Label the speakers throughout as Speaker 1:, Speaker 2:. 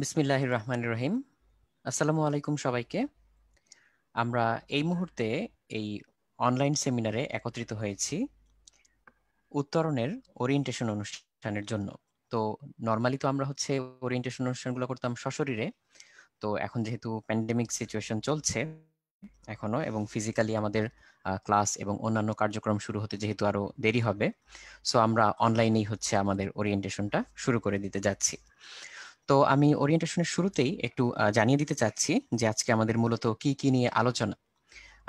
Speaker 1: বিসমিল্লাহ রহমান রহিম আসসালামু আলাইকুম সবাইকে আমরা এই মুহূর্তে এই অনলাইন সেমিনারে একত্রিত হয়েছি উত্তরণের ওরিয়েন্টেশন অনুষ্ঠানের জন্য তো নর্মালি তো আমরা হচ্ছে ওরিয়েন্টেশন অনুষ্ঠানগুলো করতাম সশরীরে তো এখন যেহেতু প্যান্ডেমিক সিচুয়েশন চলছে এখনো এবং ফিজিক্যালি আমাদের ক্লাস এবং অন্যান্য কার্যক্রম শুরু হতে যেহেতু আরো দেরি হবে সো আমরা অনলাইনেই হচ্ছে আমাদের ওরিয়েন্টেশনটা শুরু করে দিতে যাচ্ছি তো আমি ওরিয়েন্টেশনের শুরুতেই একটু জানিয়ে দিতে চাচ্ছি যে আজকে আমাদের মূলত কি কি নিয়ে আলোচনা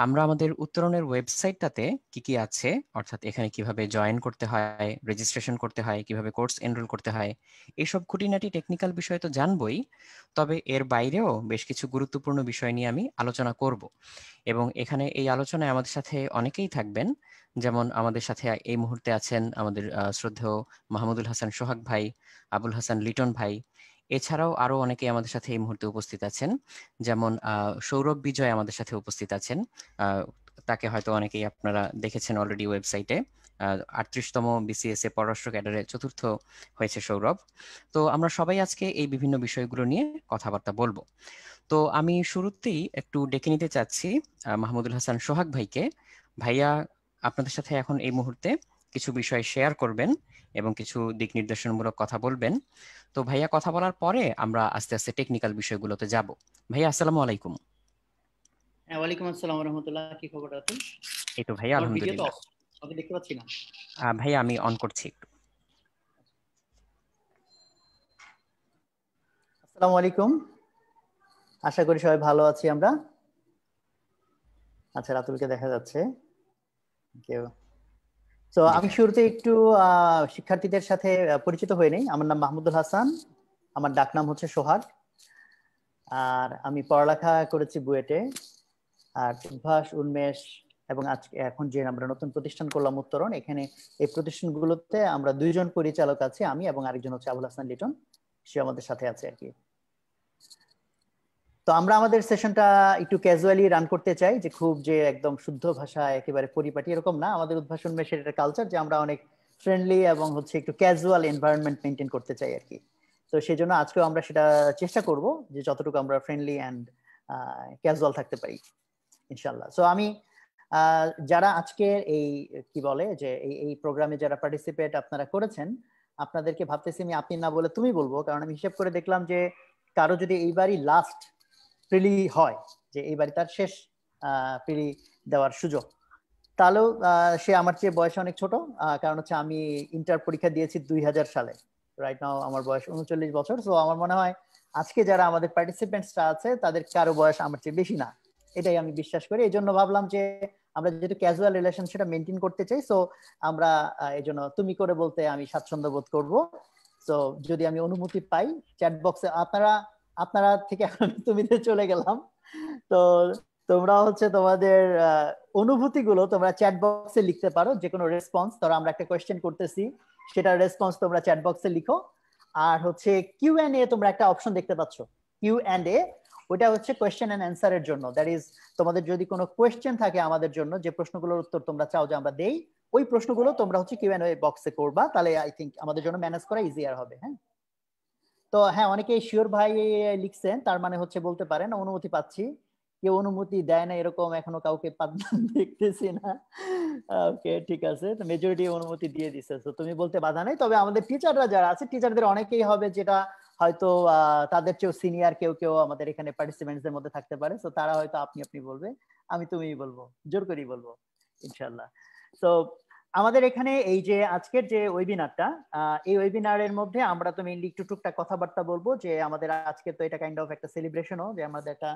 Speaker 1: আমরা আমাদের উত্তরণের ওয়েবসাইটটাতে কি কি আছে অর্থাৎ এখানে কিভাবে জয়েন করতে হয় রেজিস্ট্রেশন করতে হয় কিভাবে কোর্স এনরোল করতে হয় এইসব খুঁটিনাটি টেকনিক্যাল বিষয় তো জানবই তবে এর বাইরেও বেশ কিছু গুরুত্বপূর্ণ বিষয় নিয়ে আমি আলোচনা করব এবং এখানে এই আলোচনায় আমাদের সাথে অনেকেই থাকবেন যেমন আমাদের সাথে এই মুহূর্তে আছেন আমাদের শ্রদ্ধেয় মাহমুদুল হাসান সোহাগ ভাই আবুল হাসান লিটন ভাই এছাড়াও আরো অনেকে আমাদের সাথে এই মুহূর্তে উপস্থিত আছেন যেমন সৌরভ বিজয় আমাদের সাথে উপস্থিত আছেন তাকে হয়তো অনেকেই আপনারা দেখেছেন অলরেডি ওয়েবসাইটে আটত্রিশতম বিসিএসএ e পররাষ্ট্র ক্যাডারে চতুর্থ হয়েছে সৌরভ তো আমরা সবাই আজকে এই বিভিন্ন বিষয়গুলো নিয়ে কথাবার্তা বলবো তো আমি শুরুতেই একটু ডেকে নিতে চাচ্ছি মাহমুদুল হাসান সোহাগ ভাইকে ভাইয়া আপনাদের সাথে এখন এই মুহূর্তে কিছু বিষয় শেয়ার করবেন এবং কিছু দিক নির্দেশনমূলক কথা বলবেন তো ভাইয়া কথা বলার পরে আমরা আস্তে আস্তে টেকনিক্যাল বিষয়গুলোতে যাব ভাইয়া আসসালামু আলাইকুম
Speaker 2: হ্যাঁ, ওয়ালাইকুম
Speaker 3: আসসালাম রহমতুল্লাহ কি খবর আছে
Speaker 1: এই তো ভাইয়া আলহামদুলিল্লাহ আমি দেখতে পাচ্ছি না ভাইয়া আমি অন করছি একটু
Speaker 3: আসসালামু আলাইকুম আশা করি সবাই ভালো আছি আমরা আচ্ছা রাতুলকে দেখা যাচ্ছে কেউ তো আমি শুরুতে একটু শিক্ষার্থীদের সাথে পরিচিত হয়ে নেই আমার নাম মাহমুদুল হাসান আমার ডাক নাম হচ্ছে সোহাগ আর আমি পড়ালেখা করেছি বুয়েটে আর উদ্ভাস উন্মেষ এবং আজকে এখন যে আমরা নতুন প্রতিষ্ঠান করলাম উত্তরণ এখানে এই প্রতিষ্ঠানগুলোতে আমরা দুইজন পরিচালক আছি আমি এবং আরেকজন হচ্ছে আবুল হাসান লিটন সে আমাদের সাথে আছে আর কি তো আমরা আমাদের সেশনটা একটু ক্যাজুয়ালি রান করতে চাই যে খুব যে একদম শুদ্ধ ভাষা একেবারে পরিপাটি এরকম না আমাদের উদ্ভাষণ মেশের এটা কালচার যে আমরা অনেক ফ্রেন্ডলি এবং হচ্ছে একটু ক্যাজুয়াল এনভায়রনমেন্ট মেনটেন করতে চাই আর কি তো সেই জন্য আজকেও আমরা সেটা চেষ্টা করব যে যতটুকু আমরা ফ্রেন্ডলি অ্যান্ড ক্যাজুয়াল থাকতে পারি ইনশাল্লাহ সো আমি যারা আজকের এই কি বলে যে এই এই প্রোগ্রামে যারা পার্টিসিপেট আপনারা করেছেন আপনাদেরকে ভাবতেছি আমি আপনি না বলে তুমি বলবো কারণ আমি হিসাব করে দেখলাম যে কারো যদি এইবারই লাস্ট পিড়ি হয় যে এইবারে তার শেষ প্রিলি দেওয়ার সুযোগ তাহলেও সে আমার চেয়ে বয়সে অনেক ছোট কারণ হচ্ছে আমি ইন্টার পরীক্ষা দিয়েছি দুই হাজার সালে রাইট নাও আমার বয়স উনচল্লিশ বছর তো আমার মনে হয় আজকে যারা আমাদের পার্টিসিপেন্টসরা আছে তাদের কারো বয়স আমার চেয়ে বেশি না এটাই আমি বিশ্বাস করি এই জন্য ভাবলাম যে আমরা যেহেতু ক্যাজুয়াল রিলেশন সেটা মেনটেন করতে চাই সো আমরা এই জন্য তুমি করে বলতে আমি স্বাচ্ছন্দ্য বোধ করবো তো যদি আমি অনুমতি পাই চ্যাট বক্সে আপনারা আপনারা থেকে আমি তুমিতে চলে গেলাম তো তোমরা হচ্ছে তোমাদের অনুভূতি গুলো তোমরা চ্যাট বক্সে লিখতে পারো যে কোনো রেসপন্স ধরো আমরা একটা কোয়েশ্চেন করতেছি সেটার রেসপন্স তোমরা চ্যাট বক্সে লিখো আর হচ্ছে কিউ এন্ড এ তোমরা একটা অপশন দেখতে পাচ্ছ কিউ এন্ড এ ওটা হচ্ছে কোয়েশ্চেন অ্যান্ড অ্যান্সারের জন্য দ্যাট ইজ তোমাদের যদি কোনো কোয়েশ্চেন থাকে আমাদের জন্য যে প্রশ্নগুলোর উত্তর তোমরা চাও যে আমরা দেই ওই প্রশ্নগুলো তোমরা হচ্ছে কিউ এন্ড এ বক্সে করবা তাহলে আই থিঙ্ক আমাদের জন্য ম্যানেজ করা ইজিয়ার হবে হ্যাঁ তো হ্যাঁ অনেকে শিওর ভাই লিখছেন তার মানে হচ্ছে বলতে পারেন অনুমতি পাচ্ছি কেউ অনুমতি দেয় না এরকম এখনো কাউকে দেখতেছি না ওকে ঠিক আছে তো মেজরিটি অনুমতি দিয়ে দিছে তো তুমি বলতে বাধা নেই তবে আমাদের টিচাররা যারা আছে টিচারদের অনেকেই হবে যেটা হয়তো তাদের চেয়েও সিনিয়র কেউ কেউ আমাদের এখানে পার্টিসিপেন্টদের মধ্যে থাকতে পারে তো তারা হয়তো আপনি আপনি বলবে আমি তুমিই বলবো জোর করেই বলবো ইনশাল্লাহ তো আমাদের এখানে এই যে আজকের যে ওয়েবিনারটা এই ওয়েবিনারের মধ্যে আমরা তো মেইনলি একটু টুকটাক কথাবার্তা বলবো যে আমাদের আজকে তো এটা কাইন্ড অফ একটা সেলিব্রেশনও যে আমাদের একটা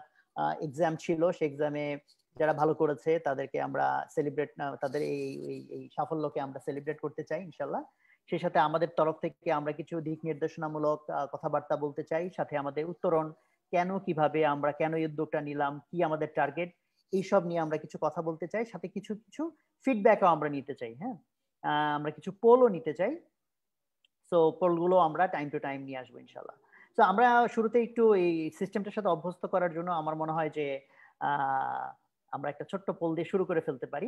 Speaker 3: এক্সাম ছিল সেই এক্সামে যারা ভালো করেছে তাদেরকে আমরা সেলিব্রেট তাদের এই এই সাফল্যকে আমরা সেলিব্রেট করতে চাই ইনশাল্লাহ সেই সাথে আমাদের তরফ থেকে আমরা কিছু দিক নির্দেশনামূলক কথাবার্তা বলতে চাই সাথে আমাদের উত্তরণ কেন কিভাবে আমরা কেন এই উদ্যোগটা নিলাম কি আমাদের টার্গেট এইসব নিয়ে আমরা কিছু কথা বলতে চাই সাথে কিছু কিছু ফিডব্যাকও আমরা নিতে চাই হ্যাঁ আমরা কিছু পোলও নিতে চাই সো পোলগুলো আমরা টাইম টু টাইম নিয়ে আসবো ইনশাল্লাহ তো আমরা শুরুতে একটু এই সিস্টেমটার সাথে অভ্যস্ত করার জন্য আমার মনে হয় যে আমরা একটা ছোট্ট পোল দিয়ে শুরু করে ফেলতে পারি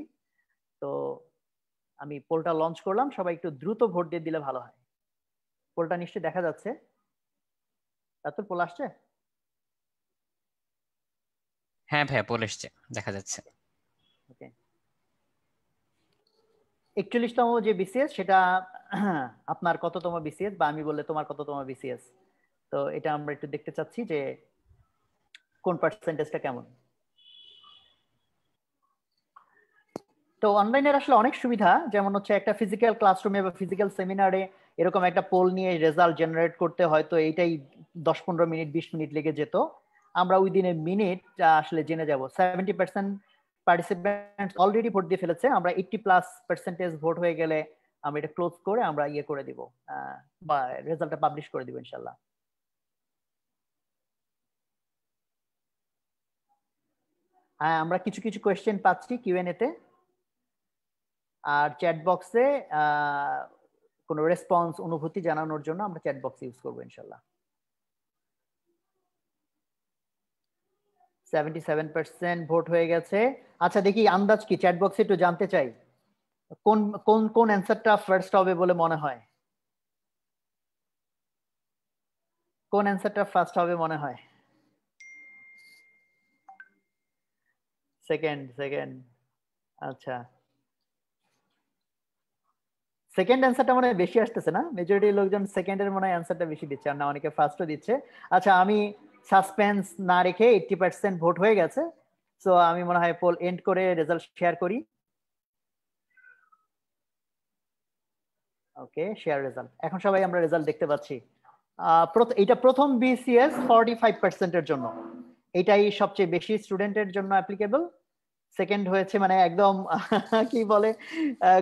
Speaker 3: তো আমি পোলটা লঞ্চ করলাম সবাই একটু দ্রুত ভোট দিয়ে দিলে ভালো হয় পোলটা নিশ্চয়ই দেখা যাচ্ছে তারপর পোল আসছে
Speaker 1: হ্যাঁ ভাই পোল আসছে দেখা যাচ্ছে
Speaker 3: ওকে একচল্লিশতম যে বিসিএস সেটা আপনার কততম বিসিএস বা আমি বললে তোমার কততম বিসিএস তো এটা আমরা একটু দেখতে চাচ্ছি যে কোন পার্সেন্টেজটা কেমন তো অনলাইনের আসলে অনেক সুবিধা যেমন হচ্ছে একটা ফিজিক্যাল ক্লাসরুমে বা ফিজিক্যাল সেমিনারে এরকম একটা পোল নিয়ে রেজাল্ট জেনারেট করতে হয়তো এইটাই দশ পনেরো মিনিট বিশ মিনিট লেগে যেত আমরা ওই দিনে মিনিট আসলে জেনে যাব seventy percent participant already vote দিয়ে ফেলেছে আমরা এইটটি প্লাস পার্সেন্টেজ ভোট হয়ে গেলে আমরা এটা ক্লোজ করে আমরা ইয়ে করে দিব বা রেজাল্টটা পাবলিশ করে দিব ইনশাল্লাহ হ্যাঁ আমরা কিছু কিছু কোয়েশ্চেন পাচ্ছি কিউএনএ তে আর চ্যাট বক্সে কোনো রেসপন্স অনুভূতি জানানোর জন্য আমরা চ্যাট বক্স ইউজ করবো ইনশাল্লাহ সেভেন্টি সেভেন পার্সেন্ট ভোট হয়ে গেছে আচ্ছা দেখি আন্দাজ কি চ্যাট বক্সে একটু জানতে চাই কোন কোন কোন অ্যান্সারটা ফার্স্ট হবে বলে মনে হয় কোন অ্যান্সারটা ফার্স্ট হবে মনে হয় সেকেন্ড সেকেন্ড আচ্ছা সেকেন্ড অ্যান্সারটা হয় বেশি আসতেছে না মেজরিটি লোকজন সেকেন্ডের মনে হয় অ্যান্সারটা বেশি দিচ্ছে আর না অনেকে ফার্স্টও দিচ্ছে আচ্ছা আমি সাসপেন্স না রেখে এইটটি পার্সেন্ট ভোট হয়ে গেছে সো আমি মনে হয় পোল এন্ড করে রেজাল্ট শেয়ার করি ওকে শেয়ার রেজাল্ট এখন সবাই আমরা রেজাল্ট দেখতে পাচ্ছি এটা প্রথম বিসিএস ফর্টি ফাইভ পার্সেন্টের জন্য এটাই সবচেয়ে বেশি স্টুডেন্টের জন্য অ্যাপ্লিকেবল সেকেন্ড হয়েছে মানে একদম কি বলে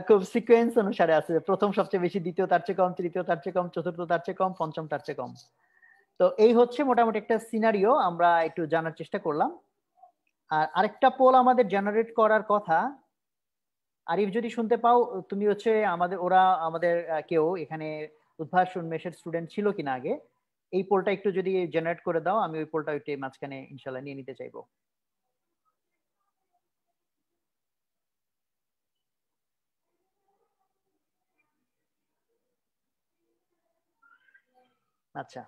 Speaker 3: খুব সিকোয়েন্স অনুসারে আছে প্রথম সবচেয়ে বেশি দ্বিতীয় তার চেয়ে কম তৃতীয় তার চেয়ে কম চতুর্থ তার চেয়ে কম পঞ্চম তার চেয়ে কম তো এই হচ্ছে মোটামুটি একটা সিনারিও আমরা একটু জানার চেষ্টা করলাম আর আরেকটা পোল আমাদের জেনারেট করার কথা আরিফ যদি শুনতে পাও তুমি হচ্ছে আমাদের ওরা আমাদের কেউ এখানে উদ্ভাস উন্মেষের স্টুডেন্ট ছিল কিনা আগে এই পোলটা একটু যদি জেনারেট করে দাও আমি ওই পোলটা একটু মাঝখানে ইনশাল্লাহ নিয়ে নিতে চাইবো আচ্ছা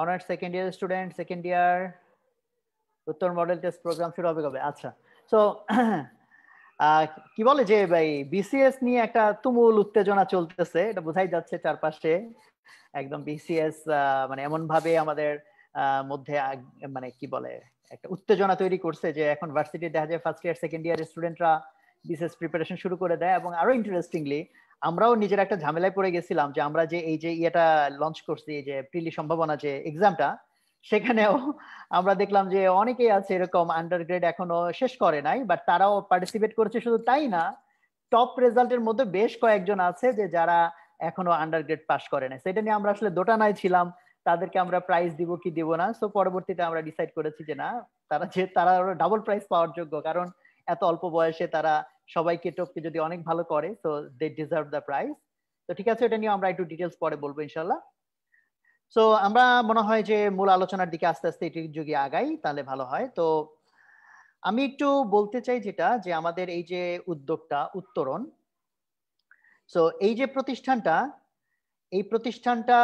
Speaker 3: honours second year student second year উত্তর মডেল টেস্ট প্রোগ্রাম শুরু হবে কবে আচ্ছা সো কি বলে যে ভাই বিসিএস নিয়ে একটা তুমুল উত্তেজনা চলতেছে এটা বোঝাই যাচ্ছে চারপাশে একদম বিসিএস মানে এমন ভাবে আমাদের মধ্যে মানে কি বলে একটা উত্তেজনা তৈরি করছে যে এখন ভার্সিটি দেখা যায় ফার্স্ট ইয়ার সেকেন্ড ইয়ার স্টুডেন্টরা বিসিএস প্রিপারেশন শুরু করে দেয় এবং আরো ইন্টারেস্টিংলি আমরাও নিজের একটা ঝামেলায় পড়ে গেছিলাম যে আমরা যে এই যে ইয়েটা লঞ্চ করছি এই যে প্রিলি সম্ভাবনা যে এক্সামটা সেখানেও আমরা দেখলাম যে অনেকেই আছে এরকম আন্ডার গ্রেড এখনো শেষ করে নাই বাট তারাও পার্টিসিপেট করছে শুধু তাই না টপ রেজাল্টের মধ্যে বেশ কয়েকজন আছে যে যারা এখনো আন্ডার গ্রেড পাস করে নাই সেটা নিয়ে আমরা আসলে দোটানায় ছিলাম তাদেরকে আমরা প্রাইজ দিব কি দিব না সো পরবর্তীতে আমরা ডিসাইড করেছি যে না তারা যে তারা ডাবল প্রাইজ পাওয়ার যোগ্য কারণ এত অল্প বয়সে তারা সবাইকে টপকে যদি অনেক ভালো করে তো দে ডিজার্ভ দ্য প্রাইজ তো ঠিক আছে এটা নিয়ে আমরা একটু ডিটেলস পরে বলবো ইনশাল্লাহ সো আমরা মনে হয় যে মূল আলোচনার দিকে আস্তে আস্তে এটি যুগে আগাই তাহলে ভালো হয় তো আমি একটু বলতে চাই যেটা যে আমাদের এই যে উদ্যোগটা উত্তরণ সো এই যে প্রতিষ্ঠানটা এই প্রতিষ্ঠানটা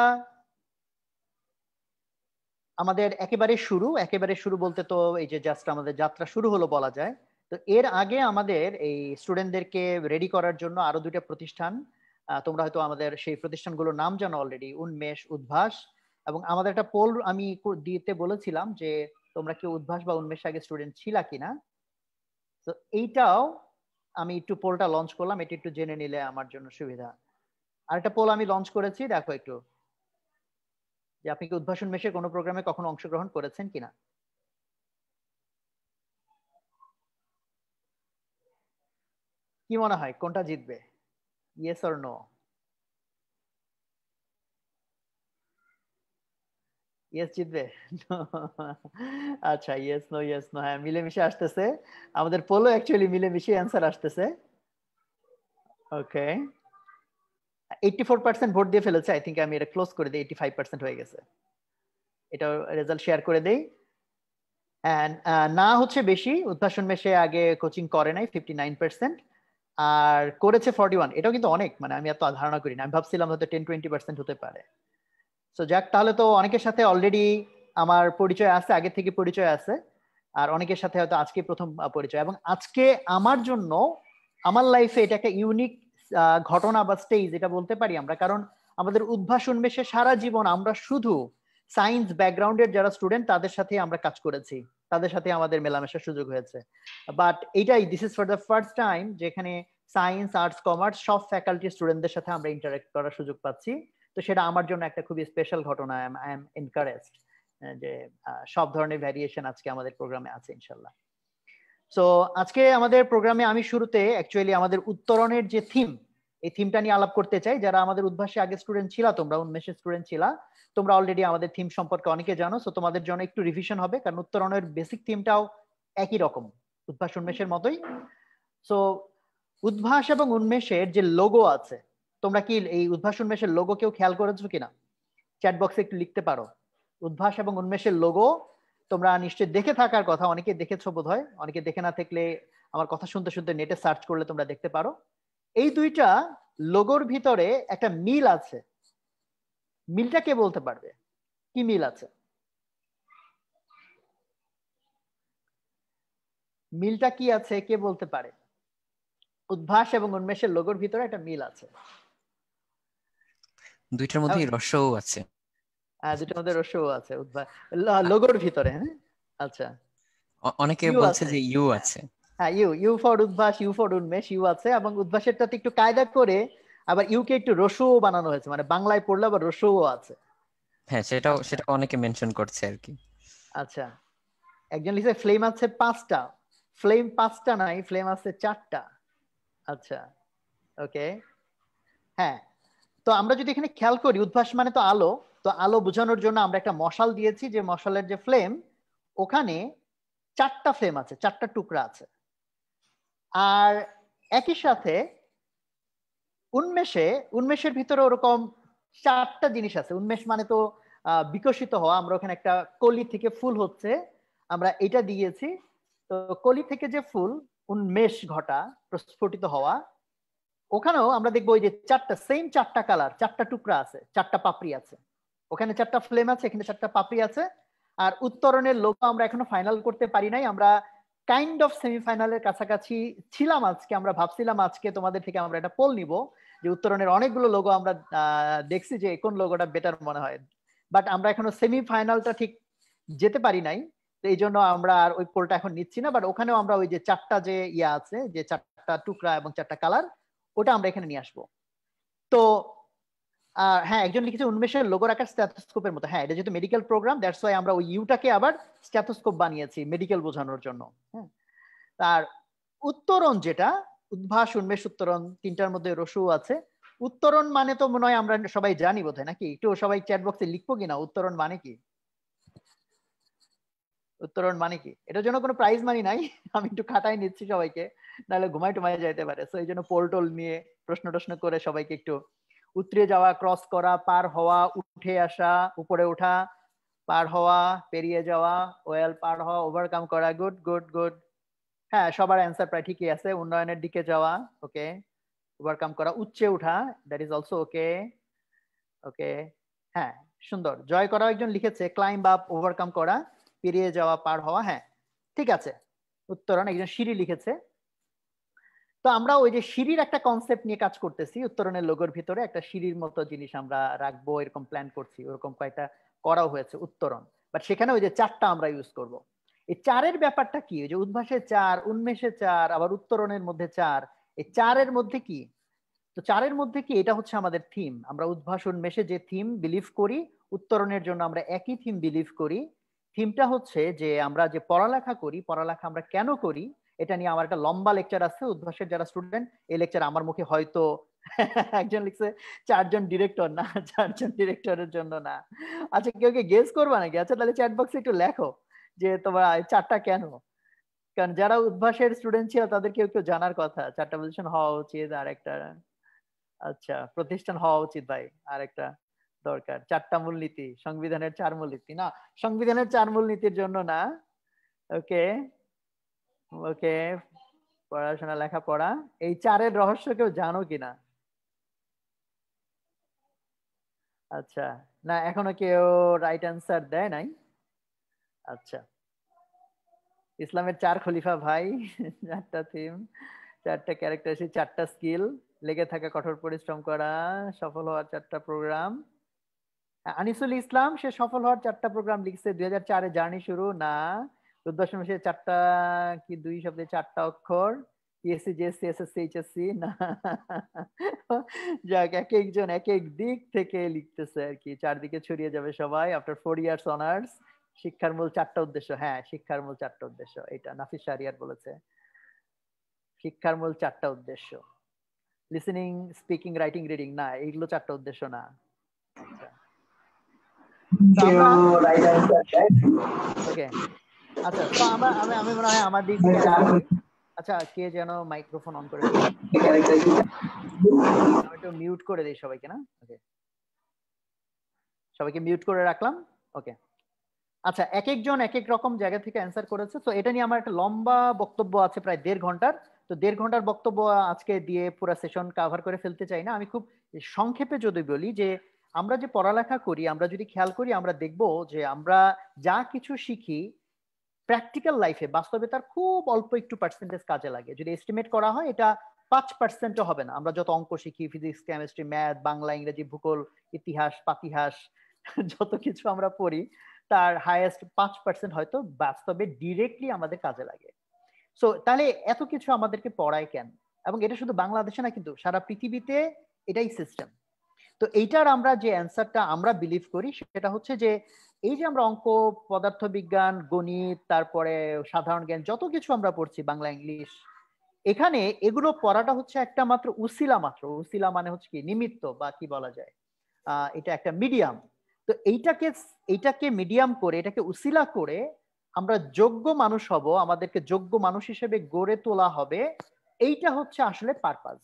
Speaker 3: আমাদের একেবারে শুরু একেবারে শুরু বলতে তো এই যে জাস্ট আমাদের যাত্রা শুরু হলো বলা যায় তো এর আগে আমাদের এই স্টুডেন্টদেরকে রেডি করার জন্য আরো দুইটা প্রতিষ্ঠান তোমরা হয়তো আমাদের সেই প্রতিষ্ঠানগুলোর নাম জানো অলরেডি উন্মেষ উদ্ভাস এবং আমাদের একটা পোল আমি দিতে বলেছিলাম যে তোমরা কি উদ্ভাস বা উন্মেষ আগে স্টুডেন্ট ছিলা কিনা তো এইটাও আমি একটু পোলটা লঞ্চ করলাম এটি একটু জেনে নিলে আমার জন্য সুবিধা আর একটা পোল আমি লঞ্চ করেছি দেখো একটু যে আপনি কি উদ্ভাসন মেশে কোনো প্রোগ্রামে কখনো অংশগ্রহণ করেছেন কিনা কি মনে হয় কোনটা জিতবে ইয়েস অর নো ইয়েস জিতবে আচ্ছা ইয়েস নো ইয়েস নো হ্যাঁ মিলেমিশে আসতেছে আমাদের পোলো অ্যাকচুয়ালি মিলেমিশে অ্যান্সার আসতেছে okay eighty four percent vote দিয়ে ফেলেছে আই থিঙ্ক আমি এটা ক্লোজ করে দিই এইটি ফাইভ পার্সেন্ট হয়ে গেছে এটা রেজাল্ট শেয়ার করে দেই অ্যান্ড না হচ্ছে বেশি উদ্ভাসন মেশে আগে কোচিং করে নাই ফিফটি নাইন পার্সেন্ট আর করেছে ফর্টি ওয়ান এটাও কিন্তু অনেক মানে আমি এত ধারণা করি না আমি ভাবছিলাম হয়তো টেন টোয়েন্টি পার্সেন্ট হতে পারে সো যাক তাহলে তো অনেকের সাথে অলরেডি আমার পরিচয় আছে আগে থেকে পরিচয় আছে আর অনেকের সাথে হয়তো আজকে প্রথম পরিচয় এবং আজকে আমার জন্য আমার লাইফে এটা একটা ইউনিক ঘটনা বা স্টেজ এটা বলতে পারি আমরা কারণ আমাদের উদ্ভাস উন্মেষে সারা জীবন আমরা শুধু সায়েন্স ব্যাকগ্রাউন্ডের যারা স্টুডেন্ট তাদের সাথে আমরা কাজ করেছি তাদের সাথে আমাদের মেলামেশার সুযোগ হয়েছে বাট এটাই this is for the first time যেখানে সায়েন্স আর্টস কমার্স সব ফ্যাকাল্টি স্টুডেন্টদের সাথে আমরা ইন্টারাক্ট করার সুযোগ পাচ্ছি তো সেটা আমার জন্য একটা খুবই স্পেশাল ঘটনা আই এম এনকারেজড যে সব ধরনের ভ্যারিয়েশন আজকে আমাদের প্রোগ্রামে আছে ইনশাল্লাহ সো আজকে আমাদের প্রোগ্রামে আমি শুরুতে অ্যাকচুয়ালি আমাদের উত্তরণের যে থিম এই থিমটা নিয়ে আলাপ করতে চাই যারা আমাদের উদ্ভাসে আগে স্টুডেন্ট ছিলা তোমরা উন্মেষের স্টুডেন্ট ছিলা তোমরা অলরেডি আমাদের থিম সম্পর্কে অনেকে জানো সো তোমাদের জন্য একটু রিভিশন হবে কারণ উত্তরণের বেসিক থিমটাও একই রকম উদ্ভাস উন্মেষের মতোই সো উদ্ভাস এবং উন্মেষের যে লোগো আছে তোমরা কি এই উদ্ভাস উন্মেষের লোগো কেউ খেয়াল করেছো কিনা চ্যাট বক্সে একটু লিখতে পারো উদ্ভাস এবং উন্মেষের লোগো তোমরা নিশ্চয়ই দেখে থাকার কথা অনেকে দেখেছো বোধ হয় অনেকে দেখে না থাকলে আমার কথা শুনতে শুনতে নেটে সার্চ করলে তোমরা দেখতে পারো এই দুইটা লোগোর ভিতরে একটা মিল আছে মিলটা কে বলতে পারবে কি মিল আছে মিলটা কি আছে কে বলতে পারে উদ্ভাস এবং উন্মেষের লোগোর ভিতরে একটা মিল আছে
Speaker 1: দুইটার মধ্যে আচ্ছা। রসও আছে
Speaker 3: হ্যাঁ দুইটার মধ্যে রসও আছে উদ্ভাস লোগোর ভিতরে হ্যাঁ আচ্ছা
Speaker 1: অনেকে বলছে যে ইউ আছে
Speaker 3: হ্যাঁ U U for Udvash U for Unmesh U আছে এবং উদ্ভাসের তাতে একটু কায়দা করে আবার ইউকে একটু রসও বানানো হয়েছে মানে বাংলায় পড়লে আবার রসও আছে
Speaker 1: হ্যাঁ সেটাও সেটা অনেকে মেনশন করছে আর কি
Speaker 3: আচ্ছা একজন লিখে ফ্লেম আছে পাঁচটা ফ্লেম পাঁচটা নাই ফ্লেম আছে চারটা আচ্ছা ওকে হ্যাঁ তো আমরা যদি এখানে খেয়াল করি উদ্ভাস মানে তো আলো তো আলো বোঝানোর জন্য আমরা একটা মশাল দিয়েছি যে মশালের যে ফ্লেম ওখানে চারটা ফ্লেম আছে চারটা টুকরা আছে আর একই সাথে উন্মেষে উন্মেষের ভিতরে ওরকম চারটা জিনিস আছে উন্মেষ মানে তো বিকশিত হওয়া আমরা ওখানে একটা কলি থেকে ফুল হচ্ছে আমরা এটা দিয়েছি তো কলি থেকে যে ফুল উন্মেষ ঘটা প্রস্ফুটিত হওয়া ওখানেও আমরা দেখবো ওই যে চারটা সেম চারটা কালার চারটা টুকরা আছে চারটা পাপড়ি আছে ওখানে চারটা ফ্লেম আছে এখানে চারটা পাপড়ি আছে আর উত্তরণের লোক আমরা এখনো ফাইনাল করতে পারি নাই আমরা কাইন্ড অফ সেমিফাইনালের কাছাকাছি ছিলাম আজকে আমরা ভাবছিলাম আজকে তোমাদের থেকে আমরা একটা পোল নিব যে উত্তরণের অনেকগুলো লোগো আমরা দেখছি যে কোন লোগোটা বেটার মনে হয় বাট আমরা এখনো সেমিফাইনালটা ঠিক যেতে পারি নাই তো এই জন্য আমরা আর ওই পোলটা এখন নিচ্ছি না বাট ওখানেও আমরা ওই যে চারটা যে ইয়ে আছে যে চারটা টুকরা এবং চারটা কালার ওটা আমরা এখানে নিয়ে আসবো তো হ্যাঁ একজন লিখেছে উন্মেষের স্ট্যাথোস্কোপের মতো হ্যাঁ এটা যেহেতু মেডিকেল প্রোগ্রাম দ্যাটস ওয়াই আমরা ওই ইউটাকে আবার স্ট্যাথোস্কোপ বানিয়েছি মেডিকেল বোঝানোর জন্য হ্যাঁ আর উত্তরণ যেটা উদ্ভাস উন্মেষ উত্তরণ তিনটার মধ্যে রসু আছে উত্তরণ মানে তো মনে হয় আমরা সবাই জানি বোধ নাকি একটু সবাই চ্যাট বক্সে লিখবো কিনা উত্তরণ মানে কি উত্তরণ মানে কি এটার জন্য কোনো প্রাইজ মানি নাই আমি একটু খাটাই নিচ্ছি সবাইকে নাহলে ঘুমাই টুমাই যাইতে পারে তো এই জন্য পোল টোল নিয়ে প্রশ্ন টশ্ন করে সবাইকে একটু উতরে যাওয়া ক্রস করা পার হওয়া উঠে আসা উপরে ওঠা পার হওয়া পেরিয়ে যাওয়া ওয়েল পার হওয়া ওভারকাম করা গুড গুড গুড হ্যাঁ সবার অ্যান্সার প্রায় ঠিকই আছে উন্নয়নের দিকে যাওয়া ওকে ওভারকাম করা উচ্চে ওঠা that is also okay okay হ্যাঁ সুন্দর জয় করা একজন লিখেছে ক্লাইম্ব আপ ওভারকাম করা পেরিয়ে যাওয়া পার হওয়া হ্যাঁ ঠিক আছে উত্তরণ একজন সিঁড়ি লিখেছে তো আমরা ওই যে সিঁড়ির একটা কনসেপ্ট নিয়ে কাজ করতেছি উত্তরণের লোগোর ভিতরে একটা সিঁড়ির মতো জিনিস আমরা রাখবো এরকম প্ল্যান করছি ওরকম কয়েকটা করাও হয়েছে উত্তরণ বাট সেখানে ওই যে চারটা আমরা ইউজ করব এই চারের ব্যাপারটা কি ওই যে উদ্ভাসে চার উন্মেষে চার আবার উত্তরণের মধ্যে চার এই চারের মধ্যে কি তো চারের মধ্যে কি এটা হচ্ছে আমাদের থিম আমরা উদ্ভাস উন্মেষে যে থিম বিলিভ করি উত্তরণের জন্য আমরা একই থিম বিলিভ করি থিমটা হচ্ছে যে আমরা যে পড়ালেখা করি পড়ালেখা আমরা কেন করি এটা নিয়ে আমার একটা লম্বা লেকচার আছে উদ্ভাসের যারা স্টুডেন্ট এই লেকচার আমার মুখে হয়তো একজন লিখছে চারজন ডিরেক্টর না চারজন ডিরেক্টরের জন্য না আচ্ছা কেউ কি গেস করবা নাকি আচ্ছা তাহলে চ্যাট বক্সে একটু লেখো যে তোমার চারটা কেন কারণ যারা উদ্ভাসের স্টুডেন্ট ছিল তাদের কেউ কেউ জানার কথা চারটা পজিশন হওয়া উচিত আর একটা আচ্ছা প্রতিষ্ঠান হওয়া উচিত ভাই আর একটা দরকার চারটা মূলনীতি সংবিধানের চার মূলনীতি না সংবিধানের চার মূলনীতির জন্য না ওকে ওকে পড়াশোনা লেখা পড়া এই চারের রহস্য কেউ জানো কিনা আচ্ছা না এখনো কেউ রাইট অ্যান্সার দেয় নাই আচ্ছা ইসলামের চার খলিফা ভাই চারটা থিম চারটা ক্যারেক্টার সেই চারটা স্কিল লেগে থাকা কঠোর পরিশ্রম করা সফল হওয়ার চারটা প্রোগ্রাম আনিসুল ইসলাম সে সফল হওয়ার চারটা প্রোগ্রাম লিখছে দুই হাজার চারে জার্নি শুরু না চোদ্দশ চারটা কি দুই শব্দে চারটা অক্ষর পিএসসি জেএসসি এসএসসি এইচএসসি না যাক এক একজন এক এক দিক থেকে লিখতেছে আর কি চারদিকে ছড়িয়ে যাবে সবাই আফটার ফোর ইয়ার্স অনার্স শিক্ষার মূল চারটা উদ্দেশ্য হ্যাঁ শিক্ষার মূল চারটা উদ্দেশ্য এটা নাফিস শাহরিয়ার বলেছে শিক্ষার মূল চারটা উদ্দেশ্য লিসেনিং স্পিকিং রাইটিং রিডিং না এইগুলো চারটা উদ্দেশ্য না ওকে আচ্ছা তো আমরা আমি আমি মনে হয় আমার দিক থেকে আচ্ছা কে যেন মাইক্রোফোন অন করে একটু মিউট করে দিই সবাইকে না ওকে সবাইকে মিউট করে রাখলাম ওকে আচ্ছা এক একজন এক এক রকম জায়গা থেকে অ্যান্সার করেছে তো এটা নিয়ে আমার একটা লম্বা বক্তব্য আছে প্রায় দেড় ঘন্টার তো দেড় ঘন্টার বক্তব্য আজকে দিয়ে পুরো সেশন কাভার করে ফেলতে চাই না আমি খুব সংক্ষেপে যদি বলি যে আমরা যে পড়ালেখা করি আমরা যদি খেয়াল করি আমরা দেখব যে আমরা যা কিছু শিখি প্র্যাকটিক্যাল লাইফে বাস্তবে তার খুব অল্প একটু পার্সেন্টেজ কাজে লাগে যদি এস্টিমেট করা হয় এটা পাঁচ পার্সেন্টও হবে না আমরা যত অঙ্ক শিখি ফিজিক্স কেমিস্ট্রি ম্যাথ বাংলা ইংরেজি ভূগোল ইতিহাস পাতিহাস যত কিছু আমরা পড়ি তার হায়েস্ট পাঁচ পার্সেন্ট হয়তো বাস্তবে ডিরেক্টলি আমাদের কাজে লাগে সো তাহলে এত কিছু আমাদেরকে পড়ায় কেন এবং এটা শুধু বাংলাদেশে না কিন্তু সারা পৃথিবীতে এটাই সিস্টেম তো এইটার আমরা যে অ্যান্সারটা আমরা বিলিভ করি সেটা হচ্ছে যে এই যে আমরা অঙ্ক পদার্থবিজ্ঞান গণিত তারপরে সাধারণ জ্ঞান যত কিছু আমরা পড়ছি বাংলা ইংলিশ এখানে এগুলো পড়াটা হচ্ছে একটা মাত্র উসিলা মাত্র উসিলা মানে হচ্ছে কি নিমিত্ত বা কি বলা যায় এটা একটা মিডিয়াম তো এইটাকে এইটাকে মিডিয়াম করে এটাকে উসিলা করে আমরা যোগ্য মানুষ হব আমাদেরকে যোগ্য মানুষ হিসেবে গড়ে তোলা হবে এইটা হচ্ছে আসলে পারপাস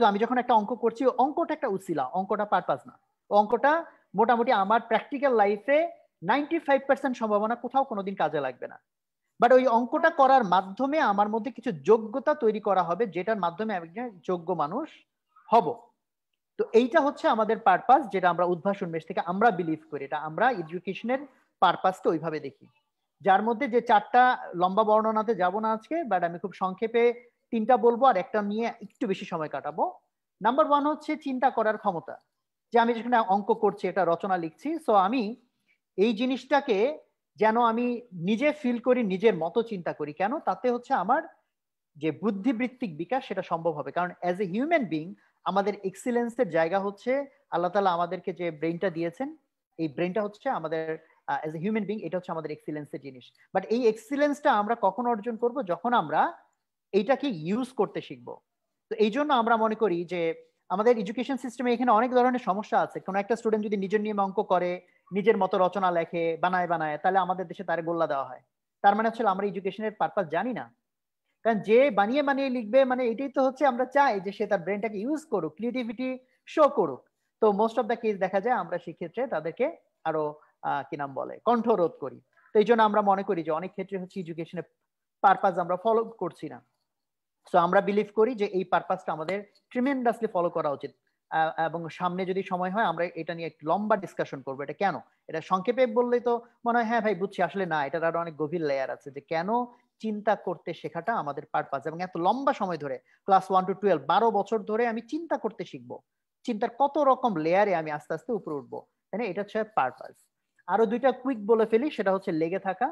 Speaker 3: তো আমি যখন একটা অঙ্ক করছি অঙ্কটা একটা উসিলা অঙ্কটা পারপাস না অঙ্কটা মোটামুটি আমার প্র্যাকটিক্যাল লাইফে নাইনটি ফাইভ পার্সেন্ট সম্ভাবনা কোথাও কোনোদিন কাজে লাগবে না বাট ওই অঙ্কটা করার মাধ্যমে আমার মধ্যে কিছু যোগ্যতা তৈরি করা হবে যেটার মাধ্যমে আমি যোগ্য মানুষ হব তো এইটা হচ্ছে আমাদের পারপাস যেটা আমরা উদ্ভাসন মেশ থেকে আমরা বিলিভ করি এটা আমরা এডুকেশনের পারপাসটা ওইভাবে দেখি যার মধ্যে যে চারটা লম্বা বর্ণনাতে যাব না আজকে বাট আমি খুব সংক্ষেপে তিনটা বলবো আর একটা নিয়ে একটু বেশি সময় কাটাবো নাম্বার ওয়ান হচ্ছে চিন্তা করার ক্ষমতা যে আমি যেখানে অঙ্ক করছি এটা রচনা লিখছি সো আমি এই জিনিসটাকে যেন আমি নিজে ফিল করি নিজের মতো চিন্তা করি কেন তাতে হচ্ছে আমার যে বুদ্ধিবৃত্তিক বিকাশ সেটা সম্ভব হবে কারণ অ্যাজ এ হিউম্যান বিং আমাদের এক্সিলেন্সের জায়গা হচ্ছে আল্লাহ তালা আমাদেরকে যে ব্রেনটা দিয়েছেন এই ব্রেনটা হচ্ছে আমাদের অ্যাজ এ হিউম্যান বিং এটা হচ্ছে আমাদের এক্সিলেন্সের জিনিস বাট এই এক্সিলেন্সটা আমরা কখন অর্জন করব যখন আমরা এইটাকে ইউজ করতে শিখব তো এই জন্য আমরা মনে করি যে আমাদের এডুকেশন সিস্টেমে এখানে অনেক ধরনের সমস্যা আছে কোনো একটা স্টুডেন্ট যদি নিজের নিয়ে অঙ্ক করে নিজের মতো রচনা লেখে বানায় বানায় তাহলে আমাদের দেশে তারে গোল্লা দেওয়া হয় তার মানে হচ্ছে আমরা এডুকেশনের পারপাস জানি না কারণ যে বানিয়ে বানিয়ে লিখবে মানে এটাই তো হচ্ছে আমরা চাই যে সে তার ব্রেনটাকে ইউজ করুক ক্রিয়েটিভিটি শো করুক তো মোস্ট অফ দ্য কেস দেখা যায় আমরা সেক্ষেত্রে তাদেরকে আরো কি নাম বলে কণ্ঠরোধ করি তো এই জন্য আমরা মনে করি যে অনেক ক্ষেত্রে হচ্ছে এডুকেশনের পারপাস আমরা ফলো করছি না সো আমরা বিলিভ করি যে এই পারপাসটা আমাদের ট্রিমেন্ডাসলি ফলো করা উচিত এবং সামনে যদি সময় হয় আমরা এটা নিয়ে একটু লম্বা ডিসকাশন করবো এটা কেন এটা সংক্ষেপে বললে তো মনে হয় হ্যাঁ ভাই বুঝছি আসলে না এটার আরো অনেক গভীর লেয়ার আছে যে কেন চিন্তা করতে শেখাটা আমাদের পারপাস এবং এত লম্বা সময় ধরে ক্লাস ওয়ান টু টুয়েলভ বারো বছর ধরে আমি চিন্তা করতে শিখবো চিন্তার কত রকম লেয়ারে আমি আস্তে আস্তে উপরে উঠবো তাই না এটা হচ্ছে পারপাস আরো দুইটা কুইক বলে ফেলি সেটা হচ্ছে লেগে থাকা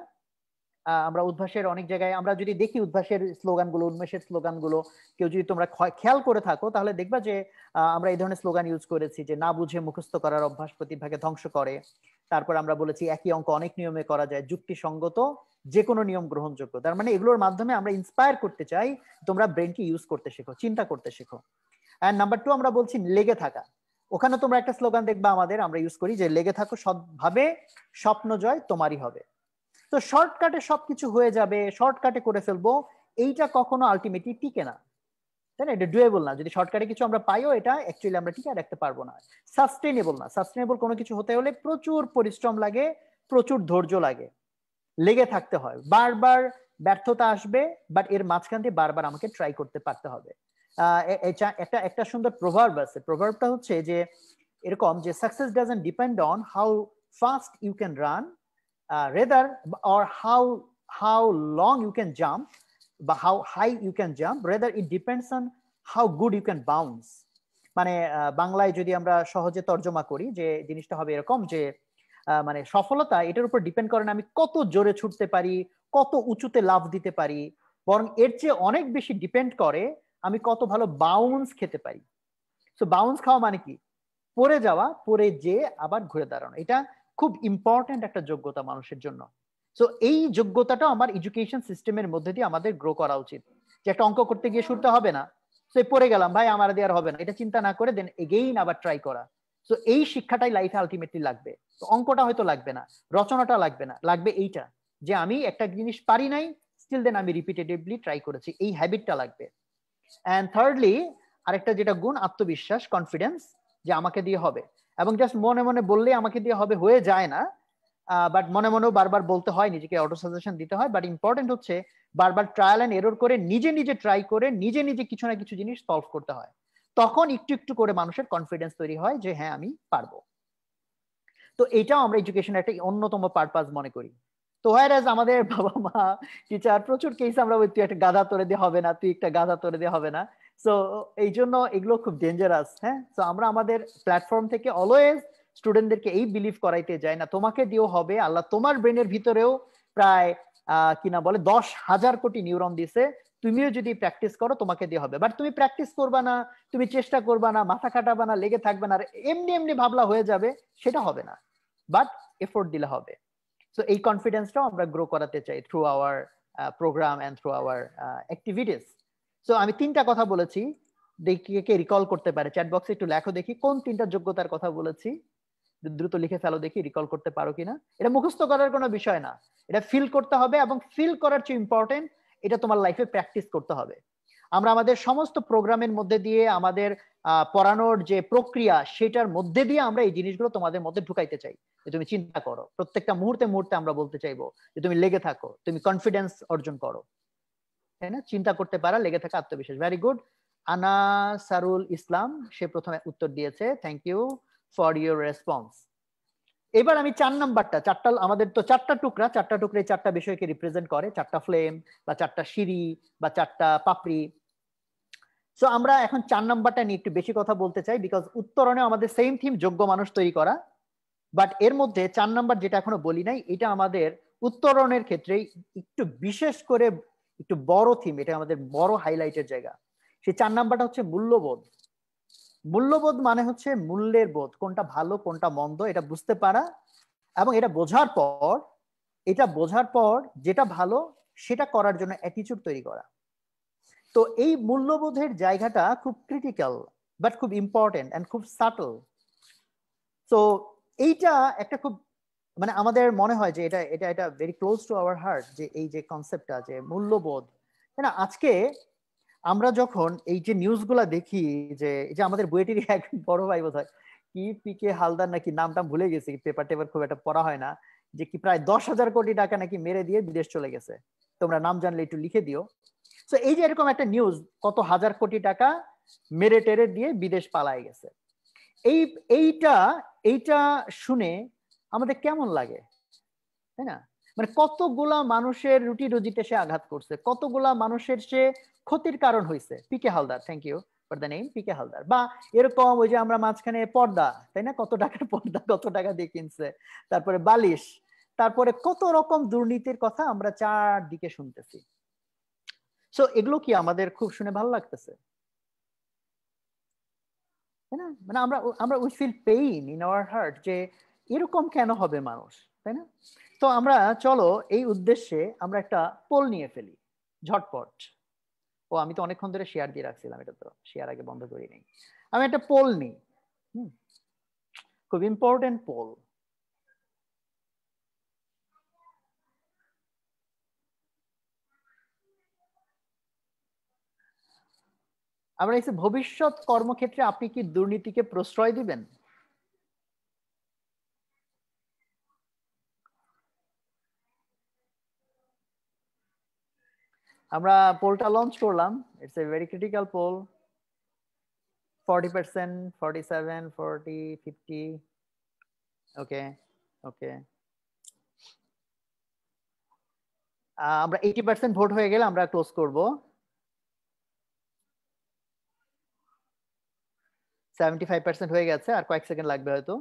Speaker 3: আমরা উদ্ভাসের অনেক জায়গায় আমরা যদি দেখি উদ্ভাসের স্লোগানগুলো উন্মেষের স্লোগানগুলো কেউ যদি তোমরা খেয়াল করে থাকো তাহলে দেখবা যে আমরা এই ধরনের স্লোগান ইউজ করেছি যে না বুঝে মুখস্থ করার অভ্যাস প্রতিভাকে ধ্বংস করে তারপর আমরা বলেছি একই অঙ্ক অনেক নিয়মে করা যায় যুক্তিসঙ্গত যে কোনো নিয়ম গ্রহণযোগ্য তার মানে এগুলোর মাধ্যমে আমরা ইন্সপায়ার করতে চাই তোমরা ব্রেনকে ইউজ করতে শেখো চিন্তা করতে শেখো অ্যান্ড নাম্বার টু আমরা বলছি লেগে থাকা ওখানে তোমরা একটা স্লোগান দেখবা আমাদের আমরা ইউজ করি যে লেগে থাকো সৎভাবে স্বপ্ন জয় তোমারই হবে তো শর্টকাটে সবকিছু হয়ে যাবে শর্টকাটে করে ফেলবো এইটা কখনো আলটিমেটলি টিকে না তাই না এটা ডুয়েবল না যদি শর্টকাটে কিছু আমরা পাইও এটা অ্যাকচুয়ালি আমরা টিকে রাখতে পারবো না সাস্টেনেবল না সাস্টেনেবল কোনো কিছু হতে হলে প্রচুর পরিশ্রম লাগে প্রচুর ধৈর্য লাগে লেগে থাকতে হয় বারবার ব্যর্থতা আসবে বাট এর মাঝখান দিয়ে বারবার আমাকে ট্রাই করতে পারতে হবে একটা একটা সুন্দর প্রভার্ব আছে প্রভার্বটা হচ্ছে যে এরকম যে success doesn't depend on how fast you can run uh, rather or how how long you can jump বা how high you can jump rather it depends on how good you can bounce মানে uh, বাংলায় যদি আমরা সহজে তর্জমা করি যে জিনিসটা হবে এরকম যে uh, মানে সফলতা এটার উপর ডিপেন্ড করে না আমি কত জোরে ছুটতে পারি কত উঁচুতে লাভ দিতে পারি বরং এর চেয়ে অনেক বেশি ডিপেন্ড করে আমি কত ভালো বাউন্স খেতে পারি সো বাউন্স খাওয়া মানে কি পরে যাওয়া পরে যে আবার ঘুরে দাঁড়ানো এটা খুব ইম্পর্টেন্ট একটা যোগ্যতা মানুষের জন্য সো এই যোগ্যতাটা আমার এডুকেশন সিস্টেমের মধ্যে দিয়ে আমাদের গ্রো করা উচিত যে একটা অঙ্ক করতে গিয়ে শুরুতে হবে না সে পড়ে গেলাম ভাই আমার দেওয়ার হবে না এটা চিন্তা না করে দেন এগেইন আবার ট্রাই করা সো এই শিক্ষাটাই লাইফে আলটিমেটলি লাগবে তো অঙ্কটা হয়তো লাগবে না রচনাটা লাগবে না লাগবে এইটা যে আমি একটা জিনিস পারি নাই স্টিল দেন আমি রিপিটেটিভলি ট্রাই করেছি এই হ্যাবিটটা লাগবে অ্যান্ড থার্ডলি আরেকটা যেটা গুণ আত্মবিশ্বাস কনফিডেন্স যে আমাকে দিয়ে হবে এবং জাস্ট মনে মনে বললে আমাকে দিয়ে হবে হয়ে যায় না বাট মনে মনেও বারবার বলতে হয় নিজেকে অটো সাজেশন দিতে হয় বাট ইম্পর্টেন্ট হচ্ছে বারবার ট্রায়াল অ্যান্ড এরর করে নিজে নিজে ট্রাই করে নিজে নিজে কিছু না কিছু জিনিস সলভ করতে হয় তখন একটু একটু করে মানুষের কনফিডেন্স তৈরি হয় যে হ্যাঁ আমি পারবো তো এটাও আমরা এডুকেশন একটা অন্যতম পারপাস মনে করি তো হোয়ারাজ আমাদের বাবা মা টিচার প্রচুর কেস আমরা তুই একটা গাধা তোরে দিয়ে হবে না তুই একটা গাধা তোরে দিয়ে হবে না সো এই জন্য এগুলো খুব ডেঞ্জারাস হ্যাঁ তো আমরা আমাদের প্ল্যাটফর্ম থেকে অলওয়েজ স্টুডেন্টদেরকে এই বিলিভ করাইতে যাই না তোমাকে দিয়েও হবে আল্লাহ তোমার ব্রেনের ভিতরেও প্রায় কিনা বলে দশ হাজার কোটি নিউরন দিছে তুমিও যদি প্র্যাকটিস করো তোমাকে দিয়ে হবে বাট তুমি প্র্যাকটিস করবা না তুমি চেষ্টা করবা না মাথা কাটাবা না লেগে থাকবে না আর এমনি এমনি ভাবলা হয়ে যাবে সেটা হবে না বাট এফোর্ট দিলে হবে সো এই কনফিডেন্সটাও আমরা গ্রো করাতে চাই through our program and through our activities so আমি তিনটা কথা বলেছি কে রিকল করতে পারে চ্যাট বক্সে একটু লেখো দেখি কোন তিনটা যোগ্যতার কথা বলেছি দ্রুত লিখে ফেলো দেখি রিকল করতে পারো কিনা এটা মুখস্থ করার কোনো বিষয় না এটা ফিল করতে হবে এবং ফিল করার চেয়ে ইম্পর্টেন্ট এটা তোমার লাইফে প্র্যাকটিস করতে হবে আমরা আমাদের সমস্ত প্রোগ্রামের মধ্যে দিয়ে আমাদের পড়ানোর যে প্রক্রিয়া সেটার মধ্যে দিয়ে আমরা এই জিনিসগুলো তোমাদের মধ্যে ঢুকাইতে চাই যে তুমি চিন্তা করো প্রত্যেকটা মুহূর্তে মুহূর্তে আমরা বলতে চাইবো যে তুমি লেগে থাকো তুমি কনফিডেন্স অর্জন করো তাই না চিন্তা করতে পারা লেগে থাকা আত্মবিশ্বাস ভেরি গুড আনা সারুল ইসলাম সে প্রথমে উত্তর দিয়েছে thank you for your response এবার আমি চার নাম্বারটা চারটা আমাদের তো চারটা টুকরা চারটা টুকরে চারটা বিষয়কে রিপ্রেজেন্ট করে চারটা ফ্লেম বা চারটা সিঁড়ি বা চারটা পাপড়ি সো আমরা এখন চার নাম্বারটা নিয়ে একটু বেশি কথা বলতে চাই বিকজ উত্তরণে আমাদের সেম থিম যোগ্য মানুষ তৈরি করা বাট এর মধ্যে চার নাম্বার যেটা এখনো বলি নাই এটা আমাদের উত্তরণের ক্ষেত্রে একটু বিশেষ করে একটু বড় থিম এটা আমাদের বড় হাইলাইটের জায়গা সেই চার নাম্বারটা হচ্ছে মূল্যবোধ মূল্যবোধ মানে হচ্ছে মূল্যের বোধ কোনটা ভালো কোনটা মন্দ এটা বুঝতে পারা এবং এটা বোঝার পর এটা বোঝার পর যেটা ভালো সেটা করার জন্য অ্যাটিচিউড তৈরি করা তো এই মূল্যবোধের জায়গাটা খুব ক্রিটিক্যাল বাট খুব ইম্পর্টেন্ট অ্যান্ড খুব সাটল তো এইটা একটা খুব মানে আমাদের মনে হয় যে এটা এটা এটা very close to our heart যে এই যে কনসেপ্টটা যে মূল্যবোধ না আজকে আমরা যখন এই যে নিউজগুলো দেখি যে যে আমাদের বুয়েটির এক বড় ভাই বোধ হয় কি পিকে হালদার নাকি নামটা ভুলে গেছি পেপার টেপার খুব একটা পড়া হয় না যে কি প্রায় দশ হাজার কোটি টাকা নাকি মেরে দিয়ে বিদেশ চলে গেছে তোমরা নাম জানলে একটু লিখে দিও তো এই যে এরকম একটা নিউজ কত হাজার কোটি টাকা মেরে টেরে দিয়ে বিদেশ পালায় গেছে এই এইটা এইটা শুনে আমাদের কেমন লাগে তাই না মানে কতগুলা মানুষের রুটি রুজিতে সে আঘাত করছে কতগুলা মানুষের সে ক্ষতির কারণ হয়েছে PK Haldar thank you for the name PK Haldar বা এরকম ওই যে আমরা মাঝখানে পর্দা তাই না কত টাকার পর্দা কত টাকা দিয়ে কিনছে তারপরে বালিশ তারপরে কত রকম দুর্নীতির কথা আমরা চারদিকে শুনতেছি সো এগুলো কি আমাদের খুব শুনে ভালো লাগতেছে তাই না মানে আমরা আমরা we feel pain in our heart যে এরকম কেন হবে মানুষ তাই না তো আমরা চলো এই উদ্দেশ্যে আমরা একটা পোল নিয়ে ফেলি ঝটপট ও আমি তো অনেকক্ষণ ধরে শেয়ার দিয়ে রাখছিলাম এটা তো শেয়ার আগে বন্ধ করি নেই আমি একটা পোল নিই খুব ইম্পর্টেন্ট পোল আমরা ভবিষ্যৎ কর্মক্ষেত্রে আপনি কি দুর্নীতিকে প্রশ্রয় দিবেন আমরা পোলটা লঞ্চ করলাম it's a very critical poll forty percent forty seven forty fifty okay okay আমরা এইটি পার্সেন্ট ভোট হয়ে গেলে আমরা ক্লোজ করব সেভেন্টি ফাইভ পার্সেন্ট হয়ে গেছে আর কয়েক সেকেন্ড লাগবে হয়তো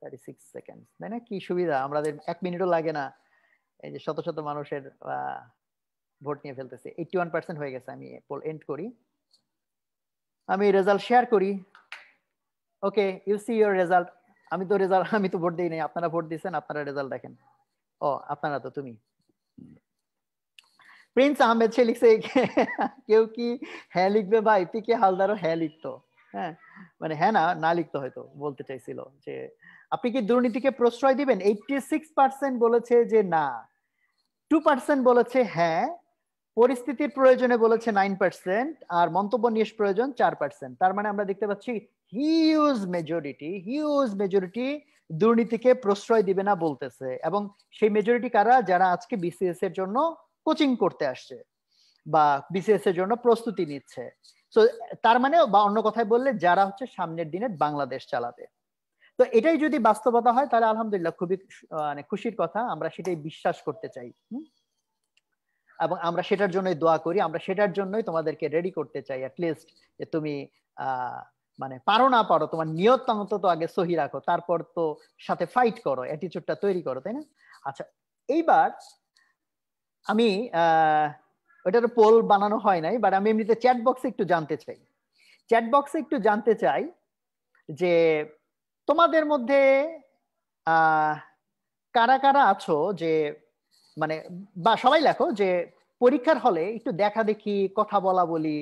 Speaker 3: থার্টি সিক্স সেকেন্ড তাই না কি সুবিধা আমাদের এক মিনিটও লাগে না এই যে শত শত মানুষের ভোট নিয়ে ফেলতেছে এইটটি ওয়ান পার্সেন্ট হয়ে গেছে আমি পোল এন্ড করি আমি রেজাল্ট শেয়ার করি okay you see your result আমি তো রেজাল্ট আমি তো ভোট দিই নাই আপনারা ভোট দিয়েছেন আপনারা রেজাল্ট দেখেন ও আপনারা তো তুমি প্রিন্স আহমেদ সে লিখছে কেউ কি হ্যাঁ লিখবে ভাই পি কে হালদারও হ্যাঁ লিখত হ্যাঁ মানে হ্যাঁ না না লিখতে হয়তো বলতে চাইছিল যে আপনি কি দুর্নীতিকে প্রশ্রয় দিবেন এইটটি সিক্স পার্সেন্ট বলেছে যে না টু পার্সেন্ট বলেছে হ্যাঁ পরিস্থিতির প্রয়োজনে বলেছে নাইন পার্সেন্ট আর মন্তব্য নিয়ে প্রয়োজন চার পার্সেন্ট তার মানে আমরা দেখতে পাচ্ছি হিউজ মেজরিটি হিউজ মেজরিটি দুর্নীতিকে প্রশ্রয় দিবে না বলতেছে এবং সেই মেজরিটি কারা যারা আজকে বিসিএস এর জন্য কোচিং করতে আসছে বা বিসিএস এর জন্য প্রস্তুতি নিচ্ছে তো তার মানে বা অন্য কথায় বললে যারা হচ্ছে সামনের দিনে বাংলাদেশ চালাবে তো এটাই যদি বাস্তবতা হয় তাহলে আলহামদুলিল্লাহ খুবই মানে খুশির কথা আমরা সেটাই বিশ্বাস করতে চাই এবং আমরা সেটার জন্যই দোয়া করি আমরা সেটার জন্যই তোমাদেরকে রেডি করতে চাই অ্যাটলিস্ট যে তুমি মানে পারো না পারো তোমার নিয়ত অন্তত আগে সহি রাখো তারপর তো সাথে ফাইট করো অ্যাটিচিউডটা তৈরি করো তাই না আচ্ছা এইবার আমি ওটার পোল বানানো হয় নাই বাট আমি এমনিতে চ্যাট বক্সে একটু জানতে চাই চ্যাট বক্সে একটু জানতে চাই যে তোমাদের মধ্যে কারা কারা আছো যে মানে বা সবাই লেখো যে পরীক্ষার হলে একটু দেখা দেখি কথা বলা বলি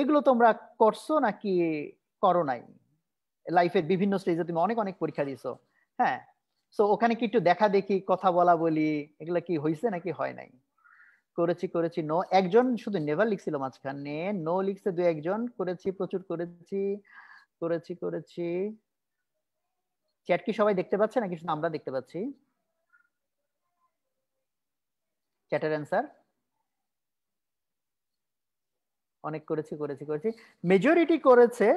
Speaker 3: এগুলো তোমরা করছো নাকি করো নাই লাইফের বিভিন্ন স্টেজে তুমি অনেক অনেক পরীক্ষা দিছো হ্যাঁ সো ওখানে কি একটু দেখা দেখি কথা বলা বলি এগুলো কি হয়েছে নাকি হয় নাই করেছি করেছি নো একজন শুধু নেভার লিখছিল মাঝখানে নো লিখছে দু একজন করেছি প্রচুর করেছি করেছি করেছি চ্যাট কি সবাই দেখতে পাচ্ছে নাকি শুধু আমরা দেখতে পাচ্ছি চ্যাটের অ্যান্সার অনেক করেছি করেছি করেছি মেজরিটি করেছে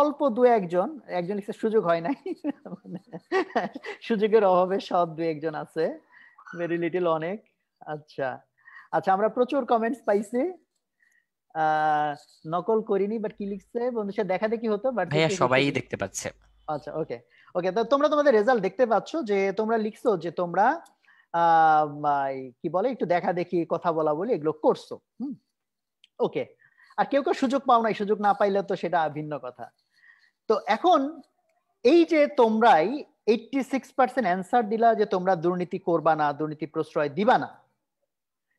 Speaker 3: অল্প দু একজন একজন লিখছে সুযোগ হয় নাই সুযোগের অভাবে সব দু একজন আছে ভেরি লিটিল অনেক আচ্ছা আচ্ছা আমরা প্রচুর কমেন্টস পাইছি নকল করিনি বাট কি লিখছে বন্ধু সে দেখা দেখি হতো বাট ভাইয়া সবাই দেখতে পাচ্ছে আচ্ছা ওকে ওকে তাহলে তোমরা তোমাদের রেজাল্ট দেখতে পাচ্ছ যে তোমরা লিখছো যে তোমরা কি বলে একটু দেখা দেখি কথা বলা বলি এগুলো করছো ওকে আর কেউ কেউ সুযোগ পাও নাই সুযোগ না পাইলে তো সেটা ভিন্ন কথা তো এখন এই যে তোমরাই এইটটি সিক্স পার্সেন্ট অ্যান্সার দিলা যে তোমরা দুর্নীতি করবা না দুর্নীতি প্রশ্রয় দিবা না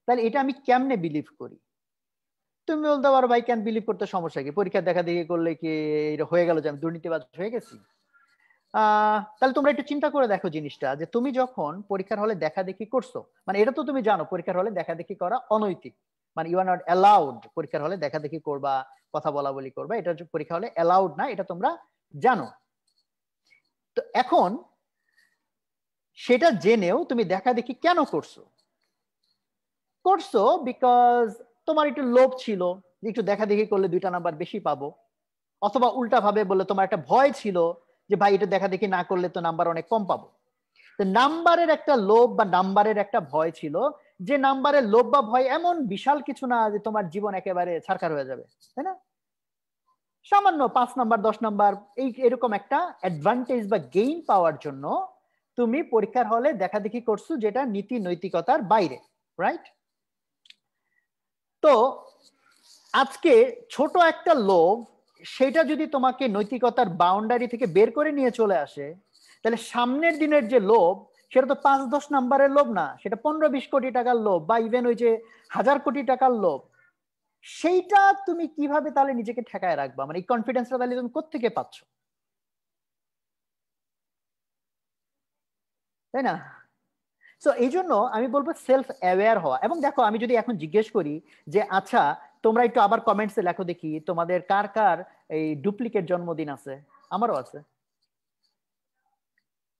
Speaker 3: তাহলে এটা আমি কেমনে বিলিভ করি তুমি বলতে পারো ভাই কেন বিলিভ করতে সমস্যা কি পরীক্ষা দেখা দেখি করলে কি হয়ে গেল যে আমি দুর্নীতিবাজ হয়ে গেছি তাহলে তোমরা একটু চিন্তা করে দেখো জিনিসটা যে তুমি যখন পরীক্ষার হলে দেখা দেখি করছো মানে এটা তো তুমি জানো পরীক্ষার হলে দেখা দেখি করা অনৈতিক মানে ইউ আর নট অ্যালাউড পরীক্ষার হলে দেখা দেখি করবা কথা বলা বলি করবা এটা পরীক্ষা হলে অ্যালাউড না এটা তোমরা জানো তো এখন সেটা জেনেও তুমি দেখা দেখি কেন করছো করছো বিকজ তোমার একটু লোভ ছিল একটু দেখা দেখি করলে দুইটা নাম্বার বেশি পাবো অথবা উল্টা ভাবে বলে তোমার একটা ভয় ছিল যে ভাই এটা দেখা দেখি না করলে তো নাম্বার অনেক কম পাবো তো নাম্বারের একটা লোভ বা নাম্বারের একটা ভয় ছিল যে নাম্বারের লোভ বা ভয় এমন বিশাল কিছু না যে তোমার জীবন একেবারে ছারকার হয়ে যাবে তাই না সামান্য পাঁচ নাম্বার দশ নাম্বার এই এরকম একটা অ্যাডভান্টেজ বা গেইন পাওয়ার জন্য তুমি পরীক্ষার হলে দেখা দেখি করছো যেটা নীতি নৈতিকতার বাইরে রাইট তো আজকে ছোট একটা লোভ সেটা যদি তোমাকে নৈতিকতার বাউন্ডারি থেকে বের করে নিয়ে চলে আসে তাহলে সামনের দিনের যে লোভ সেটা তো পাঁচ দশ নাম্বারের লোভ না সেটা পনেরো বিশ কোটি টাকার লোভ বা ইভেন ওই যে হাজার কোটি টাকার লোভ সেইটা তুমি কিভাবে তাহলে নিজেকে ঠেকায় রাখবা মানে এই কনফিডেন্সটা তাহলে তুমি কোথেকে পাচ্ছ তাই না তো এই জন্য আমি বলবো সেলফ অ্যাওয়্যার হওয়া এবং দেখো আমি যদি এখন জিজ্ঞেস করি যে আচ্ছা তোমরা একটু আবার কমেন্টসে লেখো দেখি তোমাদের কার কার এই ডুপ্লিকেট জন্মদিন আছে আমারও আছে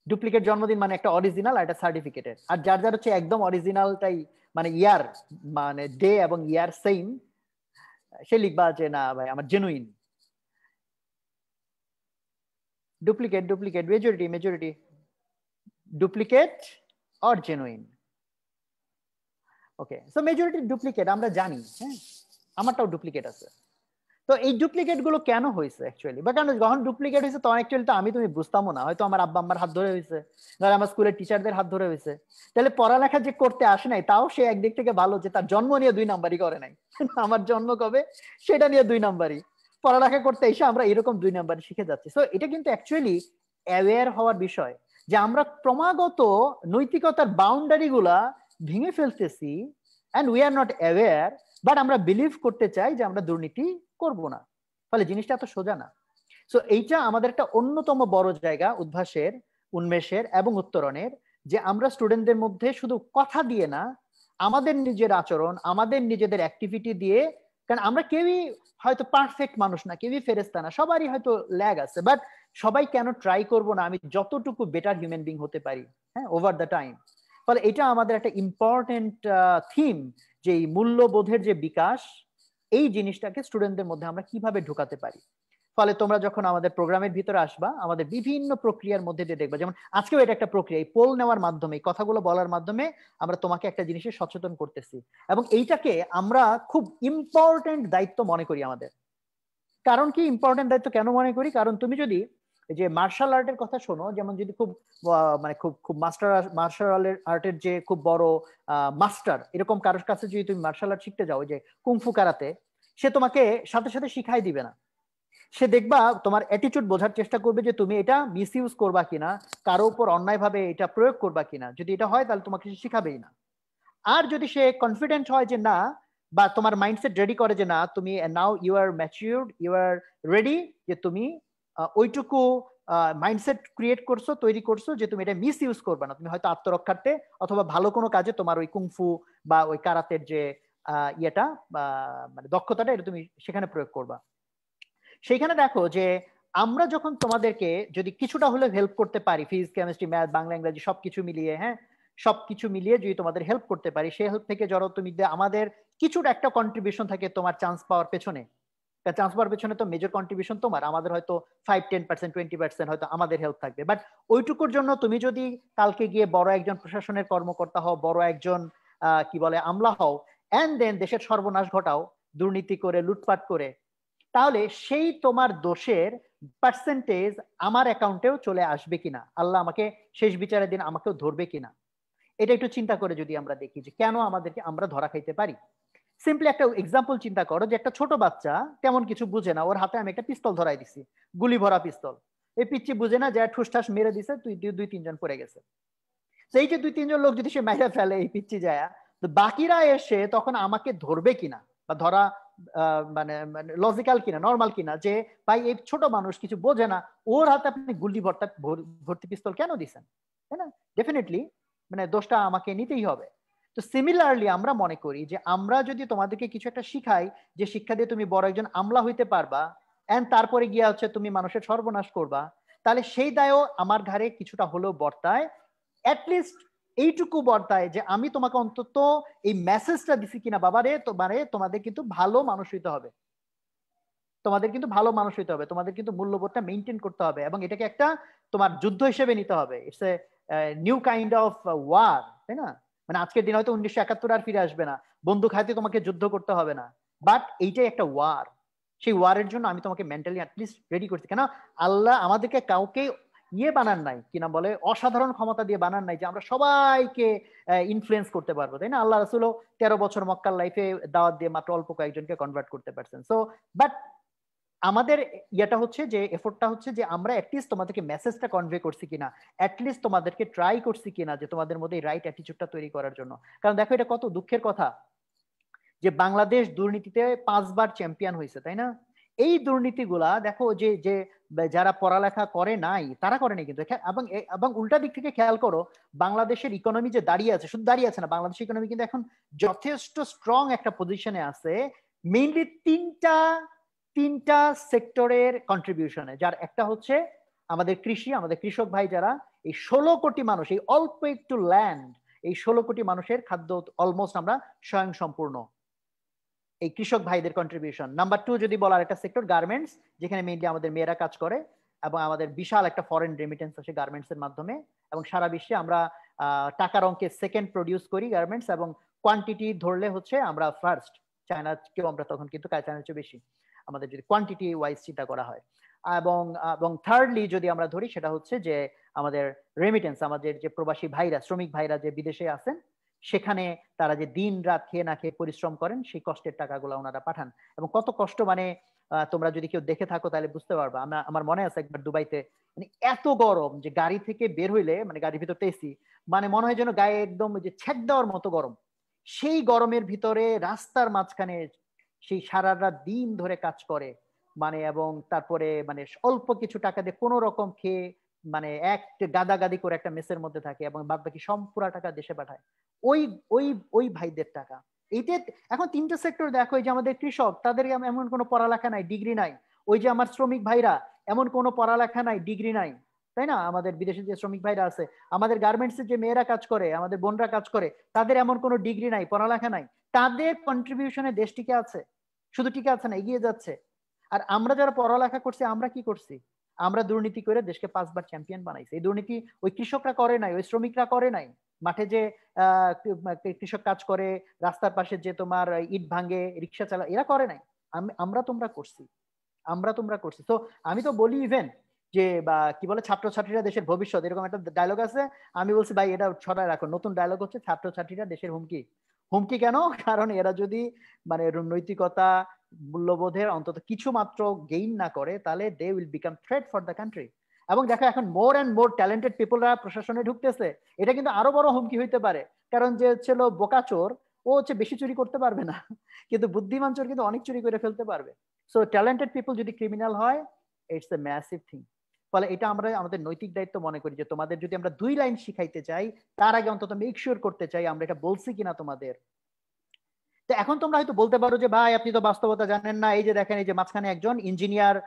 Speaker 3: ডুপ্লিকেট জন্মদিন মানে একটা অরিজিনাল আর একটা সার্টিফিকেটের আর যার যার হচ্ছে একদম অরিজিনালটাই মানে ইয়ার মানে ডে এবং ইয়ার সেম সে লিখবা যে না ভাই আমার genuine duplicate duplicate majority majority duplicate or genuine okay so majority duplicate আমরা জানি হ্যাঁ আমারটাও ডুপ্লিকেট আছে তো এই ডুপ্লিকেট গুলো কেন হয়েছে অ্যাকচুয়ালি বা কেন যখন ডুপ্লিকেট হয়েছে তখন অ্যাকচুয়ালি তো আমি তুমি বুঝতামও না হয়তো আমার আব্বা আমার হাত ধরে হয়েছে ধর আমার স্কুলের টিচারদের হাত ধরে হয়েছে তাহলে পড়ালেখা যে করতে আসে নাই তাও সে একদিক থেকে ভালো যে তার জন্ম নিয়ে দুই নাম্বারই করে নাই আমার জন্ম কবে সেটা নিয়ে দুই নাম্বারই পড়ালেখা করতে এসে আমরা এরকম দুই নাম্বার শিখে যাচ্ছি তো এটা কিন্তু অ্যাকচুয়ালি অ্যাওয়ার হওয়ার বিষয় যে আমরা ক্রমাগত নৈতিকতার বাউন্ডারি গুলা ভেঙে ফেলতেছি and we are not aware but আমরা বিলিভ করতে চাই যে আমরা দুর্নীতি করব না ফলে জিনিসটা এত সোজা না সো এইটা আমাদের একটা অন্যতম বড় জায়গা উদ্ভাসের উন্মেষের এবং উত্তরণের যে আমরা স্টুডেন্টদের মধ্যে শুধু কথা দিয়ে না আমাদের নিজের আচরণ আমাদের নিজেদের অ্যাক্টিভিটি দিয়ে কারণ আমরা কেউই হয়তো পারফেক্ট মানুষ না কেউই ফেরেস্তা না সবারই হয়তো ল্যাগ আছে বাট সবাই কেন ট্রাই করব না আমি যতটুকু বেটার হিউম্যান বিং হতে পারি হ্যাঁ ওভার দ্য টাইম ফলে এটা আমাদের একটা ইম্পর্টেন্ট থিম যে এই মূল্যবোধের যে বিকাশ এই জিনিসটাকে স্টুডেন্টদের মধ্যে আমরা কিভাবে ঢুকাতে পারি ফলে তোমরা যখন আমাদের প্রোগ্রামের ভিতরে আসবা আমাদের বিভিন্ন প্রক্রিয়ার মধ্যে দিয়ে দেখবা যেমন আজকেও এটা একটা প্রক্রিয়া এই পোল নেওয়ার মাধ্যমে কথাগুলো বলার মাধ্যমে আমরা তোমাকে একটা জিনিসে সচেতন করতেছি এবং এইটাকে আমরা খুব ইম্পর্টেন্ট দায়িত্ব মনে করি আমাদের কারণ কি ইম্পর্টেন্ট দায়িত্ব কেন মনে করি কারণ তুমি যদি যে মার্শাল আর্টের কথা শোনো যেমন যদি খুব মানে খুব খুব মাস্টার মার্শাল আর্টের যে খুব বড় মাস্টার এরকম কারোর কাছে যদি তুমি মার্শাল আর্ট শিখতে যাও যে কুংফু কারাতে সে তোমাকে সাথে সাথে শিখাই দিবে না সে দেখবা তোমার অ্যাটিচিউড বোঝার চেষ্টা করবে যে তুমি এটা মিস ইউজ করবা কিনা কারো উপর অন্যায়ভাবে এটা প্রয়োগ করবা কিনা যদি এটা হয় তাহলে তোমাকে সে শিখাবেই না আর যদি সে কনফিডেন্ট হয় যে না বা তোমার মাইন্ডসেট রেডি করে যে না তুমি now you are matured you are ready যে তুমি ওইটুকু মাইন্ডসেট ক্রিয়েট করছো তৈরি করছো যে তুমি এটা মিস ইউজ করবে না তুমি হয়তো আত্মরক্ষার্থে অথবা ভালো কোনো কাজে তোমার ওই কুংফু বা ওই কারাতের যে ইয়েটা মানে দক্ষতাটা এটা তুমি সেখানে প্রয়োগ করবা সেইখানে দেখো যে আমরা যখন তোমাদেরকে যদি কিছুটা হলে হেল্প করতে পারি ফিজিক্স কেমিস্ট্রি ম্যাথ বাংলা ইংরাজি সবকিছু মিলিয়ে হ্যাঁ সবকিছু মিলিয়ে যদি তোমাদের হেল্প করতে পারি সেই হেল্প থেকে ধরো তুমি আমাদের কিছুটা একটা কন্ট্রিবিউশন থাকে তোমার চান্স পাওয়ার পেছনে তা ট্রান্সফার পেছনে তো মেজর কন্ট্রিবিউশন তোমার আমাদের হয়তো five ten percent twenty percent হয়তো আমাদের হেল্প থাকবে বাট ওইটুকুর জন্য তুমি যদি কালকে গিয়ে বড় একজন প্রশাসনের কর্মকর্তা হও বড় একজন কি বলে আমলা হও অ্যান্ড দেন দেশের সর্বনাশ ঘটাও দুর্নীতি করে লুটপাট করে তাহলে সেই তোমার দোষের পার্সেন্টেজ আমার অ্যাকাউন্টেও চলে আসবে কিনা আল্লাহ আমাকে শেষ বিচারের দিন আমাকেও ধরবে কিনা এটা একটু চিন্তা করে যদি আমরা দেখি যে কেন আমাদেরকে আমরা ধরা খাইতে পারি সিম্পলি একটা এক্সাম্পল চিন্তা করো যে একটা ছোট বাচ্চা তেমন কিছু বুঝে না ওর হাতে আমি একটা পিস্তল ধরাই দিছি গুলি ভরা পিস্তল এই পিচ্ছি বুঝে না যা ঠুসঠাস মেরে দিছে তুই দুই তিনজন পড়ে গেছে তো এই যে দুই তিনজন লোক যদি সে মেরে ফেলে এই পিচ্ছি যায় তো বাকিরা এসে তখন আমাকে ধরবে কিনা বা ধরা মানে মানে লজিক্যাল কিনা নর্মাল কিনা যে ভাই এই ছোট মানুষ কিছু বোঝে না ওর হাতে আপনি গুলি ভর্তা ভর্তি পিস্তল কেন দিছেন তাই না ডেফিনেটলি মানে দোষটা আমাকে নিতেই হবে তো সিমিলারলি আমরা মনে করি যে আমরা যদি তোমাদেরকে কিছু একটা শিখাই যে শিক্ষা দিয়ে তুমি বড় একজন আমলা হইতে পারবা অ্যান্ড তারপরে গিয়া হচ্ছে তুমি মানুষের সর্বনাশ করবা তাহলে সেই দায়ও আমার ঘরে কিছুটা হলেও বর্তায় অ্যাটলিস্ট এইটুকু বর্তায় যে আমি তোমাকে অন্তত এই মেসেজটা দিছি কিনা বাবা রে তোমারে তোমাদের কিন্তু ভালো মানুষ হইতে হবে তোমাদের কিন্তু ভালো মানুষ হইতে হবে তোমাদের কিন্তু মূল্যবোধটা মেনটেন করতে হবে এবং এটাকে একটা তোমার যুদ্ধ হিসেবে নিতে হবে it's a new kind of war তাই না মানে আজকের দিন হয়তো উনিশশো একাত্তর আর ফিরে আসবে না বন্দুক হাতে তোমাকে যুদ্ধ করতে হবে না বাট এইটাই একটা ওয়ার সেই ওয়ারের জন্য আমি তোমাকে মেন্টালি অ্যাটলিস্ট রেডি করছি কেন আল্লাহ আমাদেরকে কাউকে ইয়ে বানান নাই কি না বলে অসাধারণ ক্ষমতা দিয়ে বানান নাই যে আমরা সবাইকে ইনফ্লুয়েন্স করতে পারবো তাই না আল্লাহ রাসুলও তেরো বছর মক্কার লাইফে দাওয়াত দিয়ে মাত্র অল্প কয়েকজনকে কনভার্ট করতে পারছেন সো বাট আমাদের ইয়েটা হচ্ছে যে এফোর্টটা হচ্ছে যে আমরা অ্যাটলিস্ট তোমাদেরকে মেসেজটা কনভে করছি কিনা অ্যাটলিস্ট তোমাদেরকে ট্রাই করছি কিনা যে তোমাদের মধ্যে এই রাইট অ্যাটিচিউডটা তৈরি করার জন্য কারণ দেখো এটা কত দুঃখের কথা যে বাংলাদেশ দুর্নীতিতে পাঁচবার চ্যাম্পিয়ন হয়েছে তাই না এই দুর্নীতিগুলা দেখো যে যে যারা পড়ালেখা করে নাই তারা করে নাই কিন্তু এবং এবং উল্টা দিক থেকে খেয়াল করো বাংলাদেশের ইকোনমি যে দাঁড়িয়ে আছে শুধু দাঁড়িয়ে আছে না বাংলাদেশের ইকোনমি কিন্তু এখন যথেষ্ট স্ট্রং একটা পজিশনে আছে মেইনলি তিনটা তিনটা সেক্টরের কন্ট্রিবিউশনে যার একটা হচ্ছে আমাদের কৃষি আমাদের কৃষক ভাই যারা এই ষোলো কোটি মানুষ এই অল্প একটু ল্যান্ড এই ষোলো কোটি মানুষের খাদ্য অলমোস্ট আমরা স্বয়ং সম্পূর্ণ এই কৃষক ভাইদের কন্ট্রিবিউশন নাম্বার টু যদি বলার একটা সেক্টর গার্মেন্টস যেখানে মেইনলি আমাদের মেয়েরা কাজ করে এবং আমাদের বিশাল একটা ফরেন রেমিটেন্স আসে গার্মেন্টস এর মাধ্যমে এবং সারা বিশ্বে আমরা টাকার অঙ্কে সেকেন্ড প্রডিউস করি গার্মেন্টস এবং কোয়ান্টিটি ধরলে হচ্ছে আমরা ফার্স্ট চায়না কেউ আমরা তখন কিন্তু চায়নার চেয়ে বেশি আমাদের যদি কোয়ান্টিটি ওয়াইজ চিন্তা করা হয় এবং এবং থার্ডলি যদি আমরা ধরি সেটা হচ্ছে যে আমাদের রেমিটেন্স আমাদের যে প্রবাসী ভাইরা শ্রমিক ভাইরা যে বিদেশে আছেন সেখানে তারা যে দিন রাত খেয়ে না খেয়ে পরিশ্রম করেন সেই কষ্টের টাকাগুলো ওনারা পাঠান এবং কত কষ্ট মানে তোমরা যদি কেউ দেখে থাকো তাহলে বুঝতে পারবা আমরা আমার মনে আছে একবার দুবাইতে মানে এত গরম যে গাড়ি থেকে বের হইলে মানে গাড়ির ভিতর এসি মানে মনে হয় যেন গায়ে একদম যে ছেদ দেওয়ার মতো গরম সেই গরমের ভিতরে রাস্তার মাঝখানে সেই সারাটা দিন ধরে কাজ করে মানে এবং তারপরে মানে অল্প কিছু টাকা দিয়ে কোনো রকম খেয়ে মানে এক গাদাগাদি করে একটা মেসের মধ্যে থাকে এবং বাদ বাকি সম্পূর্ণ টাকা দেশে পাঠায় ওই ওই ওই ভাইদের টাকা এইটা এখন তিনটা সেক্টর দেখো যে আমাদের কৃষক তাদের এমন কোনো পড়ালেখা নাই ডিগ্রি নাই ওই যে আমার শ্রমিক ভাইরা এমন কোনো পড়ালেখা নাই ডিগ্রি নাই তাই না আমাদের বিদেশে যে শ্রমিক ভাইরা আছে আমাদের গার্মেন্টস যে মেয়েরা কাজ করে আমাদের বোনরা কাজ করে তাদের এমন কোনো ডিগ্রি নাই পড়ালেখা নাই তাদের কন্ট্রিবিউশনে দেশ টিকে আছে শুধু টিকে আছে না এগিয়ে যাচ্ছে আর আমরা যারা পড়ালেখা করছি আমরা কি করছি আমরা দুর্নীতি করে দেশকে পাঁচবার চ্যাম্পিয়ন বানাইছি এই দুর্নীতি ওই কৃষকরা করে নাই ওই শ্রমিকরা করে নাই মাঠে যে কৃষক কাজ করে রাস্তার পাশে যে তোমার ইট ভাঙে রিক্সা চালা এরা করে নাই আমরা তোমরা করছি আমরা তোমরা করছি তো আমি তো বলি ইভেন যে বা কি বলে ছাত্রছাত্রীরা দেশের ভবিষ্যৎ এরকম একটা ডায়লগ আছে আমি বলছি ভাই এটা ছড়ায় রাখো নতুন ডায়লগ হচ্ছে ছাত্রছাত্রীরা দেশের হুমকি হুমকি কেন কারণ এরা যদি মানে নৈতিকতা মূল্যবোধের অন্তত কিছু মাত্র গেইন না করে তাহলে they will become threat for the country এবং দেখো এখন মোর অ্যান্ড মোর ট্যালেন্টেড পিপলরা প্রশাসনে ঢুকতেছে এটা কিন্তু আরো বড় হুমকি হইতে পারে কারণ যে ছিল বোকাচোর ও হচ্ছে বেশি চুরি করতে পারবে না কিন্তু বুদ্ধিমান চোর কিন্তু অনেক চুরি করে ফেলতে পারবে সো ট্যালেন্টেড পিপল যদি ক্রিমিনাল হয় ইটস এ ম্যাসিভ থিং ফলে এটা আমরা আমাদের নৈতিক দায়িত্ব মনে করি যে তোমাদের যদি আমরা দুই লাইন শিখাইতে চাই তার আগে অন্তত মেক শিওর করতে চাই আমরা এটা বলছি কিনা তোমাদের তো এখন তোমরা হয়তো বলতে পারো যে ভাই আপনি তো বাস্তবতা জানেন না এই যে দেখেন এই যে মাঝখানে একজন ইঞ্জিনিয়ার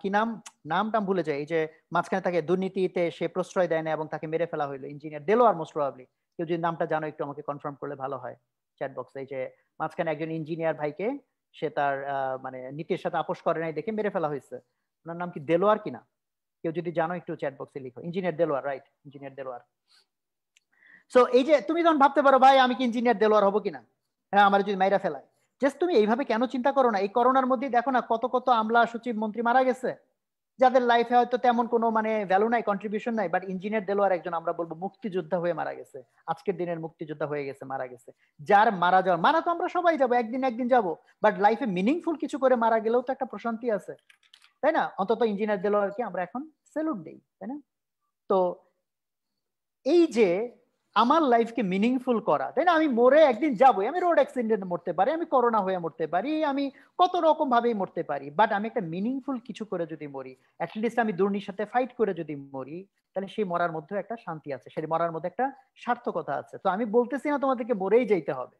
Speaker 3: কি নাম নাম টাম ভুলে যায় এই যে মাঝখানে তাকে দুর্নীতিতে সে প্রশ্রয় দেয় না এবং তাকে মেরে ফেলা হইলো ইঞ্জিনিয়ার দেলো আর মোস্ট প্রবাবলি কেউ যদি নামটা জানো একটু আমাকে কনফার্ম করলে ভালো হয় চ্যাট বক্সে এই যে মাঝখানে একজন ইঞ্জিনিয়ার ভাইকে সে তার মানে নীতির সাথে আপোষ করে নাই দেখে মেরে ফেলা হয়েছে ওনার নাম কি দেলোয়ার কিনা কেউ যদি জানো একটু চ্যাট বক্সে লিখো engineer Delwar right engineer Delwar so এই যে তুমি যখন ভাবতে পারো ভাই আমি কি ইঞ্জিনিয়ার দেলোয়ার হবো কিনা হ্যাঁ আমার যদি মাইরা ফেলায় জাস্ট তুমি এইভাবে কেন চিন্তা করো না এই করোনার মধ্যে দেখো না কত কত আমলা সচিব মন্ত্রী মারা গেছে যাদের লাইফে হয়তো তেমন কোনো মানে ভ্যালু নাই কন্ট্রিবিউশন নাই বাট ইঞ্জিনিয়ার দেলোয়ার একজন আমরা বলবো মুক্তিযোদ্ধা হয়ে মারা গেছে আজকের দিনের মুক্তিযোদ্ধা হয়ে গেছে মারা গেছে যার মারা যাওয়া মারা তো আমরা সবাই যাবো একদিন একদিন যাবো বাট লাইফে মিনিংফুল কিছু করে মারা গেলেও তো একটা প্রশান্তি আছে তাই না অন্তত ইঞ্জিনিয়ার দিল আর কি আমরা এখন সেলুট দিই তাই না তো এই যে আমার লাইফকে মিনিংফুল করা তাই না আমি মরে একদিন যাবই আমি রোড অ্যাক্সিডেন্টে মরতে পারি আমি করোনা হয়ে মরতে পারি আমি কত রকম ভাবেই মরতে পারি বাট আমি একটা মিনিংফুল কিছু করে যদি মরি অ্যাটলিস্ট আমি দুর্নীর সাথে ফাইট করে যদি মরি তাহলে সেই মরার মধ্যেও একটা শান্তি আছে সেই মরার মধ্যে একটা সার্থকতা আছে তো আমি বলতেছি না তোমাদেরকে মরেই যেতে হবে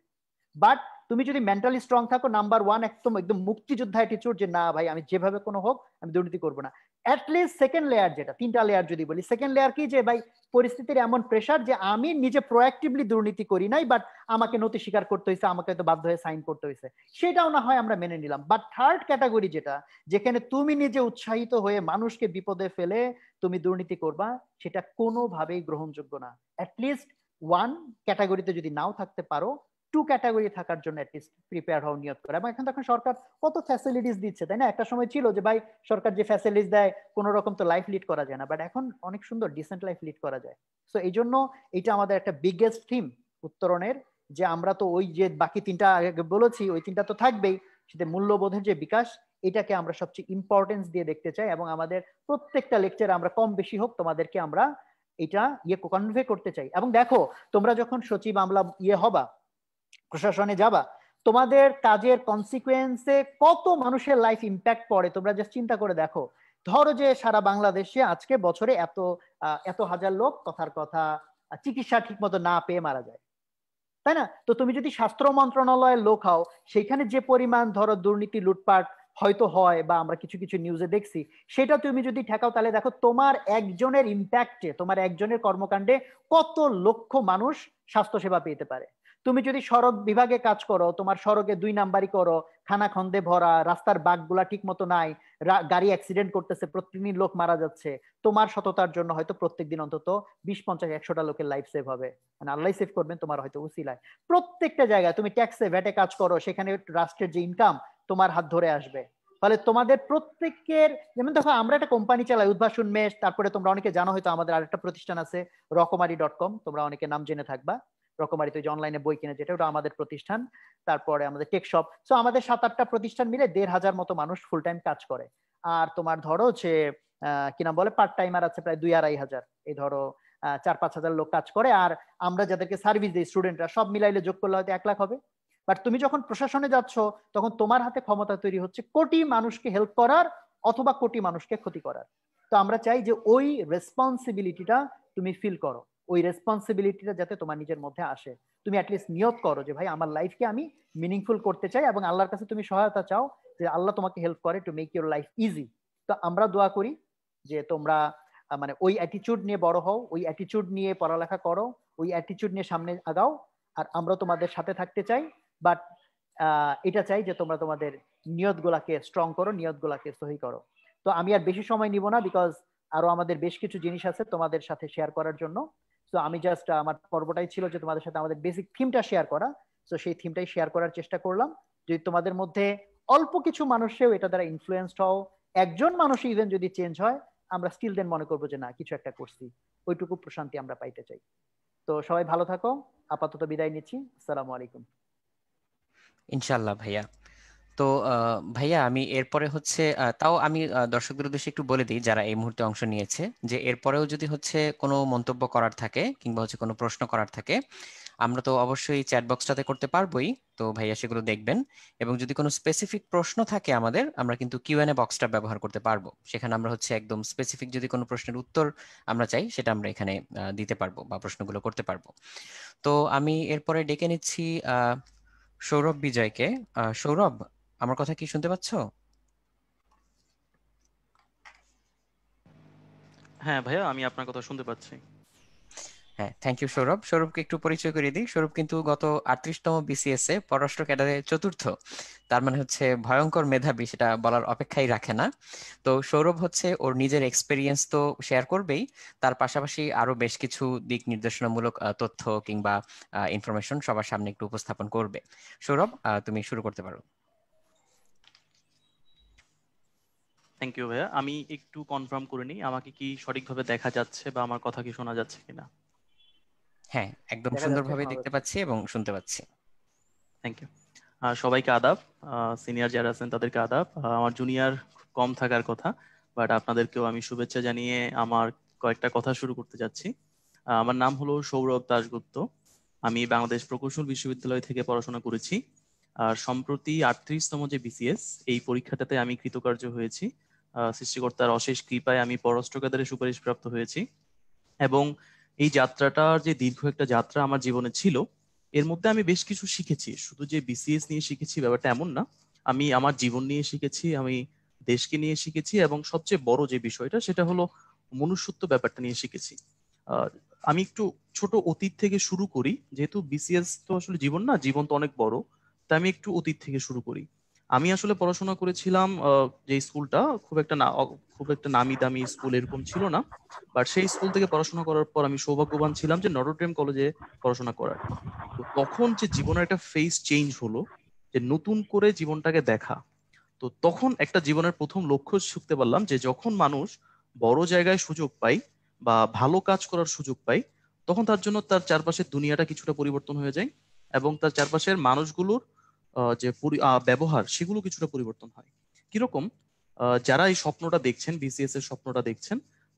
Speaker 3: বাট তুমি যদি মেন্টালি স্ট্রং থাকো নাম্বার ওয়ান একদম একদম মুক্তিযোদ্ধা অ্যাটিচিউড যে না ভাই আমি যেভাবে কোনো হোক আমি দুর্নীতি করব না অ্যাটলিস্ট সেকেন্ড লেয়ার যেটা তিনটা লেয়ার যদি বলি সেকেন্ড লেয়ার কি যে ভাই পরিস্থিতির এমন প্রেশার যে আমি নিজে প্রোয়াক্টিভলি দুর্নীতি করি নাই বাট আমাকে নতি স্বীকার করতে হয়েছে আমাকে হয়তো বাধ্য হয়ে সাইন করতে হয়েছে সেটাও না হয় আমরা মেনে নিলাম বাট থার্ড ক্যাটাগরি যেটা যেখানে তুমি নিজে উৎসাহিত হয়ে মানুষকে বিপদে ফেলে তুমি দুর্নীতি করবা সেটা কোনোভাবেই গ্রহণযোগ্য না অ্যাটলিস্ট ওয়ান ক্যাটাগরিতে যদি নাও থাকতে পারো টু ক্যাটাগরি থাকার জন্য অ্যাটলিস্ট প্রিপেয়ার হওয়া নিয়োগ করে এবং এখন তখন সরকার কত ফ্যাসিলিটিস দিচ্ছে তাই না একটা সময় ছিল যে ভাই সরকার যে ফ্যাসিলিটিস দেয় কোনো রকম তো লাইফ লিড করা যায় না বাট এখন অনেক সুন্দর ডিসেন্ট লাইফ লিড করা যায় সো এই জন্য এটা আমাদের একটা বিগেস্ট থিম উত্তরণের যে আমরা তো ওই যে বাকি তিনটা আগে বলেছি ওই তিনটা তো থাকবেই সেটা মূল্যবোধের যে বিকাশ এটাকে আমরা সবচেয়ে ইম্পর্টেন্স দিয়ে দেখতে চাই এবং আমাদের প্রত্যেকটা লেকচার আমরা কম বেশি হোক তোমাদেরকে আমরা এটা ইয়ে কনভে করতে চাই এবং দেখো তোমরা যখন সচিব আমলা ইয়ে হবা প্রশাসনে যাবা তোমাদের কাজের কনসিকুয়েন্সে কত মানুষের লাইফ ইম্প্যাক্ট পড়ে তোমরা জাস্ট চিন্তা করে দেখো ধরো যে সারা বাংলাদেশে আজকে বছরে এত এত হাজার লোক কথার কথা চিকিৎসা ঠিক মতো না পেয়ে মারা যায় তাই না তো তুমি যদি স্বাস্থ্য মন্ত্রণালয়ের লোক হও সেইখানে যে পরিমাণ ধরো দুর্নীতি লুটপাট হয়তো হয় বা আমরা কিছু কিছু নিউজে দেখছি সেটা তুমি যদি ঠেকাও তাহলে দেখো তোমার একজনের ইম্প্যাক্টে তোমার একজনের কর্মকাণ্ডে কত লক্ষ মানুষ স্বাস্থ্যসেবা পেতে পারে তুমি যদি সড়ক বিভাগে কাজ করো তোমার সড়কে দুই নাম্বারই করো খানা খন্দে ভরা রাস্তার বাঘ গুলা ঠিক মতো নাই গাড়ি অ্যাক্সিডেন্ট করতেছে প্রতিদিন লোক মারা যাচ্ছে তোমার সততার জন্য হয়তো প্রত্যেকদিন অন্তত বিশ পঞ্চাশ একশোটা লোকের লাইফ সেভ হবে মানে আল্লাহ সেভ করবেন তোমার হয়তো উচিলায় প্রত্যেকটা জায়গায় তুমি ট্যাক্সে ভ্যাটে কাজ করো সেখানে রাষ্ট্রের যে ইনকাম তোমার হাত ধরে আসবে ফলে তোমাদের প্রত্যেকের যেমন দেখো আমরা একটা কোম্পানি চালাই উদ্ভাসন মেশ তারপরে তোমরা অনেকে জানো হয়তো আমাদের আরেকটা প্রতিষ্ঠান আছে রকমারি ডট কম তোমরা অনেকে নাম জেনে থাকবা রকমারি তুই অনলাইনে বই কিনে যেটা ওটা আমাদের প্রতিষ্ঠান তারপরে আমাদের টেকশপ তো সো আমাদের সাত আটটা প্রতিষ্ঠান মিলে দেড় হাজার মতো মানুষ ফুল টাইম কাজ করে আর তোমার ধরো যে কি নাম বলে পার্ট টাইমার আছে প্রায় দুই আড়াই হাজার এই ধরো চার পাঁচ হাজার লোক কাজ করে আর আমরা যাদেরকে সার্ভিস দিই স্টুডেন্টরা সব মিলাইলে যোগ করলে হয়তো এক লাখ হবে বাট তুমি যখন প্রশাসনে যাচ্ছ তখন তোমার হাতে ক্ষমতা তৈরি হচ্ছে কোটি মানুষকে হেল্প করার অথবা কোটি মানুষকে ক্ষতি করার তো আমরা চাই যে ওই রেসপন্সিবিলিটিটা তুমি ফিল করো ওই রেসপন্সিবিলিটিটা যাতে তোমার নিজের মধ্যে আসে তুমি অ্যাটলিস্ট নিয়ত করো যে ভাই আমার লাইফকে আমি মিনিংফুল করতে চাই এবং আল্লাহর কাছে তুমি সহায়তা চাও যে আল্লাহ তোমাকে হেল্প করে to make your life easy তো আমরা দোয়া করি যে তোমরা মানে ওই অ্যাটিচিউড নিয়ে বড় হও ওই অ্যাটিচিউড নিয়ে পড়ালেখা করো ওই অ্যাটিচিউড নিয়ে সামনে আগাও আর আমরা তোমাদের সাথে থাকতে চাই বাট এটা চাই যে তোমরা তোমাদের নিয়তগুলাকে স্ট্রং করো নিয়তগুলাকে সহি করো তো আমি আর বেশি সময় নিব না বিকজ আরো আমাদের বেশ কিছু জিনিস আছে তোমাদের সাথে শেয়ার করার জন্য সো আমি জাস্ট আমার পর্বটাই ছিল যে তোমাদের সাথে আমাদের বেসিক থিমটা শেয়ার করা সো সেই থিমটাই শেয়ার করার চেষ্টা করলাম যদি তোমাদের মধ্যে অল্প কিছু মানুষেও এটা দ্বারা ইনফ্লুয়েসড হও একজন মানুষ ইভেন যদি চেঞ্জ হয় আমরা স্টিল দেন মনে করবো যে না কিছু একটা করছি ওইটুকু প্রশান্তি আমরা পাইতে চাই তো সবাই ভালো থাকো আপাতত বিদায় নিচ্ছি আসসালামু আলাইকুম
Speaker 1: ইনশাল্লাহ ভাইয়া তো ভাইয়া আমি এরপরে হচ্ছে তাও আমি দর্শকদের উদ্দেশ্যে একটু বলে দিই যারা এই মুহূর্তে অংশ নিয়েছে যে এরপরেও যদি হচ্ছে কোনো মন্তব্য করার থাকে কিংবা হচ্ছে কোনো প্রশ্ন করার থাকে আমরা তো অবশ্যই চ্যাট বক্সটাতে করতে পারবোই তো ভাইয়া সেগুলো দেখবেন এবং যদি কোনো স্পেসিফিক প্রশ্ন থাকে আমাদের আমরা কিন্তু কিউএনএ বক্সটা ব্যবহার করতে পারবো সেখানে আমরা হচ্ছে একদম স্পেসিফিক যদি কোনো প্রশ্নের উত্তর আমরা চাই সেটা আমরা এখানে দিতে পারবো বা প্রশ্নগুলো করতে পারবো তো আমি এরপরে ডেকে নিচ্ছি সৌরভ বিজয়কে সৌরভ আমার কথা কি শুনতে পাচ্ছ
Speaker 4: হ্যাঁ ভাইয়া আমি আপনার কথা শুনতে
Speaker 1: পাচ্ছি হ্যাঁ থ্যাংক ইউ সৌরভ সৌরভকে একটু পরিচয় করিয়ে দিই সৌরভ কিন্তু গত আটত্রিশতম বিসিএস এ পররাষ্ট্র ক্যাডারে চতুর্থ তার মানে হচ্ছে ভয়ঙ্কর মেধাবী সেটা বলার অপেক্ষাই রাখে না তো সৌরভ হচ্ছে ওর নিজের এক্সপেরিয়েন্স তো শেয়ার করবেই তার পাশাপাশি আরো বেশ কিছু দিক নির্দেশনামূলক তথ্য কিংবা ইনফরমেশন সবার সামনে একটু উপস্থাপন করবে সৌরভ তুমি শুরু করতে পারো
Speaker 4: থ্যাংক ইউ ভাইয়া আমি একটু কনফার্ম করে নিই আমাকে কি সঠিকভাবে দেখা যাচ্ছে বা আমার
Speaker 1: কথা কি শোনা যাচ্ছে কিনা হ্যাঁ একদম সুন্দরভাবে দেখতে পাচ্ছি এবং শুনতে পাচ্ছি থ্যাংক ইউ
Speaker 4: সবাইকে আদাব সিনিয়র যারা আছেন তাদেরকে আদাব আমার জুনিয়র কম থাকার কথা বাট আপনাদেরকেও আমি শুভেচ্ছা জানিয়ে আমার কয়েকটা কথা শুরু করতে যাচ্ছি আমার নাম হলো সৌরভ দাশগুপ্ত আমি বাংলাদেশ প্রকৌশল বিশ্ববিদ্যালয় থেকে পড়াশোনা করেছি আর সম্প্রতি আটত্রিশতম যে বিসিএস এই পরীক্ষাটাতে আমি কৃতকার্য হয়েছি সৃষ্টিকর্তার অশেষ কৃপায় আমি কাদারে সুপারিশ প্রাপ্ত হয়েছি এবং এই যাত্রাটার যে দীর্ঘ একটা যাত্রা আমার জীবনে ছিল এর মধ্যে আমি বেশ কিছু শিখেছি শুধু যে বিসিএস নিয়ে শিখেছি ব্যাপারটা এমন না আমি আমার জীবন নিয়ে শিখেছি আমি দেশকে নিয়ে শিখেছি এবং সবচেয়ে বড় যে বিষয়টা সেটা হলো মনুষ্যত্ব ব্যাপারটা নিয়ে শিখেছি আমি একটু ছোট অতীত থেকে শুরু করি যেহেতু বিসিএস তো আসলে জীবন না জীবন তো অনেক বড় তাই আমি একটু অতীত থেকে শুরু করি আমি আসলে পড়াশোনা করেছিলাম যে স্কুলটা খুব একটা না খুব একটা নামি দামি স্কুল এরকম ছিল না বাট সেই স্কুল থেকে পড়াশোনা করার পর আমি সৌভাগ্যবান ছিলাম যে নটোট্রেম কলেজে পড়াশোনা করার তো তখন যে জীবনের একটা ফেস চেঞ্জ হলো যে নতুন করে জীবনটাকে দেখা তো তখন একটা জীবনের প্রথম লক্ষ্য শিখতে পারলাম যে যখন মানুষ বড় জায়গায় সুযোগ পায় বা ভালো কাজ করার সুযোগ পায় তখন তার জন্য তার চারপাশের দুনিয়াটা কিছুটা পরিবর্তন হয়ে যায় এবং তার চারপাশের মানুষগুলোর যে ব্যবহার সেগুলো কিছুটা পরিবর্তন হয় কিরকম যারা এই স্বপ্নটা দেখছেন বিসিএস এর স্বপ্নটা দেখছেন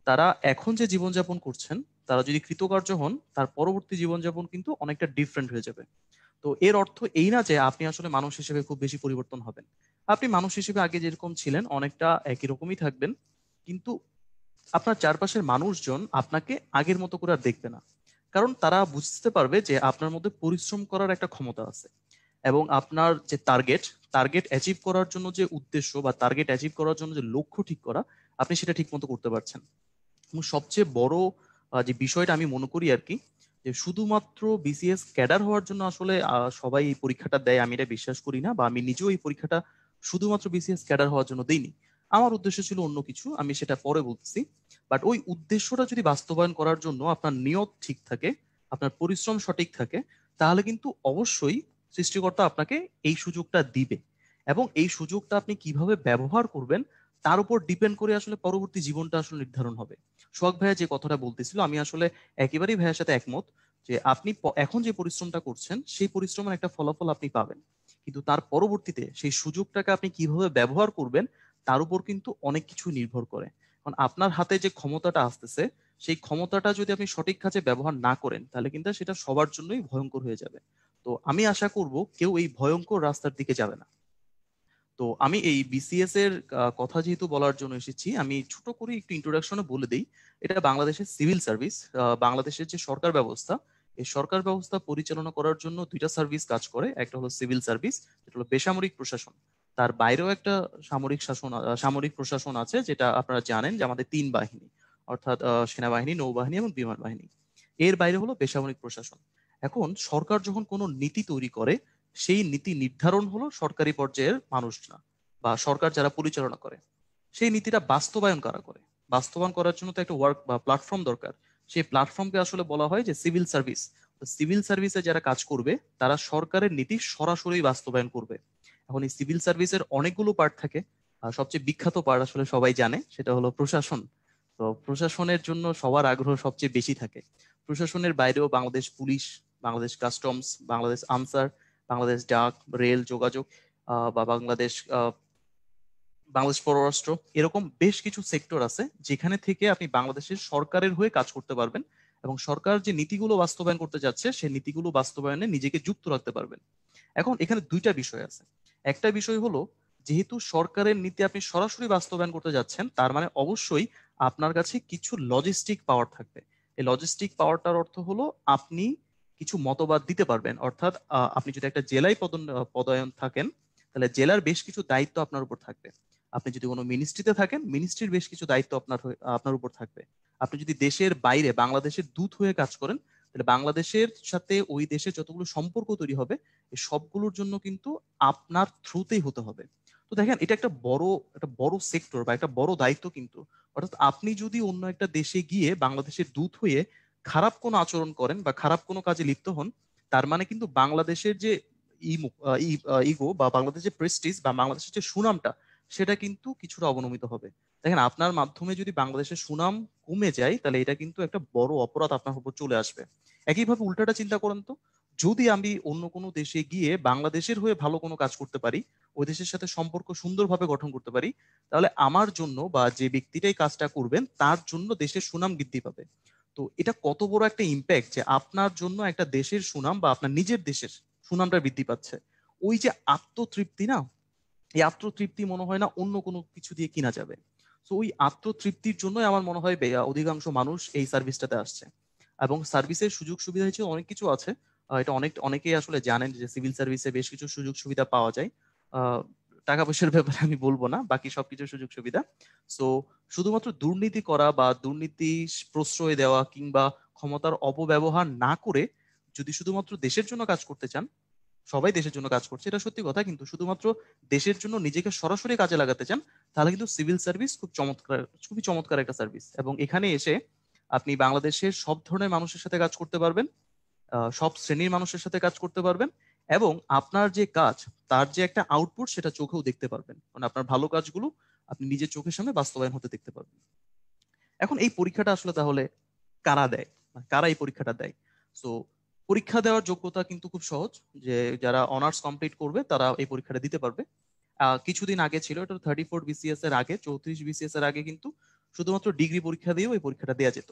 Speaker 4: তারা এখন যে জীবনযাপন করছেন তারা যদি কৃতকার্য হন তার পরবর্তী জীবনযাপন কিন্তু অনেকটা ডিফারেন্ট হয়ে যাবে তো এর অর্থ এই না যে আপনি আসলে মানুষ হিসেবে খুব বেশি পরিবর্তন হবেন আপনি মানুষ হিসেবে আগে যেরকম ছিলেন অনেকটা একই রকমই থাকবেন কিন্তু আপনার চারপাশের মানুষজন আপনাকে আগের মতো করে আর দেখবে না কারণ তারা বুঝতে পারবে যে আপনার মধ্যে পরিশ্রম করার একটা ক্ষমতা আছে এবং আপনার যে টার্গেট টার্গেট অ্যাচিভ করার জন্য যে উদ্দেশ্য বা টার্গেট অ্যাচিভ করার জন্য যে লক্ষ্য ঠিক করা আপনি সেটা ঠিক মতো করতে পারছেন এবং সবচেয়ে বড় যে বিষয়টা আমি মনে করি আর কি যে শুধুমাত্র বিসিএস ক্যাডার হওয়ার জন্য আসলে সবাই এই পরীক্ষাটা দেয় আমি এটা বিশ্বাস করি না বা আমি নিজেও এই পরীক্ষাটা শুধুমাত্র বিসিএস ক্যাডার হওয়ার জন্য দিইনি আমার উদ্দেশ্য ছিল অন্য কিছু আমি সেটা পরে বলছি বাট ওই উদ্দেশ্যটা যদি বাস্তবায়ন করার জন্য আপনার নিয়ত ঠিক থাকে আপনার পরিশ্রম সঠিক থাকে তাহলে কিন্তু অবশ্যই সৃষ্টিকর্তা আপনাকে এই সুযোগটা দিবে এবং এই সুযোগটা আপনি কিভাবে ব্যবহার করবেন তার উপর ডিপেন্ড করে আসলে পরবর্তী জীবনটা আসলে নির্ধারণ হবে সোহাগ ভাইয়া যে কথাটা বলতেছিল আমি আসলে একেবারেই ভাইয়ার সাথে একমত যে আপনি এখন যে পরিশ্রমটা করছেন সেই পরিশ্রমের একটা ফলাফল আপনি পাবেন কিন্তু তার পরবর্তীতে সেই সুযোগটাকে আপনি কিভাবে ব্যবহার করবেন তার উপর কিন্তু অনেক কিছু নির্ভর করে কারণ আপনার হাতে যে ক্ষমতাটা আসতেছে সেই ক্ষমতাটা যদি আপনি সঠিক কাজে ব্যবহার না করেন তাহলে কিন্তু সেটা সবার জন্যই ভয়ঙ্কর হয়ে যাবে তো আমি আশা করব কেউ এই ভয়ঙ্কর রাস্তার দিকে যাবে না তো আমি এই বিসিএস এর কথা যেহেতু বলার জন্য এসেছি আমি ছোট করে একটু ইন্ট্রোডাকশনে বলে দিই এটা বাংলাদেশের সিভিল সার্ভিস বাংলাদেশের যে সরকার ব্যবস্থা এই সরকার ব্যবস্থা পরিচালনা করার জন্য দুইটা সার্ভিস কাজ করে একটা হলো সিভিল সার্ভিস যেটা হলো বেসামরিক প্রশাসন তার বাইরেও একটা সামরিক শাসন সামরিক প্রশাসন আছে যেটা আপনারা জানেন যে আমাদের তিন বাহিনী অর্থাৎ সেনাবাহিনী নৌবাহিনী এবং বিমান বাহিনী এর বাইরে হলো বেসামরিক প্রশাসন এখন সরকার যখন কোনো নীতি তৈরি করে সেই নীতি নির্ধারণ হলো সরকারি পর্যায়ের মানুষ না বা সরকার যারা পরিচালনা করে সেই নীতিটা বাস্তবায়ন কারা করে বাস্তবায়ন করার জন্য তো একটা ওয়ার্ক বা প্ল্যাটফর্ম দরকার সেই প্ল্যাটফর্মকে আসলে বলা হয় যে সিভিল সার্ভিস সিভিল সার্ভিসে যারা কাজ করবে তারা সরকারের নীতি সরাসরি বাস্তবায়ন করবে এখন এই সিভিল সার্ভিসের অনেকগুলো পার্ট থাকে সবচেয়ে বিখ্যাত পার্ট আসলে সবাই জানে সেটা হলো প্রশাসন তো প্রশাসনের জন্য সবার আগ্রহ সবচেয়ে বেশি থাকে প্রশাসনের বাইরেও বাংলাদেশ পুলিশ বাংলাদেশ কাস্টমস বাংলাদেশ আনসার বাংলাদেশ ডাক রেল যোগাযোগ বা বাংলাদেশ বাংলাদেশ পররাষ্ট্র এরকম বেশ কিছু সেক্টর আছে যেখানে থেকে আপনি বাংলাদেশের সরকারের হয়ে কাজ করতে পারবেন এবং সরকার যে নীতিগুলো বাস্তবায়ন করতে যাচ্ছে সেই নীতিগুলো বাস্তবায়নে নিজেকে যুক্ত রাখতে পারবেন এখন এখানে দুইটা বিষয় আছে একটা বিষয় হলো যেহেতু সরকারের নীতি আপনি সরাসরি বাস্তবায়ন করতে যাচ্ছেন তার মানে অবশ্যই আপনার কাছে কিছু লজিস্টিক পাওয়ার থাকবে এই লজিস্টিক পাওয়ারটার অর্থ হলো আপনি কিছু মতবাদ দিতে পারবেন অর্থাৎ আপনি যদি একটা জেলায় পদায়ন থাকেন তাহলে জেলার বেশ কিছু দায়িত্ব আপনার উপর থাকবে আপনি যদি কোনো মিনিস্ট্রিতে থাকেন মিনিস্ট্রির বেশ কিছু দায়িত্ব আপনার আপনার উপর থাকবে আপনি যদি দেশের বাইরে বাংলাদেশের দূত হয়ে কাজ করেন তাহলে বাংলাদেশের সাথে ওই দেশের যতগুলো সম্পর্ক তৈরি হবে এই সবগুলোর জন্য কিন্তু আপনার থ্রুতেই হতে হবে তো দেখেন এটা একটা বড় একটা বড় সেক্টর বা একটা বড় দায়িত্ব কিন্তু অর্থাৎ আপনি যদি অন্য একটা দেশে গিয়ে বাংলাদেশের দূত হয়ে খারাপ কোনো আচরণ করেন বা খারাপ কোনো কাজে লিপ্ত হন তার মানে কিন্তু বাংলাদেশের যে ইগো বা বাংলাদেশের প্রেস্টিজ বা বাংলাদেশের যে সুনামটা সেটা কিন্তু কিছুটা অবনমিত হবে দেখেন আপনার মাধ্যমে যদি বাংলাদেশের সুনাম কমে যায় তাহলে এটা কিন্তু একটা বড় অপরাধ আপনার উপর চলে আসবে একইভাবে উল্টাটা চিন্তা করেন তো যদি আমি অন্য কোনো দেশে গিয়ে বাংলাদেশের হয়ে ভালো কোনো কাজ করতে পারি ওই দেশের সাথে সম্পর্ক সুন্দরভাবে গঠন করতে পারি তাহলে আমার জন্য বা যে ব্যক্তিটাই কাজটা করবেন তার জন্য দেশের সুনাম বৃদ্ধি পাবে তো এটা কত বড় একটা ইম্প্যাক্ট যে আপনার জন্য একটা দেশের সুনাম বা আপনার নিজের দেশের সুনামটা বৃদ্ধি পাচ্ছে ওই যে আত্মতৃপ্তি না এই আত্মতৃপ্তি মনে হয় না অন্য কোনো কিছু দিয়ে কিনা যাবে তো ওই আত্মতৃপ্তির জন্যই আমার মনে হয় অধিকাংশ মানুষ এই সার্ভিসটাতে আসছে এবং সার্ভিসের সুযোগ সুবিধা হিসেবে অনেক কিছু আছে এটা অনেক অনেকেই আসলে জানেন যে সিভিল সার্ভিসে বেশ কিছু সুযোগ সুবিধা পাওয়া যায় টাকা পয়সার ব্যাপারে আমি বলবো না বাকি সবকিছু সুযোগ সুবিধা সো শুধুমাত্র দুর্নীতি করা বা দুর্নীতি প্রশ্রয় দেওয়া কিংবা ক্ষমতার অপব্যবহার না করে যদি শুধুমাত্র দেশের জন্য কাজ করতে চান সবাই দেশের জন্য কাজ করছে এটা সত্যি কথা কিন্তু শুধুমাত্র দেশের জন্য নিজেকে সরাসরি কাজে লাগাতে চান তাহলে কিন্তু সিভিল সার্ভিস খুব চমৎকার খুবই চমৎকার একটা সার্ভিস এবং এখানে এসে আপনি বাংলাদেশের সব ধরনের মানুষের সাথে কাজ করতে পারবেন সব শ্রেণীর মানুষের সাথে কাজ করতে পারবেন এবং আপনার যে কাজ তার যে একটা আউটপুট সেটা চোখেও দেখতে পারবেন মানে আপনার ভালো কাজগুলো আপনি নিজের চোখের সামনে বাস্তবায়ন হতে দেখতে পারবেন এখন এই পরীক্ষাটা আসলে তাহলে কারা দেয় মানে কারা এই পরীক্ষাটা দেয় সো পরীক্ষা দেওয়ার যোগ্যতা কিন্তু খুব সহজ যে যারা অনার্স কমপ্লিট করবে তারা এই পরীক্ষাটা দিতে পারবে কিছুদিন আগে ছিল এটা থার্টি ফোর বিসিএস এর আগে চৌত্রিশ বিসিএস এর আগে কিন্তু শুধুমাত্র ডিগ্রি পরীক্ষা দিয়েও এই পরীক্ষাটা দেওয়া যেত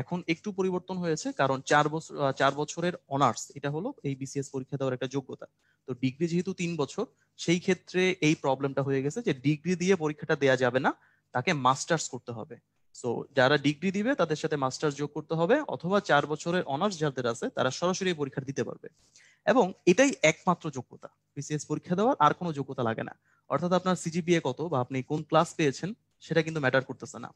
Speaker 4: এখন একটু পরিবর্তন হয়েছে কারণ চার বছর চার বছরের অনার্স এটা হলো এই বিসিএস পরীক্ষা দেওয়ার একটা যোগ্যতা তো ডিগ্রি যেহেতু তিন বছর সেই ক্ষেত্রে এই প্রবলেমটা হয়ে গেছে যে ডিগ্রি দিয়ে পরীক্ষাটা দেয়া যাবে না তাকে মাস্টার্স করতে হবে সো যারা ডিগ্রি দিবে তাদের সাথে মাস্টার্স যোগ করতে হবে অথবা চার বছরের অনার্স যাদের আছে তারা সরাসরি পরীক্ষা দিতে পারবে এবং এটাই একমাত্র যোগ্যতা বিসিএস পরীক্ষা দেওয়ার আর কোনো যোগ্যতা লাগে না অর্থাৎ আপনার সিজিপিএ কত বা আপনি কোন ক্লাস পেয়েছেন সেটা কিন্তু ম্যাটার করতেছে না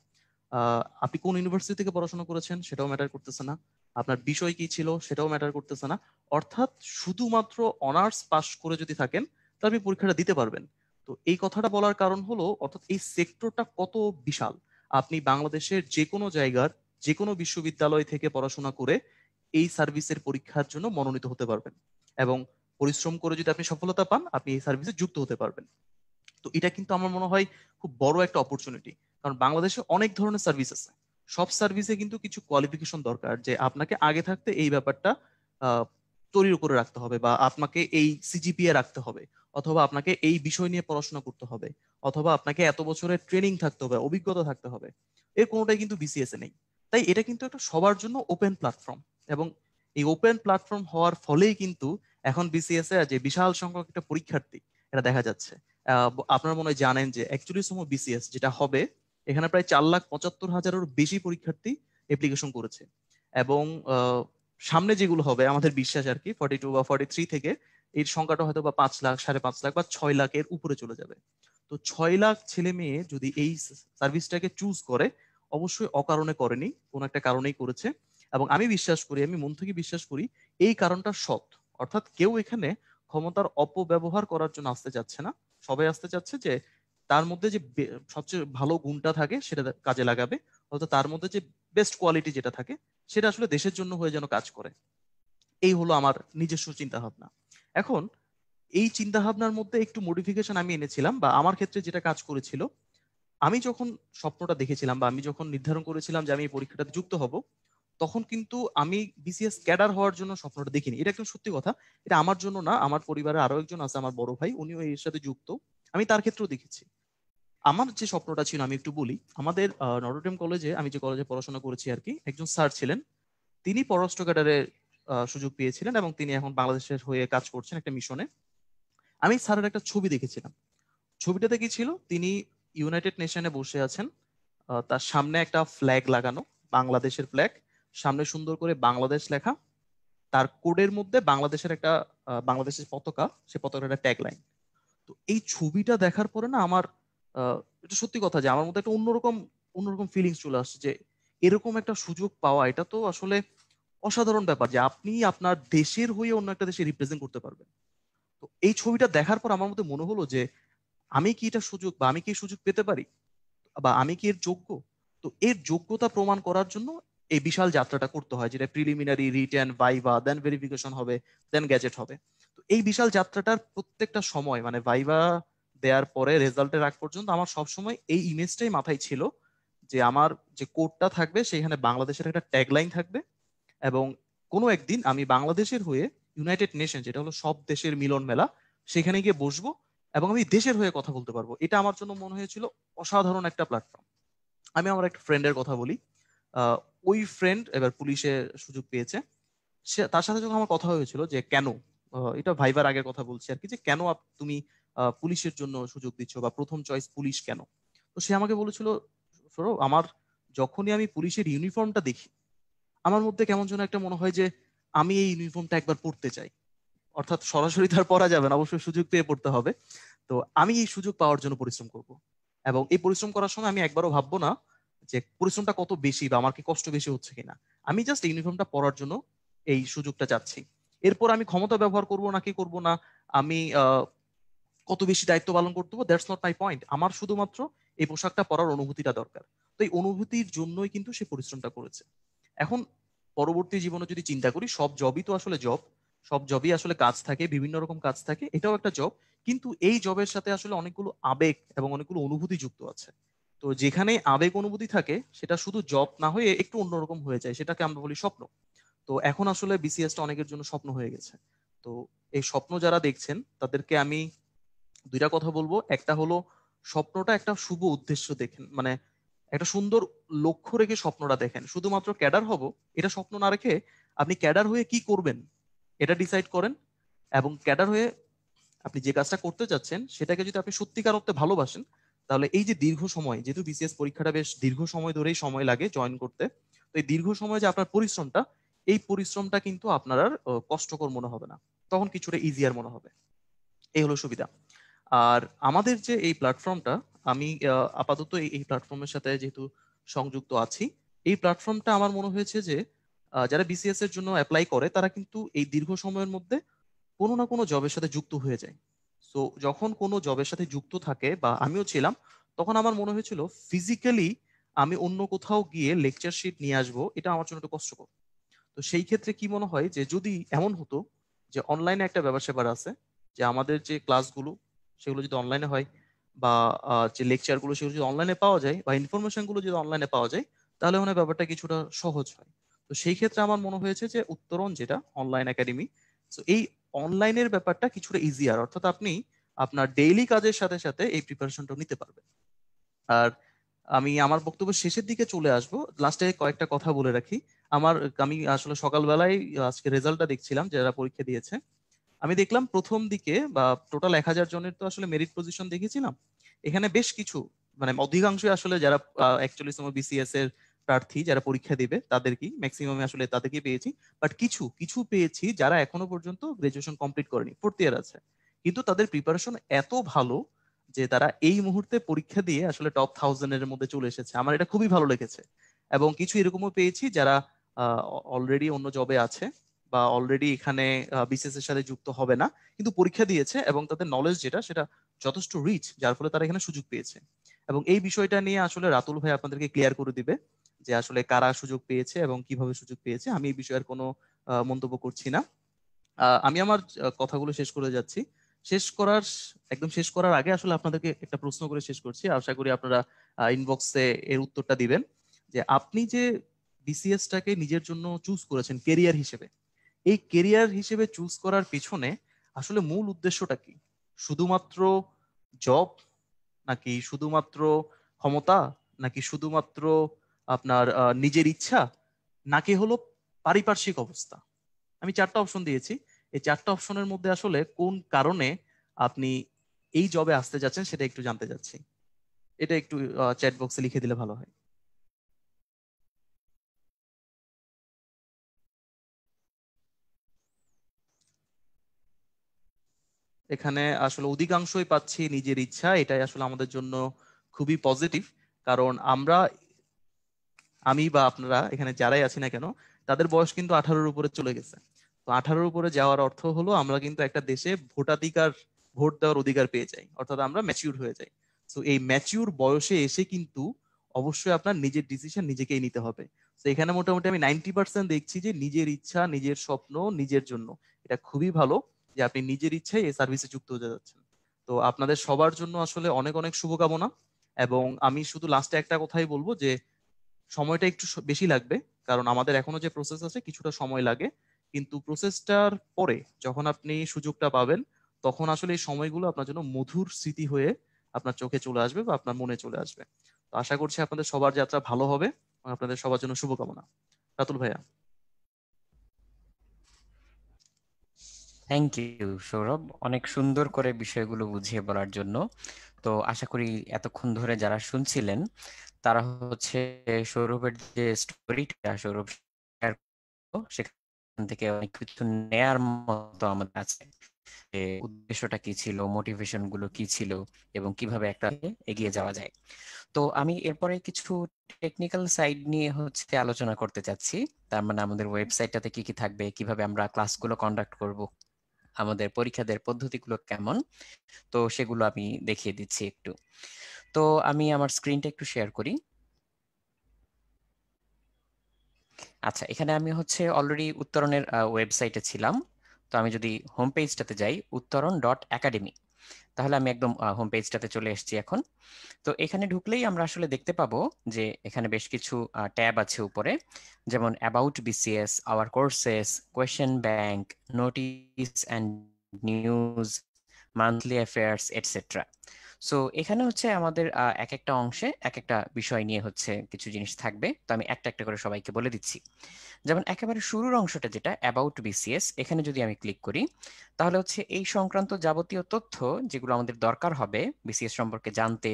Speaker 4: আপনি কোন ইউনিভার্সিটি থেকে পড়াশোনা করেছেন সেটাও ম্যাটার করতেছে না আপনার বিষয় কি ছিল সেটাও ম্যাটার করতেছে না অর্থাৎ শুধুমাত্র অনার্স পাস করে যদি থাকেন তাহলে আপনি পরীক্ষাটা দিতে পারবেন তো এই কথাটা বলার কারণ হলো অর্থাৎ এই সেক্টরটা কত বিশাল আপনি বাংলাদেশের যে কোনো জায়গার যে কোনো বিশ্ববিদ্যালয় থেকে পড়াশোনা করে এই সার্ভিসের পরীক্ষার জন্য মনোনীত হতে পারবেন এবং পরিশ্রম করে যদি আপনি সফলতা পান আপনি এই সার্ভিসে যুক্ত হতে পারবেন তো এটা কিন্তু আমার মনে হয় খুব বড় একটা অপরচুনিটি কারণ বাংলাদেশে অনেক ধরনের সার্ভিস আছে সব সার্ভিসে কিন্তু কিছু কোয়ালিফিকেশন দরকার যে আপনাকে আগে থাকতে এই ব্যাপারটা তৈরি করে রাখতে হবে বা আপনাকে এই সিজিপিএ রাখতে হবে অথবা আপনাকে এই বিষয় নিয়ে পড়াশোনা করতে হবে অথবা আপনাকে এত বছরের ট্রেনিং থাকতে হবে অভিজ্ঞতা থাকতে হবে এর কোনোটাই কিন্তু বিসিএসএ নেই তাই এটা কিন্তু একটা সবার জন্য ওপেন প্ল্যাটফর্ম এবং এই ওপেন প্ল্যাটফর্ম হওয়ার ফলেই কিন্তু এখন বিসিএস যে বিশাল সংখ্যক একটা পরীক্ষার্থী এটা দেখা যাচ্ছে আপনারা মনে হয় জানেন যে একচুয়ালি সুমো বিসিএস যেটা হবে এখানে প্রায় চার লাখ পঁচাত্তর হাজারের বেশি পরীক্ষার্থী অ্যাপ্লিকেশন করেছে এবং সামনে যেগুলো হবে আমাদের বিশ্বাস আর কি ফর্টি টু বা ফর্টি থ্রি থেকে এর সংখ্যাটা হয়তো বা পাঁচ লাখ সাড়ে পাঁচ লাখ বা ছয় লাখের উপরে চলে যাবে তো ছয় লাখ ছেলে মেয়ে যদি এই সার্ভিসটাকে চুজ করে অবশ্যই অকারণে করেনি কোনো একটা কারণেই করেছে এবং আমি বিশ্বাস করি আমি মন থেকে বিশ্বাস করি এই কারণটা সৎ অর্থাৎ কেউ এখানে ক্ষমতার অপব্যবহার করার জন্য আসতে যাচ্ছে না সবাই আসতে চাচ্ছে যে তার মধ্যে যে সবচেয়ে ভালো গুণটা থাকে সেটা কাজে লাগাবে অর্থাৎ তার মধ্যে যে বেস্ট কোয়ালিটি যেটা থাকে সেটা আসলে দেশের জন্য হয়ে যেন কাজ করে এই হলো আমার নিজস্ব চিন্তাভাবনা এখন এই চিন্তাভাবনার মধ্যে একটু মডিফিকেশন আমি এনেছিলাম বা আমার ক্ষেত্রে যেটা কাজ করেছিল আমি যখন স্বপ্নটা দেখেছিলাম বা আমি যখন নির্ধারণ করেছিলাম যে আমি এই পরীক্ষাটাতে যুক্ত হব তখন কিন্তু আমি বিসিএস ক্যাডার হওয়ার জন্য স্বপ্নটা দেখিনি এটা একদম সত্যি কথা এটা আমার জন্য না আমার পরিবারে আরো একজন আছে আমার বড় ভাই উনিও এর সাথে যুক্ত আমি তার ক্ষেত্রেও দেখেছি আমার যে স্বপ্নটা ছিল আমি একটু বলি আমাদের নটরডেম কলেজে আমি যে কলেজে পড়াশোনা করেছি আর কি একজন স্যার ছিলেন তিনি পররাষ্ট্র ক্যাডারের সুযোগ পেয়েছিলেন এবং তিনি এখন বাংলাদেশের হয়ে কাজ করছেন একটা মিশনে আমি স্যারের একটা ছবি দেখেছিলাম ছবিটাতে কি ছিল তিনি ইউনাইটেড নেশনে বসে আছেন তার সামনে একটা ফ্ল্যাগ লাগানো বাংলাদেশের ফ্ল্যাগ সামনে সুন্দর করে বাংলাদেশ লেখা তার কোডের মধ্যে বাংলাদেশের একটা বাংলাদেশের পতাকা সে পতাকার একটা ট্যাগ লাইন তো এই ছবিটা দেখার পরে না আমার এটা সত্যি কথা যে আমার মধ্যে একটা অন্যরকম অন্যরকম ফিলিংস চলে আসছে যে এরকম একটা সুযোগ পাওয়া এটা তো আসলে অসাধারণ ব্যাপার যে আপনি আপনার দেশের হয়ে অন্য একটা দেশে রিপ্রেজেন্ট করতে পারবেন তো এই ছবিটা দেখার পর আমার মধ্যে মনে হলো যে আমি কি এটা সুযোগ বা আমি কি সুযোগ পেতে পারি বা আমি কি এর যোগ্য তো এর যোগ্যতা প্রমাণ করার জন্য এই বিশাল যাত্রাটা করতে হয় যেটা preliminary written viva then verification হবে দেন গ্যাজেট হবে তো এই বিশাল যাত্রাটার প্রত্যেকটা সময় মানে ভাইভা দেওয়ার পরে রেজাল্টের আগ পর্যন্ত আমার সবসময় এই ইমেজটাই মাথায় ছিল যে আমার যে কোডটা থাকবে সেইখানে বাংলাদেশের একটা ট্যাগলাইন থাকবে এবং কোনো একদিন আমি বাংলাদেশের হয়ে ইউনাইটেড নেশন যেটা হলো সব দেশের মিলন মেলা সেখানে গিয়ে বসবো এবং আমি দেশের হয়ে কথা বলতে পারবো এটা আমার জন্য মনে হয়েছিল অসাধারণ একটা প্ল্যাটফর্ম আমি আমার একটা ফ্রেন্ডের কথা বলি ওই ফ্রেন্ড এবার পুলিশে সুযোগ পেয়েছে সে তার সাথে যখন আমার কথা হয়েছিল যে কেন এটা ভাইবার আগের কথা বলছি আর কি যে কেন তুমি পুলিশের জন্য সুযোগ দিচ্ছ বা প্রথম চয়েস পুলিশ কেন তো সে আমাকে বলেছিল আমার যখনই আমি পুলিশের ইউনিফর্মটা দেখি আমার মধ্যে কেমন যেন একটা মনে হয় যে আমি এই ইউনিফর্মটা একবার পড়তে চাই অর্থাৎ সরাসরি তার পরা যাবে না অবশ্যই সুযোগ পেয়ে পড়তে হবে তো আমি এই সুযোগ পাওয়ার জন্য পরিশ্রম করব এবং এই পরিশ্রম করার সময় আমি একবারও ভাববো না যে পরিশ্রমটা কত বেশি বা আমার কি কষ্ট বেশি হচ্ছে কিনা আমি জাস্ট ইউনিফর্মটা পরার জন্য এই সুযোগটা চাচ্ছি এরপর আমি ক্ষমতা ব্যবহার করব নাকি করব না আমি কত বেশি দায়িত্ব পালন করতে হবে দ্যাটস নট মাই পয়েন্ট আমার শুধুমাত্র এই পোশাকটা পরার অনুভূতিটা দরকার তো এই অনুভূতির জন্যই কিন্তু সে পরিশ্রমটা করেছে এখন পরবর্তী জীবনে যদি চিন্তা করি সব জবই তো আসলে জব সব জবই আসলে কাজ থাকে বিভিন্ন রকম কাজ থাকে এটাও একটা জব কিন্তু এই জবের সাথে আসলে অনেকগুলো আবেগ এবং অনেকগুলো অনুভূতি যুক্ত আছে তো যেখানে আবেগ অনুভূতি থাকে সেটা শুধু জব না হয়ে একটু অন্যরকম হয়ে যায় সেটাকে আমরা বলি স্বপ্ন তো এখন আসলে বিসিএসটা অনেকের জন্য স্বপ্ন হয়ে গেছে তো এই স্বপ্ন যারা দেখছেন তাদেরকে আমি দুইটা কথা বলবো একটা হলো স্বপ্নটা একটা শুভ উদ্দেশ্য দেখেন মানে একটা সুন্দর লক্ষ্য রেখে স্বপ্নটা দেখেন শুধুমাত্র ক্যাডার হব এটা স্বপ্ন না রেখে আপনি ক্যাডার হয়ে কি করবেন এটা ডিসাইড করেন এবং ক্যাডার হয়ে আপনি যে কাজটা করতে যাচ্ছেন সেটাকে যদি আপনি সত্যিকার অর্থে ভালোবাসেন তাহলে এই যে দীর্ঘ সময় যেহেতু বিসিএস পরীক্ষাটা বেশ দীর্ঘ সময় ধরেই সময় লাগে জয়েন করতে তো এই দীর্ঘ সময় যে আপনার পরিশ্রমটা এই পরিশ্রমটা কিন্তু আপনার আর কষ্টকর মনে হবে না তখন কিছুটা ইজিয়ার মনে হবে এই হলো সুবিধা আর আমাদের যে এই প্ল্যাটফর্মটা আমি আপাতত এই প্ল্যাটফর্মের সাথে যেহেতু সংযুক্ত আছি এই প্ল্যাটফর্মটা আমার মনে হয়েছে যে যারা বিসিএস এর জন্য অ্যাপ্লাই করে তারা কিন্তু এই দীর্ঘ সময়ের মধ্যে কোনো না কোনো জবের সাথে যুক্ত হয়ে যায় সো যখন কোনো জবের সাথে যুক্ত থাকে বা আমিও ছিলাম তখন আমার মনে হয়েছিল ফিজিক্যালি আমি অন্য কোথাও গিয়ে লেকচার শিট নিয়ে আসবো এটা আমার জন্য একটু কষ্টকর তো সেই ক্ষেত্রে কি মনে হয় যে যদি এমন হতো যে অনলাইনে একটা ব্যাপার আছে যে আমাদের যে ক্লাসগুলো সেগুলো যদি অনলাইনে হয় বা যে লেকচারগুলো সেগুলো যদি অনলাইনে পাওয়া যায় বা ইনফরমেশনগুলো যদি অনলাইনে পাওয়া যায় তাহলে মনে ব্যাপারটা কিছুটা সহজ হয় তো সেই ক্ষেত্রে আমার মনে হয়েছে যে উত্তরণ যেটা অনলাইন একাডেমি তো এই অনলাইনের ব্যাপারটা কিছুটা ইজিয়ার অর্থাৎ আপনি আপনার ডেইলি কাজের সাথে সাথে এই প্রিপারেশনটা নিতে পারবেন আর আমি আমার বক্তব্য শেষের দিকে চলে আসবো লাস্টে কয়েকটা কথা বলে রাখি আমার আমি আসলে সকালবেলায় আজকে রেজাল্টটা দেখছিলাম যারা পরীক্ষা দিয়েছে আমি দেখলাম প্রথম দিকে বা টোটাল এক হাজার জনের তো আসলে মেরিট পজিশন দেখেছিলাম এখানে বেশ কিছু মানে অধিকাংশই আসলে যারা একচল্লিশতম বিসিএস এর প্রার্থী যারা পরীক্ষা দেবে তাদেরকেই ম্যাক্সিমাম আসলে তাদেরকে পেয়েছি বাট কিছু কিছু পেয়েছি যারা এখনো পর্যন্ত গ্রাজুয়েশন কমপ্লিট করেনি ফোর্থ ইয়ার আছে কিন্তু তাদের প্রিপারেশন এত ভালো যে তারা এই মুহূর্তে পরীক্ষা দিয়ে আসলে টপ থাউজেন্ডের মধ্যে চলে এসেছে আমার এটা খুবই ভালো লেগেছে এবং কিছু এরকমও পেয়েছি যারা অলরেডি অন্য জবে আছে বা অলরেডি এখানে বিসিএস এর সাথে যুক্ত হবে না কিন্তু পরীক্ষা দিয়েছে এবং তাদের নলেজ যেটা সেটা যথেষ্ট রিচ যার ফলে তারা এখানে সুযোগ পেয়েছে এবং এই বিষয়টা নিয়ে আসলে রাতুল ভাই আপনাদেরকে ক্লিয়ার করে দিবে যে আসলে কারা সুযোগ পেয়েছে এবং কিভাবে সুযোগ পেয়েছে আমি এই বিষয়ের কোনো মন্তব্য করছি না আমি আমার কথাগুলো শেষ করে যাচ্ছি শেষ করার একদম শেষ করার আগে আসলে আপনাদেরকে একটা প্রশ্ন করে শেষ করছি আশা করি আপনারা ইনবক্সে এর উত্তরটা দিবেন যে আপনি যে বিসিএসটাকে নিজের জন্য চুজ করেছেন কেরিয়ার হিসেবে এই কেরিয়ার হিসেবে চুজ করার পিছনে আসলে মূল উদ্দেশ্যটা কি শুধুমাত্র জব নাকি শুধুমাত্র ক্ষমতা নাকি শুধুমাত্র আপনার নিজের ইচ্ছা নাকি হলো পারিপার্শ্বিক অবস্থা আমি চারটা অপশন দিয়েছি এই চারটা অপশনের মধ্যে আসলে কোন কারণে আপনি এই জবে আসতে যাচ্ছেন সেটা একটু জানতে চাচ্ছি এটা একটু
Speaker 2: চ্যাট বক্সে লিখে দিলে ভালো হয়
Speaker 4: এখানে আসলে অধিকাংশই পাচ্ছি নিজের ইচ্ছা এটাই আসলে আমাদের জন্য খুবই পজিটিভ কারণ আমরা আমি বা আপনারা এখানে যারাই আছি না কেন তাদের বয়স কিন্তু আঠারোর উপরে চলে গেছে তো আঠারোর উপরে যাওয়ার অর্থ হলো আমরা কিন্তু একটা দেশে ভোটাধিকার ভোট দেওয়ার অধিকার পেয়ে যাই অর্থাৎ আমরা ম্যাচিউর হয়ে যাই তো এই ম্যাচিউর বয়সে এসে কিন্তু অবশ্যই আপনার নিজের ডিসিশন নিজেকেই নিতে হবে তো এখানে মোটামুটি আমি নাইনটি পার্সেন্ট দেখছি যে নিজের ইচ্ছা নিজের স্বপ্ন নিজের জন্য এটা খুবই ভালো যে আপনি নিজের ইচ্ছায় এই সার্ভিসে যুক্ত হয়ে যাচ্ছেন তো আপনাদের সবার জন্য আসলে অনেক অনেক শুভকামনা এবং আমি শুধু লাস্টে একটা কথাই বলবো যে সময়টা একটু বেশি লাগবে কারণ আমাদের এখনো যে প্রসেস আছে কিছুটা সময় লাগে কিন্তু প্রসেসটার পরে যখন আপনি সুযোগটা পাবেন তখন আসলে এই সময়গুলো আপনার জন্য মধুর স্মৃতি হয়ে আপনার চোখে চলে আসবে বা আপনার মনে চলে আসবে তো আশা করছি আপনাদের সবার যাত্রা ভালো হবে আপনাদের সবার জন্য শুভকামনা রাতুল ভাইয়া
Speaker 1: থ্যাংক ইউ সৌরভ অনেক সুন্দর করে বিষয়গুলো বুঝিয়ে বলার জন্য তো আশা করি এতক্ষণ ধরে যারা শুনছিলেন তারা হচ্ছে সৌরভের যে স্টোরিটা সৌরভ সেখান থেকে অনেক কিছু নেয়ার মতো আমাদের আছে উদ্দেশ্যটা কি ছিল মোটিভেশন গুলো কি ছিল এবং কিভাবে একটা এগিয়ে যাওয়া যায় তো আমি এরপরে কিছু টেকনিক্যাল সাইড নিয়ে হচ্ছে আলোচনা করতে চাচ্ছি তার মানে আমাদের ওয়েবসাইটটাতে কি কি থাকবে কিভাবে আমরা ক্লাসগুলো কন্ডাক্ট করব আমাদের পরীক্ষাদের পদ্ধতিগুলো কেমন তো সেগুলো আমি দেখিয়ে দিচ্ছি একটু তো আমি আমার স্ক্রিনটা একটু শেয়ার করি আচ্ছা এখানে আমি হচ্ছে অলরেডি উত্তরণের ওয়েবসাইটে ছিলাম তো আমি যদি হোম পেজটাতে যাই উত্তরণ ডট একাডেমি তাহলে আমি একদম হোম পেজটাতে চলে এসেছি এখন তো এখানে ঢুকলেই আমরা আসলে দেখতে পাবো যে এখানে বেশ কিছু ট্যাব আছে উপরে যেমন about BCS our courses question bank notice and news monthly affairs etcetera so এখানে হচ্ছে আমাদের এক একটা অংশে এক একটা বিষয় নিয়ে হচ্ছে কিছু জিনিস থাকবে তো আমি একটা একটা করে সবাইকে বলে দিচ্ছি যেমন একেবারে শুরুর অংশটা যেটা অ্যাবাউট বিসিএস এখানে যদি আমি ক্লিক করি তাহলে হচ্ছে এই সংক্রান্ত যাবতীয় তথ্য যেগুলো আমাদের দরকার হবে বিসিএস সম্পর্কে জানতে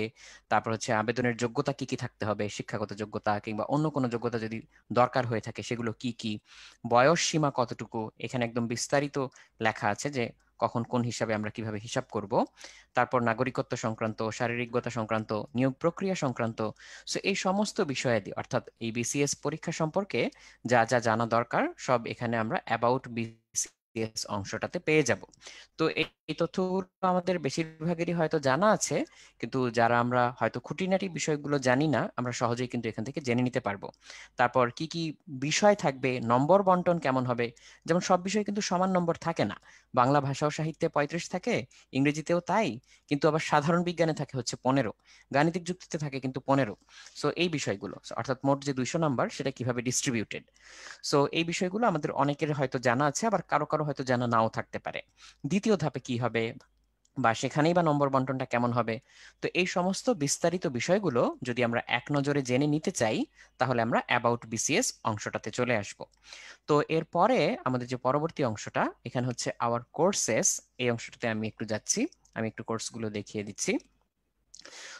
Speaker 1: তারপর হচ্ছে আবেদনের যোগ্যতা কি কি থাকতে হবে শিক্ষাগত যোগ্যতা কিংবা অন্য কোনো যোগ্যতা যদি দরকার হয়ে থাকে সেগুলো কি কি বয়স সীমা কতটুকু এখানে একদম বিস্তারিত লেখা আছে যে কখন কোন হিসাবে আমরা কিভাবে হিসাব করব তারপর নাগরিকত্ব সংক্রান্ত শারীরিকতা সংক্রান্ত নিয়োগ প্রক্রিয়া সংক্রান্ত সো এই সমস্ত বিষয়াদি অর্থাৎ এই বিসিএস পরীক্ষা সম্পর্কে যা যা জানা দরকার সব এখানে আমরা অ্যাবাউট এস অংশটাতে পেয়ে যাব তো এই তথ্যগুলো আমাদের বেশিরভাগেরই হয়তো জানা আছে কিন্তু যারা আমরা হয়তো খুঁটিনাটি বিষয়গুলো জানি না আমরা সহজেই কিন্তু এখান থেকে জেনে নিতে পারবো তারপর কি কি বিষয় থাকবে নম্বর বন্টন কেমন হবে যেমন সব বিষয় কিন্তু সমান নম্বর থাকে না বাংলা ভাষা ও সাহিত্যে পঁয়ত্রিশ থাকে ইংরেজিতেও তাই কিন্তু আবার সাধারণ বিজ্ঞানে থাকে হচ্ছে পনেরো গাণিতিক যুক্তিতে থাকে কিন্তু পনেরো সো এই বিষয়গুলো অর্থাৎ মোট যে দুইশো নাম্বার সেটা কিভাবে ডিস্ট্রিবিউটেড সো এই বিষয়গুলো আমাদের অনেকের হয়তো জানা আছে আবার কারো কারো কারো হয়তো যেন নাও থাকতে পারে দ্বিতীয় ধাপে কি হবে বা সেখানেই বা নম্বর বন্টনটা কেমন হবে তো এই সমস্ত বিস্তারিত বিষয়গুলো যদি আমরা এক নজরে জেনে নিতে চাই তাহলে আমরা অ্যাবাউট বিসিএস অংশটাতে চলে আসব তো এরপরে আমাদের যে পরবর্তী অংশটা এখানে হচ্ছে আওয়ার কোর্সেস এই অংশটাতে আমি একটু যাচ্ছি আমি একটু কোর্সগুলো দেখিয়ে দিচ্ছি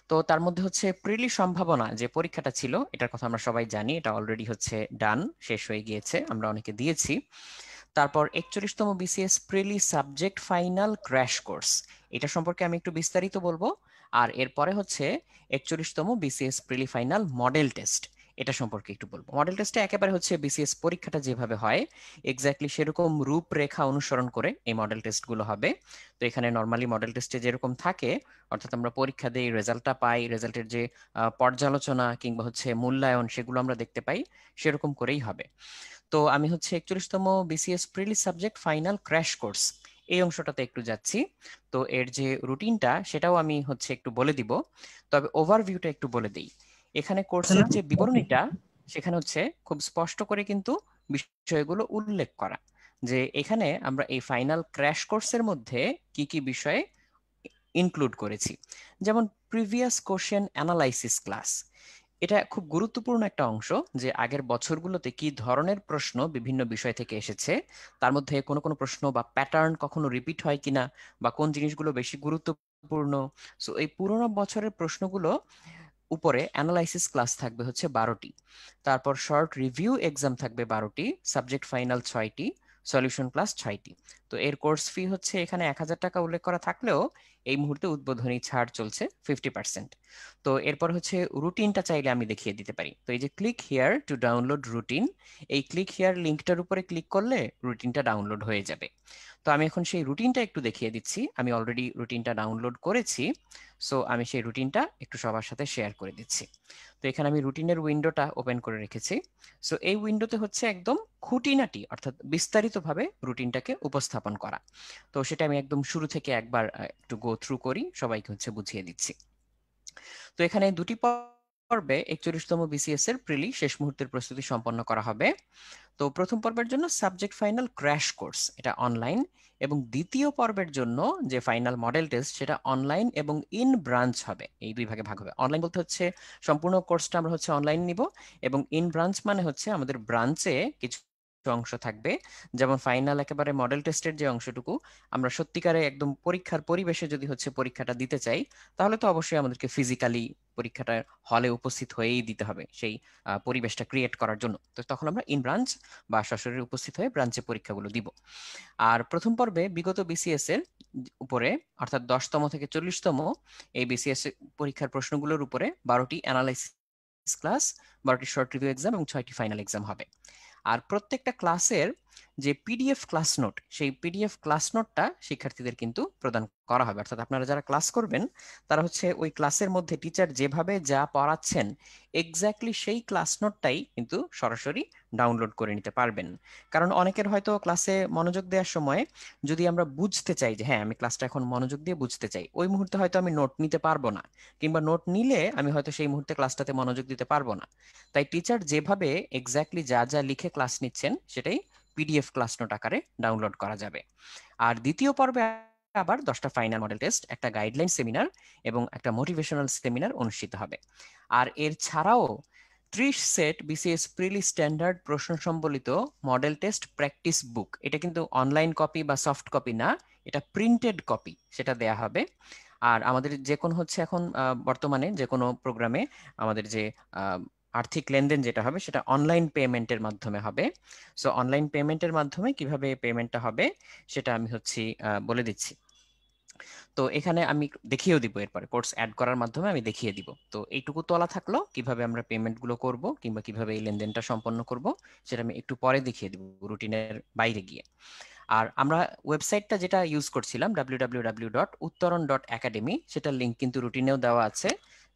Speaker 1: তো তার মধ্যে হচ্ছে প্রিলি সম্ভাবনা যে পরীক্ষাটা ছিল এটার কথা আমরা সবাই জানি এটা অলরেডি হচ্ছে ডান শেষ হয়ে গিয়েছে আমরা অনেকে দিয়েছি তারপর একচল্লিশতম BCS preli subject final crash course এটা সম্পর্কে আমি একটু বিস্তারিত বলবো আর এরপরে হচ্ছে একচল্লিশতম BCS preli final model test এটা সম্পর্কে একটু বলবো মডেল টেস্টে একেবারে হচ্ছে বিসিএস পরীক্ষাটা যেভাবে হয় এক্স্যাক্টলি সেরকম রূপরেখা অনুসরণ করে এই মডেল টেস্টগুলো হবে তো এখানে নর্মালি মডেল টেস্টে যেরকম থাকে অর্থাৎ আমরা পরীক্ষা দিয়ে রেজাল্টটা পাই রেজাল্টের যে পর্যালোচনা কিংবা হচ্ছে মূল্যায়ন সেগুলো আমরা দেখতে পাই সেরকম করেই হবে তো আমি হচ্ছে একচল্লিশতম BCS preli subject final crash course এই অংশটাতে একটু যাচ্ছি তো এর যে রুটিনটা সেটাও আমি হচ্ছে একটু বলে দিব তবে ওভারভিউটা একটু বলে দিই এখানে কোর্সের আচ্ছা, যে বিবরণীটা আচ্ছা। সেখানে হচ্ছে খুব স্পষ্ট করে কিন্তু বিষয়গুলো উল্লেখ করা যে এখানে আমরা এই ফাইনাল ক্র্যাশ কোর্সের মধ্যে কি কি বিষয়ে ইনক্লুড করেছি যেমন প্রিভিয়াস কোশ্চেন অ্যানালাইসিস ক্লাস এটা খুব গুরুত্বপূর্ণ একটা অংশ যে আগের বছরগুলোতে কি ধরনের প্রশ্ন বিভিন্ন বিষয় থেকে এসেছে তার মধ্যে কোনো কোনো প্রশ্ন বা প্যাটার্ন কখনো রিপিট হয় কিনা বা কোন জিনিসগুলো বেশি গুরুত্বপূর্ণ সো এই পুরোনো বছরের প্রশ্নগুলো উপরে অ্যানালাইসিস ক্লাস থাকবে হচ্ছে বারোটি তারপর শর্ট রিভিউ এক্সাম থাকবে বারোটি সাবজেক্ট ফাইনাল ছয়টি সলিউশন ক্লাস ছয়টি তো এর কোর্স ফি হচ্ছে এখানে এক হাজার টাকা উল্লেখ করা থাকলেও এই মুহূর্তে উদ্বোধনী ছাড় চলছে ফিফটি পার্সেন্ট তো এরপর হচ্ছে রুটিনটা চাইলে আমি দেখিয়ে দিতে পারি তো এই যে click here to download routine এই ক্লিক হিয়ার লিঙ্কটার উপরে ক্লিক করলে রুটিনটা ডাউনলোড হয়ে যাবে তো আমি এখন সেই রুটিনটা একটু দেখিয়ে দিচ্ছি আমি অলরেডি রুটিনটা ডাউনলোড করেছি সো আমি সেই রুটিনটা একটু সবার সাথে শেয়ার করে দিচ্ছি তো এখানে আমি রুটিনের উইন্ডোটা ওপেন করে রেখেছি সো এই উইন্ডোতে হচ্ছে একদম খুঁটিনাটি অর্থাৎ বিস্তারিতভাবে রুটিনটাকে উপস্থাপন করা তো সেটা আমি একদম শুরু থেকে একবার একটু গো থ্রু করি সবাইকে হচ্ছে বুঝিয়ে দিচ্ছি তো এখানে দুটি পর্বে একচল্লিশতম বিসিএস এর প্রিলি শেষ মুহূর্তের প্রস্তুতি সম্পন্ন করা হবে তো প্রথম পর্বের জন্য সাবজেক্ট ফাইনাল ক্র্যাশ কোর্স এটা অনলাইন এবং দ্বিতীয় পর্বের জন্য যে ফাইনাল মডেল টেস্ট সেটা অনলাইন এবং ইন ব্রাঞ্চ হবে এই দুই ভাগে ভাগ হবে অনলাইন বলতে হচ্ছে সম্পূর্ণ কোর্সটা আমরা হচ্ছে অনলাইন নিব এবং ইন ব্রাঞ্চ মানে হচ্ছে আমাদের ব্রাঞ্চে কিছু অংশ থাকবে যেমন ফাইনাল একেবারে মডেল টেস্টের যে অংশটুকু আমরা সত্যিকারে একদম পরীক্ষার পরিবেশে যদি হচ্ছে পরীক্ষাটা দিতে চাই তাহলে তো অবশ্যই আমাদেরকে ফিজিক্যালি পরীক্ষাটা হলে উপস্থিত হয়েই দিতে হবে সেই পরিবেশটা ক্রিয়েট করার জন্য তো তখন আমরা ইন ব্রাঞ্চ বা সশরীরে উপস্থিত হয়ে ব্রাঞ্চে পরীক্ষাগুলো দিব আর প্রথম পর্বে বিগত বিসিএস এর উপরে অর্থাৎ দশতম থেকে চল্লিশতম এই বিসিএস পরীক্ষার প্রশ্নগুলোর উপরে বারোটি অ্যানালাইসিস ক্লাস বারোটি শর্ট রিভিউ এক্সাম এবং ছয়টি ফাইনাল এক্সাম হবে আর প্রত্যেকটা ক্লাসের যে পিডিএফ ক্লাস নোট সেই পিডিএফ ক্লাস নোটটা শিক্ষার্থীদের কিন্তু প্রদান করা হবে অর্থাৎ আপনারা যারা ক্লাস করবেন তারা হচ্ছে ওই ক্লাসের মধ্যে টিচার যেভাবে যা পড়াচ্ছেন এক্স্যাক্টলি সেই ক্লাস নোটটাই কিন্তু সরাসরি ডাউনলোড করে নিতে পারবেন কারণ অনেকের হয়তো ক্লাসে মনোযোগ দেওয়ার সময় যদি আমরা বুঝতে চাই যে হ্যাঁ আমি ক্লাসটা এখন মনোযোগ দিয়ে বুঝতে চাই ওই মুহূর্তে হয়তো আমি নোট নিতে পারবো না কিংবা নোট নিলে আমি হয়তো সেই মুহূর্তে ক্লাসটাতে মনোযোগ দিতে পারবো না তাই টিচার যেভাবে এক্স্যাক্টলি যা যা লিখে ক্লাস নিচ্ছেন সেটাই পিডিএফ ক্লাস নোট আকারে ডাউনলোড করা যাবে আর দ্বিতীয় পর্বে আবার দশটা ফাইনাল মডেল টেস্ট একটা গাইডলাইন সেমিনার এবং একটা মোটিভেশনাল সেমিনার অনুষ্ঠিত হবে আর এর ছাড়াও ত্রিশ সেট বিসিএস প্রিলি স্ট্যান্ডার্ড প্রশ্ন সম্বলিত মডেল টেস্ট প্র্যাকটিস বুক এটা কিন্তু অনলাইন কপি বা সফট কপি না এটা প্রিন্টেড কপি সেটা দেয়া হবে আর আমাদের যে কোনো হচ্ছে এখন বর্তমানে যে কোনো প্রোগ্রামে আমাদের যে আর্থিক লেনদেন যেটা হবে সেটা অনলাইন পেমেন্টের মাধ্যমে হবে সো অনলাইন পেমেন্টের মাধ্যমে কিভাবে পেমেন্টটা হবে সেটা আমি হচ্ছি বলে দিচ্ছি তো এখানে আমি দেখিয়েও দিব এরপরে কোর্স অ্যাড করার মাধ্যমে আমি দেখিয়ে দিব তো এইটুকু তলা থাকলো কিভাবে আমরা পেমেন্টগুলো করব কিংবা কিভাবে এই লেনদেনটা সম্পন্ন করব সেটা আমি একটু পরে দেখিয়ে দিব রুটিনের বাইরে গিয়ে আর আমরা ওয়েবসাইটটা যেটা ইউজ করছিলাম ডাব্লিউ ডট উত্তরণ ডট সেটার লিঙ্ক কিন্তু রুটিনেও দেওয়া আছে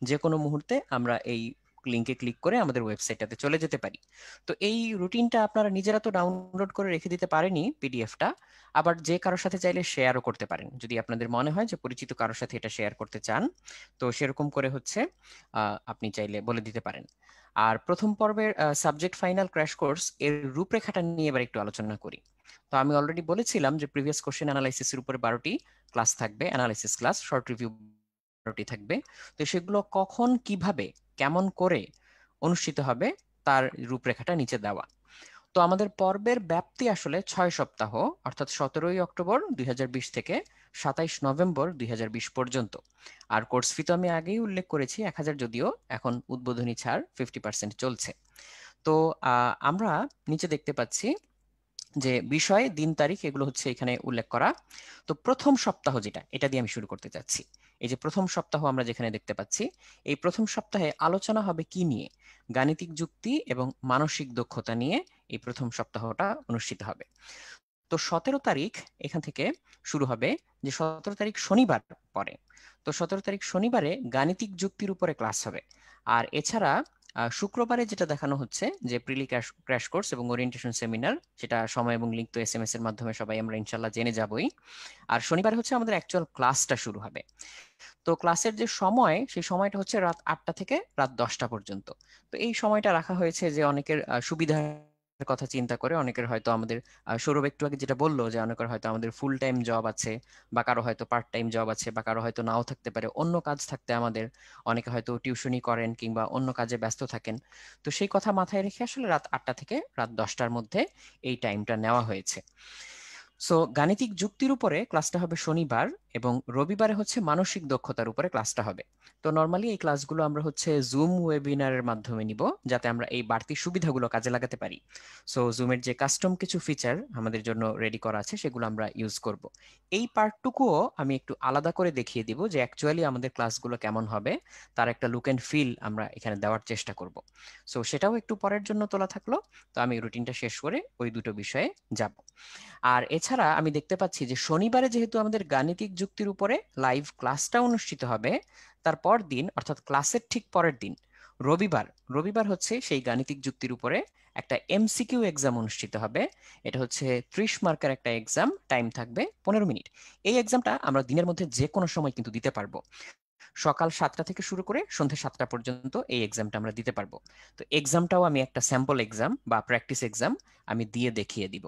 Speaker 1: যে কোনো মুহূর্তে আমরা এই লিঙ্কে ক্লিক করে আমাদের ওয়েবসাইটটাতে চলে যেতে পারি তো এই রুটিনটা আপনারা নিজেরা তো ডাউনলোড করে রেখে দিতে পারেনি পিডিএফটা আবার যে কারোর সাথে চাইলে শেয়ারও করতে পারেন যদি আপনাদের মনে হয় যে পরিচিত কারোর সাথে এটা শেয়ার করতে চান তো সেরকম করে হচ্ছে আপনি চাইলে বলে দিতে পারেন আর প্রথম পর্বের সাবজেক্ট ফাইনাল ক্র্যাশ কোর্স এর রূপরেখাটা নিয়ে এবার একটু আলোচনা করি তো আমি অলরেডি বলেছিলাম যে প্রিভিয়াস কোশ্চেন অ্যানালাইসিসের উপরে বারোটি ক্লাস থাকবে অ্যানালাইসিস ক্লাস শর্ট রিভিউ বারোটি থাকবে তো সেগুলো কখন কিভাবে কেমন করে অনুষ্ঠিত হবে তার রূপরেখাটা নিচে দেওয়া তো আমাদের পর্বের ব্যাপ্তি আসলে ছয় সপ্তাহ অর্থাৎ সতেরোই অক্টোবর দুই থেকে সাতাইশ নভেম্বর দুই পর্যন্ত আর কোর্স ফি তো আমি আগেই উল্লেখ করেছি এক যদিও এখন উদ্বোধনী ছাড় ফিফটি পার্সেন্ট চলছে তো আমরা নিচে দেখতে পাচ্ছি যে বিষয় দিন তারিখ এগুলো হচ্ছে এখানে উল্লেখ করা তো প্রথম সপ্তাহ যেটা এটা দিয়ে আমি শুরু করতে চাচ্ছি এই যে প্রথম সপ্তাহ আমরা যেখানে দেখতে পাচ্ছি এই প্রথম সপ্তাহে আলোচনা হবে কি নিয়ে গাণিতিক যুক্তি এবং মানসিক দক্ষতা নিয়ে এই প্রথম সপ্তাহটা অনুষ্ঠিত হবে তো সতেরো তারিখ এখান থেকে শুরু হবে যে সতেরো তারিখ শনিবার পরে তো সতেরো তারিখ শনিবারে গাণিতিক যুক্তির উপরে ক্লাস হবে আর এছাড়া শুক্রবারে যেটা দেখানো হচ্ছে যে প্রিলি ক্র্যাশ কোর্স এবং ওরিয়েন্টেশন সেমিনার সেটা সময় এবং লিঙ্ক তো এস এম এস এর মাধ্যমে সবাই আমরা ইনশাল্লাহ জেনে যাবই আর শনিবার হচ্ছে আমাদের অ্যাকচুয়াল ক্লাসটা শুরু হবে তো ক্লাসের যে সময় সেই সময়টা হচ্ছে রাত আটটা থেকে রাত দশটা পর্যন্ত তো এই সময়টা রাখা হয়েছে যে অনেকের সুবিধা কথা চিন্তা করে অনেকের হয়তো আমাদের সৌরভ একটু আগে যেটা বললো যে অনেকের হয়তো আমাদের ফুল টাইম জব আছে বা কারো হয়তো পার্ট টাইম জব আছে বা কারো হয়তো নাও থাকতে পারে অন্য কাজ থাকতে আমাদের অনেকে হয়তো টিউশনই করেন কিংবা অন্য কাজে ব্যস্ত থাকেন তো সেই কথা মাথায় রেখে আসলে রাত আটটা থেকে রাত দশটার মধ্যে এই টাইমটা নেওয়া হয়েছে সো গাণিতিক যুক্তির উপরে ক্লাসটা হবে শনিবার এবং রবিবারে হচ্ছে মানসিক দক্ষতার উপরে ক্লাসটা হবে তো নর্মালি এই ক্লাসগুলো আমরা হচ্ছে জুম ওয়েবিনারের মাধ্যমে নিব যাতে আমরা এই বাড়তি সুবিধাগুলো কাজে লাগাতে পারি সো জুমের যে কাস্টম কিছু ফিচার আমাদের জন্য রেডি করা আছে সেগুলো আমরা ইউজ করব এই পার্টটুকুও আমি একটু আলাদা করে দেখিয়ে দিব যে অ্যাকচুয়ালি আমাদের ক্লাসগুলো কেমন হবে তার একটা লুক অ্যান্ড ফিল আমরা এখানে দেওয়ার চেষ্টা করব সো সেটাও একটু পরের জন্য তোলা থাকলো তো আমি রুটিনটা শেষ করে ওই দুটো বিষয়ে যাব আর এছাড়া আমি দেখতে পাচ্ছি যে শনিবারে যেহেতু আমাদের গাণিতিক প্রযুক্তির উপরে লাইভ ক্লাসটা অনুষ্ঠিত হবে তার পর দিন অর্থাৎ ক্লাসের ঠিক পরের দিন রবিবার রবিবার হচ্ছে সেই গাণিতিক যুক্তির উপরে একটা এমসিকিউ এক্সাম অনুষ্ঠিত হবে এটা হচ্ছে ত্রিশ মার্কের একটা এক্সাম টাইম থাকবে পনেরো মিনিট এই এক্সামটা আমরা দিনের মধ্যে যে কোনো সময় কিন্তু দিতে পারবো সকাল সাতটা থেকে শুরু করে সন্ধ্যে সাতটা পর্যন্ত এই এক্সামটা আমরা দিতে পারবো তো এক্সামটাও আমি একটা স্যাম্পল এক্সাম বা প্র্যাকটিস এক্সাম আমি দিয়ে দেখিয়ে দিব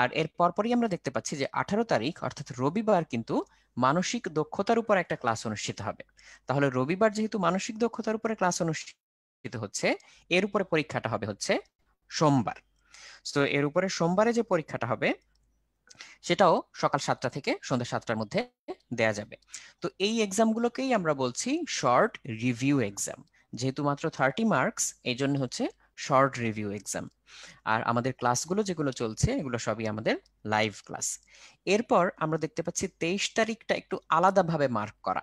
Speaker 1: আর এর পরপরই আমরা দেখতে পাচ্ছি যে আঠারো তারিখ অর্থাৎ রবিবার কিন্তু মানসিক দক্ষতার উপর একটা ক্লাস অনুষ্ঠিত হবে তাহলে রবিবার যেহেতু মানসিক দক্ষতার উপরে ক্লাস অনুষ্ঠিত হচ্ছে এর উপরে পরীক্ষাটা হবে হচ্ছে সোমবার তো এর উপরে সোমবারে যে পরীক্ষাটা হবে সেটাও সকাল সাতটা থেকে সন্ধ্যা সাতটার মধ্যে দেয়া যাবে তো এই এক্সামগুলোকেই আমরা বলছি শর্ট রিভিউ এক্সাম যেহেতু মাত্র থার্টি মার্কস এই জন্য হচ্ছে শর্ট রিভিউ এক্সাম আর আমাদের ক্লাসগুলো যেগুলো চলছে এগুলো সবই আমাদের লাইভ ক্লাস এরপর আমরা দেখতে পাচ্ছি তেইশ তারিখটা একটু আলাদাভাবে মার্ক করা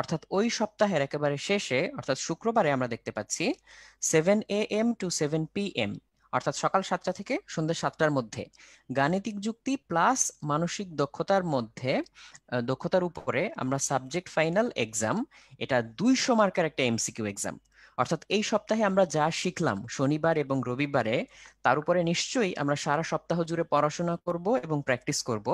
Speaker 1: অর্থাৎ ওই সপ্তাহের একেবারে শেষে অর্থাৎ শুক্রবারে আমরা দেখতে পাচ্ছি seven A M to seven P M অর্থাৎ সকাল সাতটা থেকে সন্ধ্যা সাতটার মধ্যে গাণিতিক যুক্তি প্লাস মানসিক দক্ষতার মধ্যে দক্ষতার উপরে আমরা সাবজেক্ট ফাইনাল এক্সাম এটা দুইশো মার্কের একটা এমসিকিউ এক্সাম অর্থাৎ এই সপ্তাহে আমরা যা শিখলাম শনিবার এবং রবিবারে তার উপরে নিশ্চয়ই আমরা সারা সপ্তাহ জুড়ে পড়াশোনা করব এবং প্র্যাকটিস করব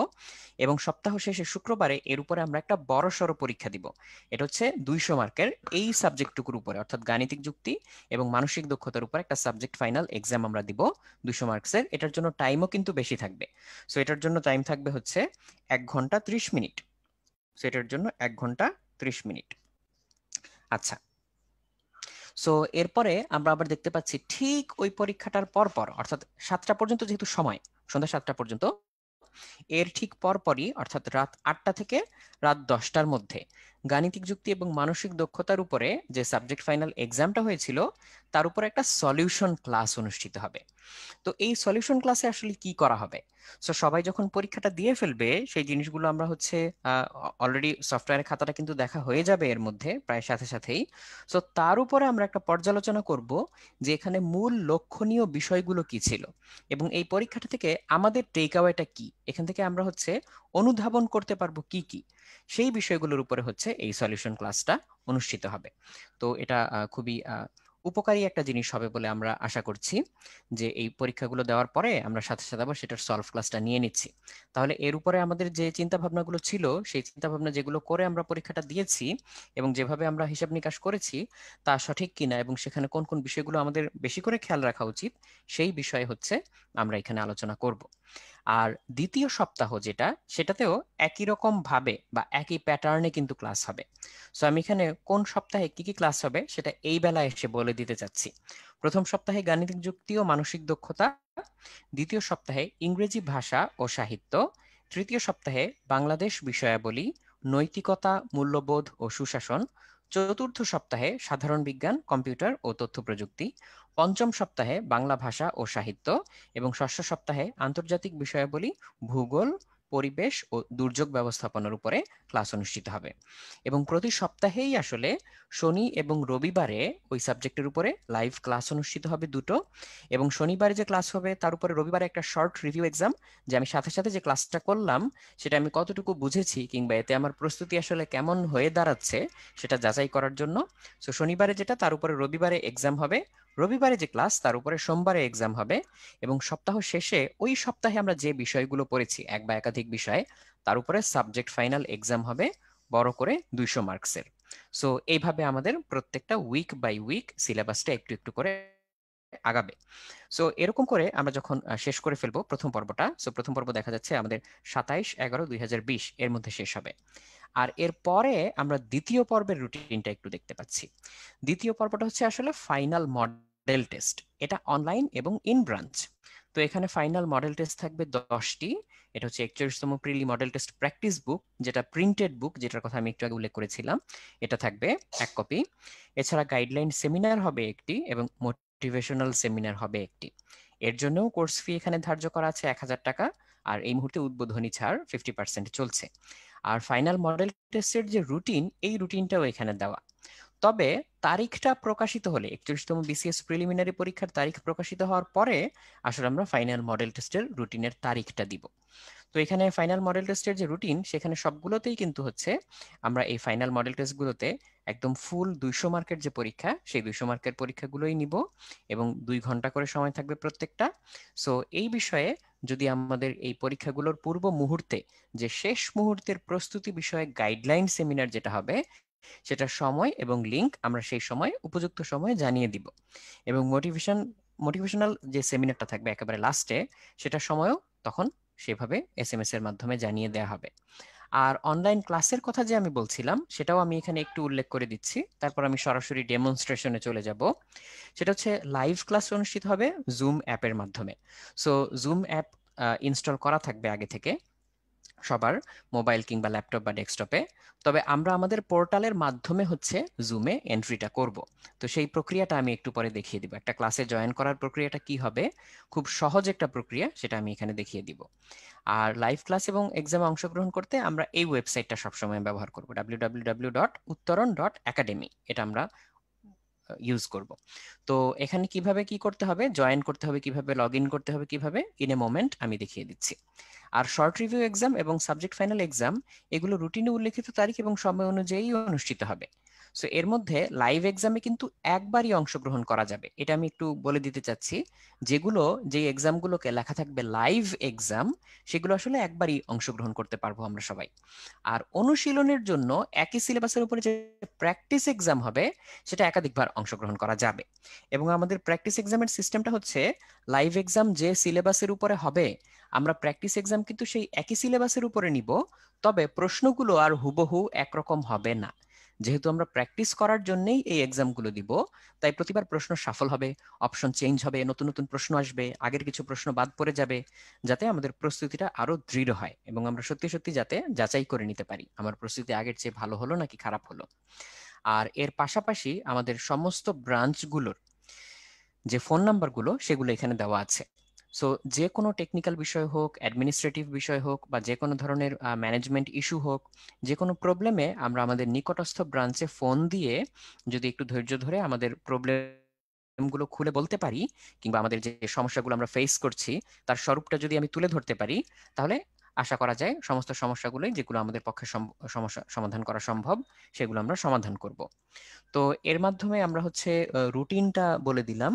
Speaker 1: এবং সপ্তাহ শেষে শুক্রবারে এর উপরে আমরা একটা বড় সড় পরীক্ষা দিব এটা হচ্ছে দুইশো মার্কের এই সাবজেক্টটুকুর উপরে অর্থাৎ গাণিতিক যুক্তি এবং মানসিক দক্ষতার উপর একটা সাবজেক্ট ফাইনাল এক্সাম আমরা দিব দুইশো মার্কসের এটার জন্য টাইমও কিন্তু বেশি থাকবে সো এটার জন্য টাইম থাকবে হচ্ছে এক ঘন্টা ত্রিশ মিনিট সো এটার জন্য এক ঘন্টা ত্রিশ মিনিট আচ্ছা সো এরপরে আমরা আবার দেখতে পাচ্ছি ঠিক ওই পরীক্ষাটার পরপর অর্থাৎ সাতটা পর্যন্ত যেহেতু সময় সন্ধ্যা সাতটা পর্যন্ত এর ঠিক পরপরই অর্থাৎ রাত আটটা থেকে রাত দশটার মধ্যে গাণিতিক যুক্তি এবং মানসিক দক্ষতার উপরে যে সাবজেক্ট ফাইনাল এক্সামটা হয়েছিল তার উপর একটা সলিউশন ক্লাস অনুষ্ঠিত হবে তো এই সলিউশন ক্লাসে আসলে কি করা হবে সো সবাই যখন পরীক্ষাটা দিয়ে ফেলবে সেই জিনিসগুলো আমরা হচ্ছে অলরেডি সফটওয়্যারের খাতাটা কিন্তু দেখা হয়ে যাবে এর মধ্যে প্রায় সাথে সাথেই সো তার উপরে আমরা একটা পর্যালোচনা করব যে এখানে মূল লক্ষণীয় বিষয়গুলো কি ছিল এবং এই পরীক্ষাটা থেকে আমাদের টেক আওয়েটা কি এখান থেকে আমরা হচ্ছে অনুধাবন করতে পারবো কি কি সেই বিষয়গুলোর উপরে হচ্ছে হচ্ছে এই সলিউশন ক্লাসটা অনুষ্ঠিত হবে তো এটা খুবই উপকারী একটা জিনিস হবে বলে আমরা আশা করছি যে এই পরীক্ষাগুলো দেওয়ার পরে আমরা সাথে সাথে আবার সেটার সলভ ক্লাসটা নিয়ে নিচ্ছি তাহলে এর উপরে আমাদের যে চিন্তা ভাবনাগুলো ছিল সেই চিন্তা ভাবনা যেগুলো করে আমরা পরীক্ষাটা দিয়েছি এবং যেভাবে আমরা হিসাব নিকাশ করেছি তা সঠিক কিনা এবং সেখানে কোন কোন বিষয়গুলো আমাদের বেশি করে খেয়াল রাখা উচিত সেই বিষয়ে হচ্ছে আমরা এখানে আলোচনা করব আর দ্বিতীয় সপ্তাহ যেটা সেটাতেও একই রকম ভাবে বা একই প্যাটার্নে কিন্তু ক্লাস হবে সো আমি এখানে কোন সপ্তাহে কি কি ক্লাস হবে সেটা এই বেলা এসে বলে দিতে চাচ্ছি প্রথম সপ্তাহে গাণিতিক যুক্তি ও মানসিক দক্ষতা দ্বিতীয় সপ্তাহে ইংরেজি ভাষা ও সাহিত্য তৃতীয় সপ্তাহে বাংলাদেশ বিষয়াবলী নৈতিকতা মূল্যবোধ ও সুশাসন চতুর্থ সপ্তাহে সাধারণ বিজ্ঞান কম্পিউটার ও তথ্য প্রযুক্তি পঞ্চম সপ্তাহে বাংলা ভাষা ও সাহিত্য এবং ষষ্ঠ সপ্তাহে আন্তর্জাতিক বিষয়াবলী ভূগোল পরিবেশ ও দুর্যোগ ব্যবস্থাপনার উপরে ক্লাস অনুষ্ঠিত হবে এবং প্রতি সপ্তাহেই আসলে শনি এবং রবিবারে ওই সাবজেক্টের উপরে লাইভ ক্লাস অনুষ্ঠিত হবে দুটো এবং শনিবারে যে ক্লাস হবে তার উপরে রবিবারে একটা শর্ট রিভিউ এক্সাম যে আমি সাথে সাথে যে ক্লাসটা করলাম সেটা আমি কতটুকু বুঝেছি কিংবা এতে আমার প্রস্তুতি আসলে কেমন হয়ে দাঁড়াচ্ছে সেটা যাচাই করার জন্য সো শনিবারে যেটা তার উপরে রবিবারে এক্সাম হবে রবিবারে যে ক্লাস তার উপরে সোমবারে এক্সাম হবে এবং সপ্তাহ শেষে ওই সপ্তাহে আমরা যে বিষয়গুলো পড়েছি এক বা একাধিক বিষয়ে তার উপরে সাবজেক্ট ফাইনাল এক্সাম হবে বড় করে দুইশো মার্কসের সো এইভাবে আমাদের প্রত্যেকটা উইক বাই উইক সিলেবাসটা একটু একটু করে আগাবে সো এরকম করে আমরা যখন শেষ করে ফেলবো প্রথম পর্বটা সো প্রথম পর্ব দেখা যাচ্ছে আমাদের সাতাইশ এগারো দুই এর মধ্যে শেষ হবে আর এর পরে আমরা দ্বিতীয় পর্বের রুটিনটা একটু দেখতে পাচ্ছি দ্বিতীয় পর্বটা হচ্ছে আসলে ফাইনাল মডেল মডেল টেস্ট এটা অনলাইন এবং ইন ব্রাঞ্চ তো এখানে ফাইনাল মডেল টেস্ট থাকবে দশটি এটা হচ্ছে একচল্লিশতম preli model test practice book যেটা প্রিন্টেড বুক যেটার কথা আমি একটু আগে উল্লেখ করেছিলাম এটা থাকবে এক কপি এছাড়া গাইডলাইন সেমিনার হবে একটি এবং মোটিভেশনাল সেমিনার হবে একটি এর জন্যও কোর্স ফি এখানে ধার্য করা আছে এক হাজার টাকা আর এই মুহূর্তে উদ্বোধনী ছাড় ফিফটি পার্সেন্ট চলছে আর ফাইনাল মডেল টেস্টের যে রুটিন এই রুটিনটাও এখানে দেওয়া তবে তারিখটা প্রকাশিত হলে একচল্লিশতম বিসিএস প্রিলিমিনারি পরীক্ষার তারিখ প্রকাশিত হওয়ার পরে আসলে আমরা ফাইনাল মডেল টেস্টের রুটিনের তারিখটা দিব তো এখানে ফাইনাল মডেল টেস্টের যে রুটিন সেখানে সবগুলোতেই কিন্তু হচ্ছে আমরা এই ফাইনাল মডেল টেস্টগুলোতে একদম ফুল দুইশো মার্কের যে পরীক্ষা সেই দুইশো মার্কের পরীক্ষাগুলোই নিব এবং দুই ঘন্টা করে সময় থাকবে প্রত্যেকটা সো এই বিষয়ে যদি আমাদের এই পরীক্ষাগুলোর পূর্ব মুহূর্তে যে শেষ মুহূর্তের প্রস্তুতি বিষয়ে গাইডলাইন সেমিনার যেটা হবে সেটা সময় এবং লিঙ্ক আমরা সেই সময় উপযুক্ত সময়ে জানিয়ে দিব এবং মোটিভেশন মোটিভেশনাল যে সেমিনারটা থাকবে একেবারে লাস্টে সেটা সময়ও তখন সেভাবে এস এম এস এর মাধ্যমে জানিয়ে দেওয়া হবে আর অনলাইন ক্লাসের কথা যে আমি বলছিলাম সেটাও আমি এখানে একটু উল্লেখ করে দিচ্ছি তারপর আমি সরাসরি ডেমনস্ট্রেশনে চলে যাব সেটা হচ্ছে লাইভ ক্লাস অনুষ্ঠিত হবে জুম অ্যাপের মাধ্যমে সো জুম অ্যাপ ইনস্টল করা থাকবে আগে থেকে সবার মোবাইল কিংবা ল্যাপটপ বা ডেস্কটপে তবে আমরা আমাদের পোর্টালের মাধ্যমে হচ্ছে জুমে এন্ট্রিটা করব তো সেই প্রক্রিয়াটা আমি একটু পরে দেখিয়ে দিব একটা ক্লাসে জয়েন করার প্রক্রিয়াটা কি হবে খুব সহজ একটা প্রক্রিয়া সেটা আমি এখানে দেখিয়ে দিব আর লাইভ ক্লাস এবং এক্সামে অংশগ্রহণ করতে আমরা এই ওয়েবসাইটটা সবসময় ব্যবহার করব ডাব্লিউ এটা আমরা ইউজ করব তো এখানে কিভাবে কি করতে হবে জয়েন করতে হবে কিভাবে লগ করতে হবে কিভাবে ইন এ মোমেন্ট আমি দেখিয়ে দিচ্ছি আর শর্ট রিভিউ এক্সাম এবং সাবজেক্ট ফাইনাল এক্সাম এগুলো রুটিনে উল্লেখিত তারিখ এবং সময় অনুযায়ী অনুষ্ঠিত হবে সো এর মধ্যে লাইভ এক্সামে কিন্তু একবারই অংশগ্রহণ করা যাবে এটা আমি একটু বলে দিতে চাচ্ছি যেগুলো যে এক্সামগুলোকে লেখা থাকবে লাইভ এক্সাম সেগুলো আসলে একবারই অংশগ্রহণ করতে পারবো আমরা সবাই আর অনুশীলনের জন্য একই সিলেবাসের উপরে যে প্র্যাকটিস এক্সাম হবে সেটা একাধিকবার অংশগ্রহণ করা যাবে এবং আমাদের প্র্যাকটিস এক্সামের সিস্টেমটা হচ্ছে লাইভ এক্সাম যে সিলেবাসের উপরে হবে আমরা প্র্যাকটিস এক্সাম কিন্তু সেই একই সিলেবাসের উপরে নিব তবে প্রশ্নগুলো আর হুবহু একরকম হবে না যেহেতু আমরা প্র্যাকটিস করার জন্যই এই এক্সামগুলো দিব তাই প্রতিবার প্রশ্ন সাফল হবে অপশন চেঞ্জ হবে নতুন নতুন প্রশ্ন আসবে আগের কিছু প্রশ্ন বাদ পড়ে যাবে যাতে আমাদের প্রস্তুতিটা আরো দৃঢ় হয় এবং আমরা সত্যি সত্যি যাতে যাচাই করে নিতে পারি আমার প্রস্তুতি আগের চেয়ে ভালো হলো নাকি খারাপ হলো আর এর পাশাপাশি আমাদের সমস্ত ব্রাঞ্চগুলোর যে ফোন নাম্বারগুলো সেগুলো এখানে দেওয়া আছে সো যে কোনো টেকনিক্যাল বিষয় হোক অ্যাডমিনিস্ট্রেটিভ বিষয় হোক বা যে কোনো ধরনের ম্যানেজমেন্ট ইস্যু হোক যে কোনো প্রবলেমে আমরা আমাদের নিকটস্থ ব্রাঞ্চে ফোন দিয়ে যদি একটু ধৈর্য ধরে আমাদের প্রবলেমগুলো খুলে বলতে পারি কিংবা আমাদের যে সমস্যাগুলো আমরা ফেস করছি তার স্বরূপটা যদি আমি তুলে ধরতে পারি তাহলে আশা করা যায় সমস্ত সমস্যাগুলোই যেগুলো আমাদের পক্ষে সমস্যা সমাধান করা সম্ভব সেগুলো আমরা সমাধান করব তো এর মাধ্যমে আমরা হচ্ছে রুটিনটা বলে দিলাম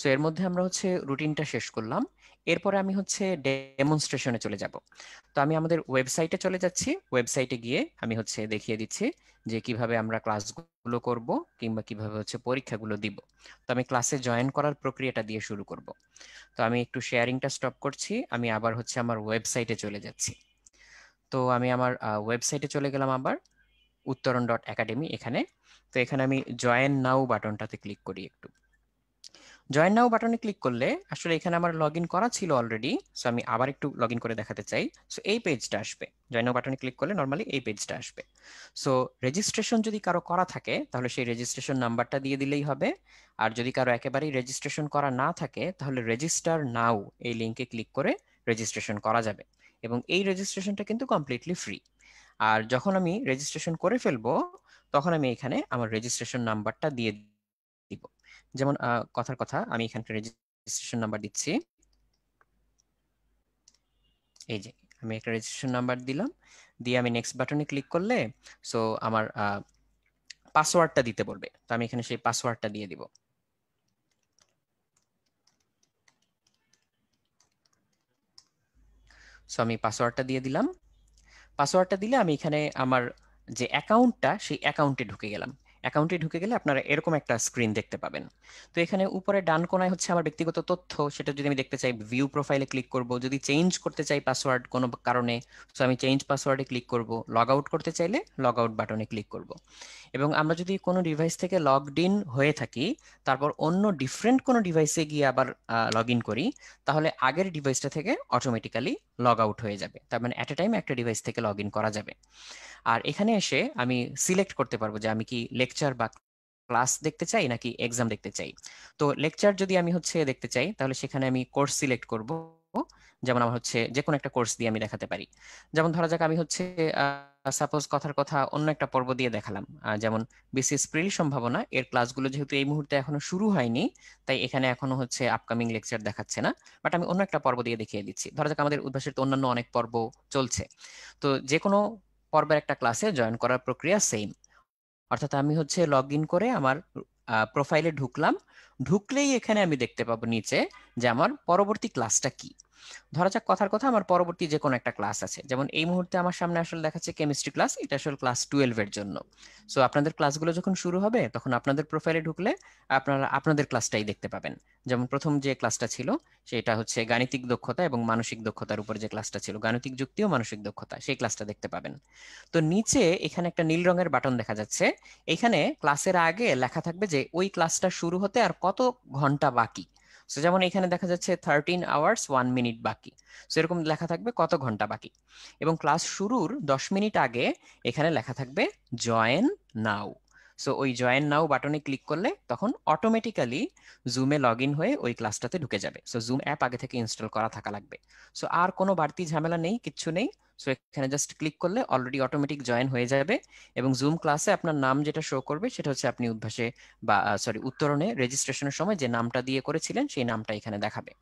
Speaker 1: সো এর মধ্যে আমরা হচ্ছে রুটিনটা শেষ করলাম এরপরে আমি হচ্ছে ডেমনস্ট্রেশনে চলে যাব তো আমি আমাদের ওয়েবসাইটে চলে যাচ্ছি ওয়েবসাইটে গিয়ে আমি হচ্ছে দেখিয়ে দিচ্ছি যে কিভাবে আমরা ক্লাসগুলো করব কিংবা কিভাবে হচ্ছে পরীক্ষাগুলো দিব তো আমি ক্লাসে জয়েন করার প্রক্রিয়াটা দিয়ে শুরু করব তো আমি একটু শেয়ারিংটা স্টপ করছি আমি আবার হচ্ছে আমার ওয়েবসাইটে চলে যাচ্ছি তো আমি আমার ওয়েবসাইটে চলে গেলাম আবার উত্তরণ ডট একাডেমি এখানে তো এখানে আমি জয়েন নাও বাটনটাতে ক্লিক করি একটু জয়েন নাও বাটনে ক্লিক করলে আসলে এখানে আমার লগ ইন করা ছিল অলরেডি সো আমি আবার একটু লগ ইন করে দেখাতে চাই সো এই পেজটা আসবে জয়েন নাও বাটনে ক্লিক করলে নর্মালি এই পেজটা আসবে সো রেজিস্ট্রেশন যদি কারো করা থাকে তাহলে সেই রেজিস্ট্রেশন নাম্বারটা দিয়ে দিলেই হবে আর যদি কারো একেবারেই রেজিস্ট্রেশন করা না থাকে তাহলে রেজিস্টার নাও এই লিঙ্কে ক্লিক করে রেজিস্ট্রেশন করা যাবে এবং এই রেজিস্ট্রেশনটা কিন্তু কমপ্লিটলি ফ্রি আর যখন আমি রেজিস্ট্রেশন করে ফেলবো তখন আমি এখানে আমার রেজিস্ট্রেশন নাম্বারটা দিয়ে যেমন কথার কথা আমি এখানকার রেজিস্ট্রেশন নাম্বার দিচ্ছি এই যে আমি একটা রেজিস্ট্রেশন নাম্বার দিলাম দিয়ে আমি নেক্সট বাটনে ক্লিক করলে সো আমার পাসওয়ার্ডটা দিতে বলবে তো আমি এখানে সেই পাসওয়ার্ডটা দিয়ে দিব সো আমি পাসওয়ার্ডটা দিয়ে দিলাম পাসওয়ার্ডটা দিলে আমি এখানে আমার যে অ্যাকাউন্টটা সেই অ্যাকাউন্টে ঢুকে গেলাম অ্যাকাউন্টে ঢুকে গেলে আপনারা এরকম একটা স্ক্রিন দেখতে পাবেন তো এখানে উপরে ডান কোনায় হচ্ছে আমার ব্যক্তিগত তথ্য সেটা যদি আমি দেখতে চাই ভিউ প্রোফাইলে ক্লিক করব যদি চেঞ্জ করতে চাই পাসওয়ার্ড কোনো কারণে তো আমি চেঞ্জ পাসওয়ার্ডে ক্লিক করব লগ আউট করতে চাইলে লগ আউট বাটনে ক্লিক করব এবং আমরা যদি কোনো ডিভাইস থেকে লগ ইন হয়ে থাকি তারপর অন্য ডিফারেন্ট কোনো ডিভাইসে গিয়ে আবার লগ ইন করি তাহলে আগের ডিভাইসটা থেকে অটোমেটিক্যালি লগ আউট হয়ে যাবে তার মানে অ্যাট এ টাইম একটা ডিভাইস থেকে লগ ইন করা যাবে আর এখানে এসে আমি সিলেক্ট করতে পারবো যে আমি কি লেকচার বা ক্লাস দেখতে চাই নাকি এক্সাম দেখতে চাই তো লেকচার যদি আমি হচ্ছে দেখতে চাই তাহলে সেখানে আমি কোর্স সিলেক্ট করবো যেমন আমার হচ্ছে যে কোনো একটা কোর্স দিয়ে আমি দেখাতে পারি যেমন ধরা যাক আমি হচ্ছে সাপোজ কথার কথা অন্য একটা পর্ব দিয়ে দেখালাম যেমন বিসিএস প্রিল সম্ভাবনা এর ক্লাসগুলো যেহেতু এই মুহূর্তে এখনো শুরু হয়নি তাই এখানে এখনো হচ্ছে আপকামিং লেকচার দেখাচ্ছে না বাট আমি অন্য একটা পর্ব দিয়ে দেখিয়ে দিচ্ছি ধরা যাক আমাদের উদ্ভাসের তো অন্যান্য অনেক পর্ব চলছে তো যে কোনো পর্বের একটা ক্লাসে জয়েন করার প্রক্রিয়া সেম অর্থাৎ আমি হচ্ছে লগ ইন করে আমার প্রোফাইলে ঢুকলাম ঢুকলেই এখানে আমি দেখতে পাবো নিচে যে আমার পরবর্তী ক্লাসটা কি ধরা যাক কথার কথা আমার পরবর্তী যে কোনো একটা ক্লাস আছে যেমন এই মুহূর্তে আমার সামনে আসলে দেখাচ্ছে কেমিস্ট্রি ক্লাস এটা আসলে ক্লাস টুয়েলভের জন্য সো আপনাদের ক্লাসগুলো যখন শুরু হবে তখন আপনাদের প্রোফাইলে ঢুকলে আপনারা আপনাদের ক্লাসটাই দেখতে পাবেন যেমন প্রথম যে ক্লাসটা ছিল সেটা হচ্ছে গাণিতিক দক্ষতা এবং মানসিক দক্ষতার উপর যে ক্লাসটা ছিল গাণিতিক যুক্তি ও মানসিক দক্ষতা সেই ক্লাসটা দেখতে পাবেন তো নিচে এখানে একটা নীল রঙের বাটন দেখা যাচ্ছে এখানে ক্লাসের আগে লেখা থাকবে যে ওই ক্লাসটা শুরু হতে আর কত কত ঘন্টা বাকি সো যেমন এখানে দেখা যাচ্ছে থার্টিন আওয়ার্স ওয়ান মিনিট বাকি সো এরকম লেখা থাকবে কত ঘন্টা বাকি এবং ক্লাস শুরুর দশ মিনিট আগে এখানে লেখা থাকবে জয়েন নাও সো ওই জয়েন নাও বাটনে ক্লিক করলে তখন অটোমেটিক্যালি জুমে লগ ইন হয়ে ওই ক্লাসটাতে ঢুকে যাবে সো জুম অ্যাপ আগে থেকে ইনস্টল করা থাকা লাগবে সো আর কোনো বাড়তি ঝামেলা নেই কিচ্ছু নেই সো এখানে জাস্ট ক্লিক করলে অলরেডি অটোমেটিক জয়েন হয়ে যাবে এবং জুম ক্লাসে আপনার নাম যেটা শো করবে সেটা হচ্ছে আপনি উদ্ভাসে বা সরি উত্তরণে রেজিস্ট্রেশনের সময় যে নামটা দিয়ে করেছিলেন সেই নামটা এখানে দেখাবে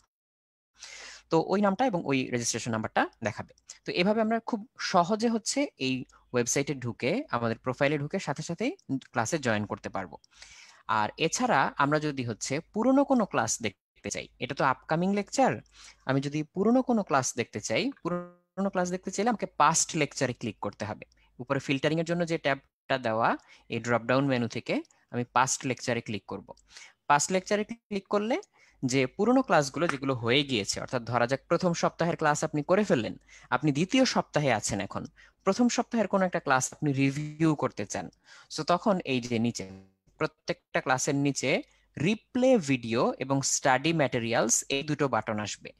Speaker 1: তো ওই নামটা এবং ওই রেজিস্ট্রেশন নাম্বারটা দেখাবে তো এভাবে আমরা খুব সহজে হচ্ছে এই ওয়েবসাইটে ঢুকে আমাদের প্রোফাইলে ঢুকে সাথে সাথেই ক্লাসে জয়েন করতে পারবো আর এছাড়া আমরা যদি হচ্ছে পুরনো কোনো ক্লাস দেখতে চাই এটা তো আপকামিং লেকচার আমি যদি পুরনো কোনো ক্লাস দেখতে চাই পুরনো ক্লাস দেখতে চাইলে আমাকে পাস্ট লেকচারে ক্লিক করতে হবে উপরে ফিল্টারিং এর জন্য যে ট্যাবটা দেওয়া এই ড্রপডাউন মেনু থেকে আমি পাস্ট লেকচারে ক্লিক করব পাস্ট লেকচারে ক্লিক করলে যে পুরনো ক্লাসগুলো যেগুলো হয়ে গিয়েছে অর্থাৎ ধরা যাক প্রথম সপ্তাহের ক্লাস আপনি করে ফেললেন আপনি দ্বিতীয় সপ্তাহে আছেন এখন প্রথম সপ্তাহের কোনো একটা ক্লাস আপনি রিভিউ করতে চান সো তখন এই যে নিচে প্রত্যেকটা ক্লাসের নিচে রিপ্লে ভিডিও এবং স্টাডি ম্যাটেরিয়ালস এই দুটো বাটন আসবে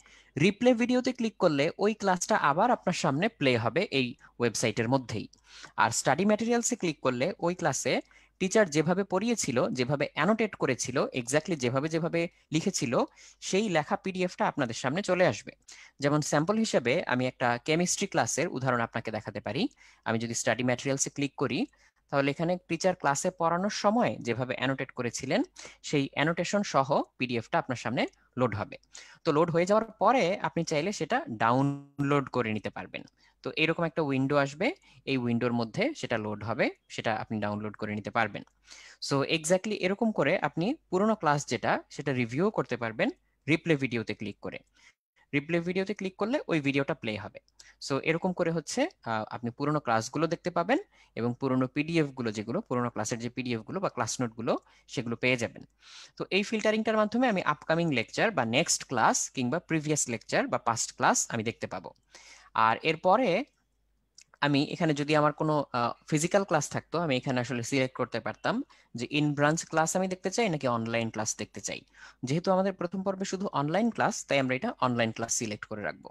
Speaker 1: রিপ্লে ভিডিওতে ক্লিক করলে ওই ক্লাসটা আবার আপনার সামনে প্লে হবে এই ওয়েবসাইটের মধ্যেই আর স্টাডি ম্যাটেরিয়ালসে ক্লিক করলে ওই ক্লাসে টিচার যেভাবে পড়িয়েছিল যেভাবে অ্যানোটেট করেছিল এক্স্যাক্টলি যেভাবে যেভাবে লিখেছিল সেই লেখা পিডিএফটা আপনাদের সামনে চলে আসবে যেমন স্যাম্পল হিসেবে আমি একটা কেমিস্ট্রি ক্লাসের উদাহরণ আপনাকে দেখাতে পারি আমি যদি স্টাডি ম্যাটেরিয়ালসে ক্লিক করি তাহলে এখানে টিচার ক্লাসে পড়ানোর সময় যেভাবে অ্যানোটেট করেছিলেন সেই অ্যানোটেশন সহ পিডিএফটা আপনার সামনে লোড হবে তো লোড হয়ে যাওয়ার পরে আপনি চাইলে সেটা ডাউনলোড করে নিতে পারবেন তো এরকম একটা উইন্ডো আসবে এই উইন্ডোর মধ্যে সেটা লোড হবে সেটা আপনি ডাউনলোড করে নিতে পারবেন সো এক্স্যাক্টলি এরকম করে আপনি পুরনো ক্লাস যেটা সেটা রিভিউ করতে পারবেন রিপ্লে ভিডিওতে ক্লিক করে রিপ্লে ভিডিওতে ক্লিক করলে ওই ভিডিওটা প্লে হবে সো এরকম করে হচ্ছে আপনি পুরোনো ক্লাসগুলো দেখতে পাবেন এবং পুরোনো পিডিএফগুলো যেগুলো পুরোনো ক্লাসের যে পিডিএফগুলো বা ক্লাস নোটগুলো সেগুলো পেয়ে যাবেন তো এই ফিল্টারিংটার মাধ্যমে আমি আপকামিং লেকচার বা নেক্সট ক্লাস কিংবা প্রিভিয়াস লেকচার বা পাস্ট ক্লাস আমি দেখতে পাবো আর এরপরে আমি এখানে যদি আমার কোনো ফিজিক্যাল ক্লাস থাকতো আমি এখানে আসলে সিলেক্ট করতে পারতাম যে ইন ব্রাঞ্চ ক্লাস আমি দেখতে চাই নাকি অনলাইন ক্লাস দেখতে চাই যেহেতু আমাদের প্রথম পর্বে শুধু অনলাইন ক্লাস তাই আমরা এটা অনলাইন ক্লাস সিলেক্ট করে রাখবো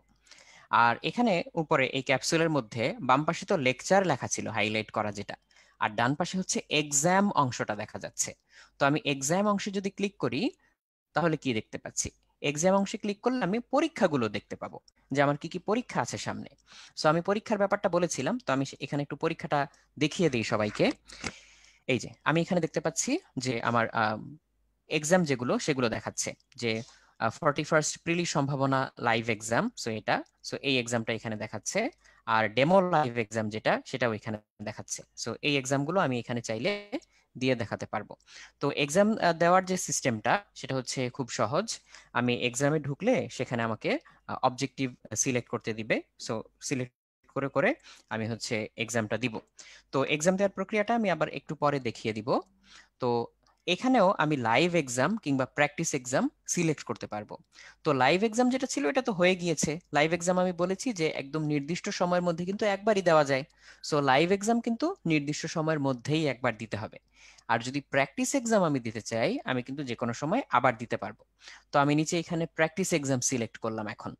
Speaker 1: আর এখানে উপরে এই ক্যাপসুলের মধ্যে বাম পাশে তো লেকচার লেখা ছিল হাইলাইট করা যেটা আর ডান পাশে হচ্ছে এক্সাম অংশটা দেখা যাচ্ছে তো আমি এক্সাম অংশে যদি ক্লিক করি তাহলে কি দেখতে পাচ্ছি এক্সাম অংশে ক্লিক করলে আমি পরীক্ষাগুলো দেখতে পাবো যে আমার কি কি পরীক্ষা আছে সামনে সো আমি পরীক্ষার ব্যাপারটা বলেছিলাম তো আমি এখানে একটু পরীক্ষাটা দেখিয়ে দিই সবাইকে এই যে আমি এখানে দেখতে পাচ্ছি যে আমার এক্সাম যেগুলো সেগুলো দেখাচ্ছে যে ফর্টি ফার্স্ট প্রিলি সম্ভাবনা লাইভ এক্সাম সো এটা সো এই এক্সামটা এখানে দেখাচ্ছে আর ডেমো লাইভ এক্সাম যেটা সেটাও এখানে দেখাচ্ছে সো এই এক্সামগুলো আমি এখানে চাইলে দিয়ে দেখাতে পারবো তো এক্সাম দেওয়ার যে সিস্টেমটা সেটা হচ্ছে খুব সহজ আমি এক্সামে ঢুকলে সেখানে আমাকে অবজেক্টিভ সিলেক্ট করতে দিবে সো সিলেক্ট করে করে আমি হচ্ছে এক্সামটা দিব তো এক্সাম দেওয়ার প্রক্রিয়াটা আমি আবার একটু পরে দেখিয়ে দিব তো এখানেও আমি লাইভ এক্সাম কিংবা প্র্যাকটিস এক্সাম সিলেক্ট করতে পারবো তো লাইভ এক্সাম যেটা ছিল এটা তো হয়ে গিয়েছে লাইভ এক্সাম আমি বলেছি যে একদম নির্দিষ্ট সময়ের মধ্যে কিন্তু একবারই দেওয়া যায় সো লাইভ এক্সাম কিন্তু নির্দিষ্ট সময়ের মধ্যেই একবার দিতে হবে আর যদি প্র্যাকটিস এক্সাম আমি দিতে চাই আমি কিন্তু যে কোনো সময় আবার দিতে পারবো তো আমি নিচে এখানে প্র্যাকটিস এক্সাম সিলেক্ট করলাম এখন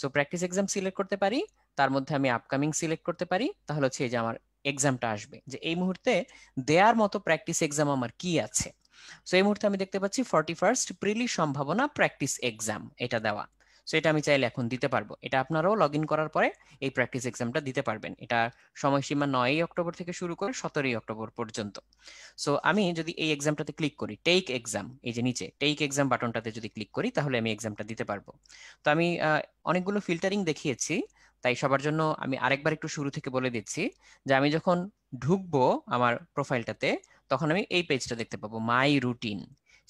Speaker 1: সো প্র্যাকটিস এক্সাম সিলেক্ট করতে পারি তার মধ্যে আমি আপকামিং সিলেক্ট করতে পারি তাহলে হচ্ছে এই যে আমার এক্সামটা আসবে যে এই মুহূর্তে দেয়ার মতো প্র্যাকটিস এক্সাম আমার কি আছে সো এই মুহূর্তে আমি দেখতে পাচ্ছি ফর্টি ফার্স্ট প্রিলি সম্ভাবনা প্র্যাকটিস এক্সাম এটা দেওয়া সো এটা আমি চাইলে এখন দিতে পারবো এটা আপনারাও লগ ইন করার পরে এই প্র্যাকটিস এক্সামটা দিতে পারবেন এটা সময়সীমা নয়ই অক্টোবর থেকে শুরু করে সতেরোই অক্টোবর পর্যন্ত সো আমি যদি এই এক্সামটাতে ক্লিক করি টেক এক্সাম এই যে নিচে টেক এক্সাম বাটনটাতে যদি ক্লিক করি তাহলে আমি এক্সামটা দিতে পারবো তো আমি অনেকগুলো ফিল্টারিং দেখিয়েছি তাই সবার জন্য আমি আরেকবার একটু শুরু থেকে বলে দিচ্ছি যে আমি যখন ঢুকবো আমার প্রোফাইলটাতে তখন আমি এই পেজটা দেখতে পাবো মাই রুটিন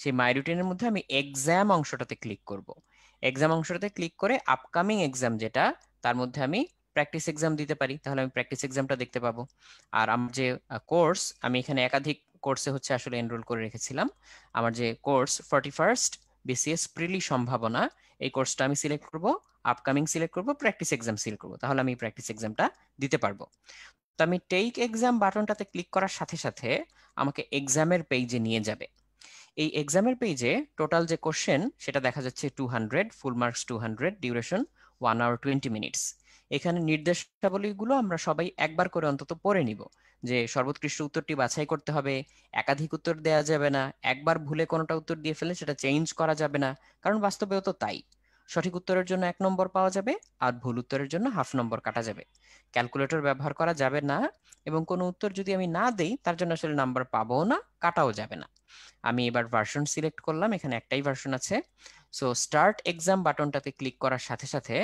Speaker 1: সেই মাই রুটিনের মধ্যে আমি এক্সাম অংশটাতে ক্লিক করব এক্সাম অংশটাতে ক্লিক করে আপকামিং এক্সাম যেটা তার মধ্যে আমি প্র্যাকটিস এক্সাম দিতে পারি তাহলে আমি প্র্যাকটিস এক্সামটা দেখতে পাবো আর আমার যে কোর্স আমি এখানে একাধিক কোর্সে হচ্ছে আসলে এনরোল করে রেখেছিলাম আমার যে course forty first BCS preli সম্ভাবনা এই কোর্সটা আমি সিলেক্ট করব আপকামিং সিলেক্ট করব প্র্যাকটিস এক্সাম সিলেক্ট করব তাহলে আমি প্র্যাকটিস এক্সামটা দিতে পারবো তো আমি টেক এক্সাম বাটনটাতে ক্লিক করার সাথে সাথে আমাকে এক্সামের পেজে নিয়ে যাবে এই এক্সামের পেজে টোটাল যে কোশ্চেন সেটা দেখা যাচ্ছে two hundred full marks two hundred duration one hour twenty minutes এখানে নির্দেশাবলীগুলো আমরা সবাই একবার করে অন্তত পড়ে নিব যে সর্বোৎকৃষ্ট উত্তরটি বাছাই করতে হবে একাধিক উত্তর দেওয়া যাবে না একবার ভুলে কোনোটা উত্তর দিয়ে ফেলে সেটা চেঞ্জ করা যাবে না কারণ বাস্তবেও তো তাই সঠিক উত্তরের জন্য এক নম্বর পাওয়া যাবে আর ভুল উত্তরের জন্য হাফ নম্বর কাটা যাবে ক্যালকুলেটর ব্যবহার করা যাবে না এবং কোনো উত্তর যদি আমি না দেই তার জন্য আসলে নাম্বার পাবো না কাটাও যাবে না আমি এবার ভার্সন সিলেক্ট করলাম এখানে একটাই ভার্সন আছে সো স্টার্ট এক্সাম বাটনটাতে ক্লিক করার সাথে সাথে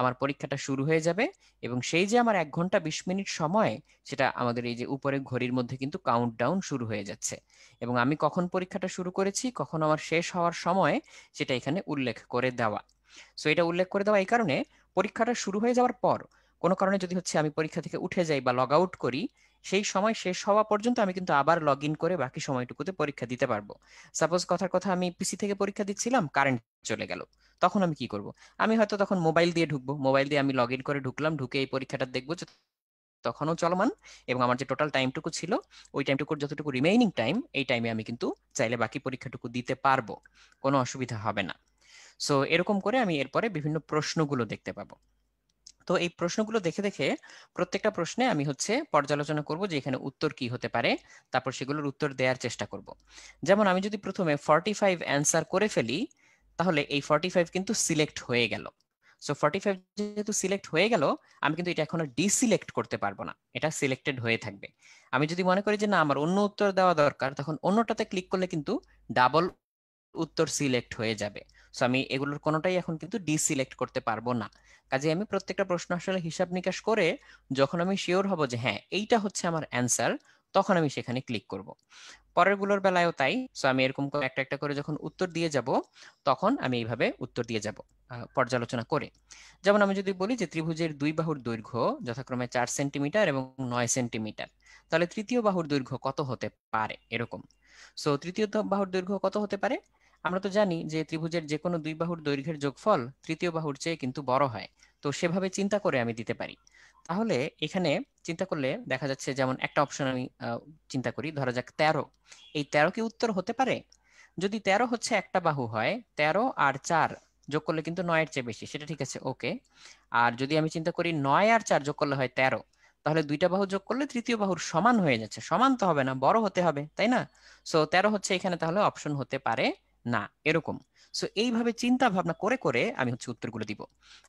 Speaker 1: আমার পরীক্ষাটা শুরু হয়ে যাবে এবং সেই যে আমার এক ঘন্টা বিশ মিনিট সময় সেটা আমাদের এই যে উপরে ঘড়ির মধ্যে কিন্তু কাউন্ট ডাউন শুরু হয়ে যাচ্ছে এবং আমি কখন পরীক্ষাটা শুরু করেছি কখন আমার শেষ হওয়ার সময় সেটা এখানে উল্লেখ করে দেওয়া সো এটা উল্লেখ করে দেওয়া এই কারণে পরীক্ষাটা শুরু হয়ে যাওয়ার পর কোনো কারণে যদি হচ্ছে আমি পরীক্ষা থেকে উঠে যাই বা লগ আউট করি সেই সময় শেষ হওয়া পর্যন্ত আমি কিন্তু আবার লগ ইন করে বাকি সময়টুকুতে পরীক্ষা দিতে পারবো সাপোজ কথার কথা আমি পিসি থেকে পরীক্ষা দিচ্ছিলাম কারেন্ট চলে গেল তখন আমি কি করব আমি হয়তো তখন মোবাইল দিয়ে ঢুকবো মোবাইল দিয়ে আমি লগ ইন করে ঢুকলাম ঢুকে এই পরীক্ষাটা দেখবো যে তখনও চলমান এবং আমার যে টোটাল টাইমটুকু ছিল ওই টাইমটুকুর যতটুকু রিমেইনিং টাইম এই টাইমে আমি কিন্তু চাইলে বাকি পরীক্ষাটুকু দিতে পারবো কোনো অসুবিধা হবে না সো এরকম করে আমি এরপরে বিভিন্ন প্রশ্নগুলো দেখতে পাবো তো এই প্রশ্নগুলো দেখে দেখে প্রত্যেকটা প্রশ্নে আমি হচ্ছে পর্যালোচনা করব যে এখানে উত্তর কি হতে পারে তারপর সেগুলোর উত্তর দেওয়ার চেষ্টা করব যেমন আমি যদি প্রথমে ফর্টি ফাইভ অ্যান্সার করে ফেলি তাহলে এই ফর্টি ফাইভ কিন্তু সিলেক্ট হয়ে গেল সো ফর্টি ফাইভ যেহেতু সিলেক্ট হয়ে গেল আমি কিন্তু এটা এখনো ডিসিলেক্ট করতে পারবো না এটা সিলেক্টেড হয়ে থাকবে আমি যদি মনে করি যে না আমার অন্য উত্তর দেওয়া দরকার তখন অন্যটাতে ক্লিক করলে কিন্তু ডাবল উত্তর সিলেক্ট হয়ে যাবে সো আমি এগুলোর কোনোটাই এখন কিন্তু ডিসিলেক্ট করতে পারবো না কাজে আমি প্রত্যেকটা প্রশ্ন আসলে হিসাব নিকাশ করে যখন আমি শিওর হব যে হ্যাঁ এইটা হচ্ছে আমার অ্যান্সার তখন আমি সেখানে ক্লিক করব পরেরগুলোর বেলায়ও তাই সো আমি এরকম করে একটা একটা করে যখন উত্তর দিয়ে যাব তখন আমি এইভাবে উত্তর দিয়ে যাব পর্যালোচনা করে যেমন আমি যদি বলি যে ত্রিভুজের দুই বাহুর দৈর্ঘ্য যথাক্রমে চার সেন্টিমিটার এবং নয় সেন্টিমিটার তাহলে তৃতীয় বাহুর দৈর্ঘ্য কত হতে পারে এরকম সো তৃতীয় বাহুর দৈর্ঘ্য কত হতে পারে আমরা তো জানি যে ত্রিভুজের যে কোনো দুই বাহুর দৈর্ঘ্যের যোগফল তৃতীয় বাহুর চেয়ে কিন্তু বড় হয় তো সেভাবে চিন্তা করে আমি দিতে পারি তাহলে এখানে চিন্তা করলে দেখা যাচ্ছে যেমন একটা অপশন আমি চিন্তা করি ধরা যাক তেরো এই তেরো কি উত্তর হতে পারে যদি তেরো হচ্ছে একটা বাহু হয় তেরো আর চার যোগ করলে কিন্তু নয়ের চেয়ে বেশি সেটা ঠিক আছে ওকে আর যদি আমি চিন্তা করি নয় আর চার যোগ করলে হয় তেরো তাহলে দুইটা বাহু যোগ করলে তৃতীয় বাহুর সমান হয়ে যাচ্ছে সমান তো হবে না বড় হতে হবে তাই না সো তেরো হচ্ছে এখানে তাহলে অপশন হতে পারে না এরকম সো এইভাবে চিন্তা ভাবনা করে করে আমি হচ্ছে উত্তরগুলো দিব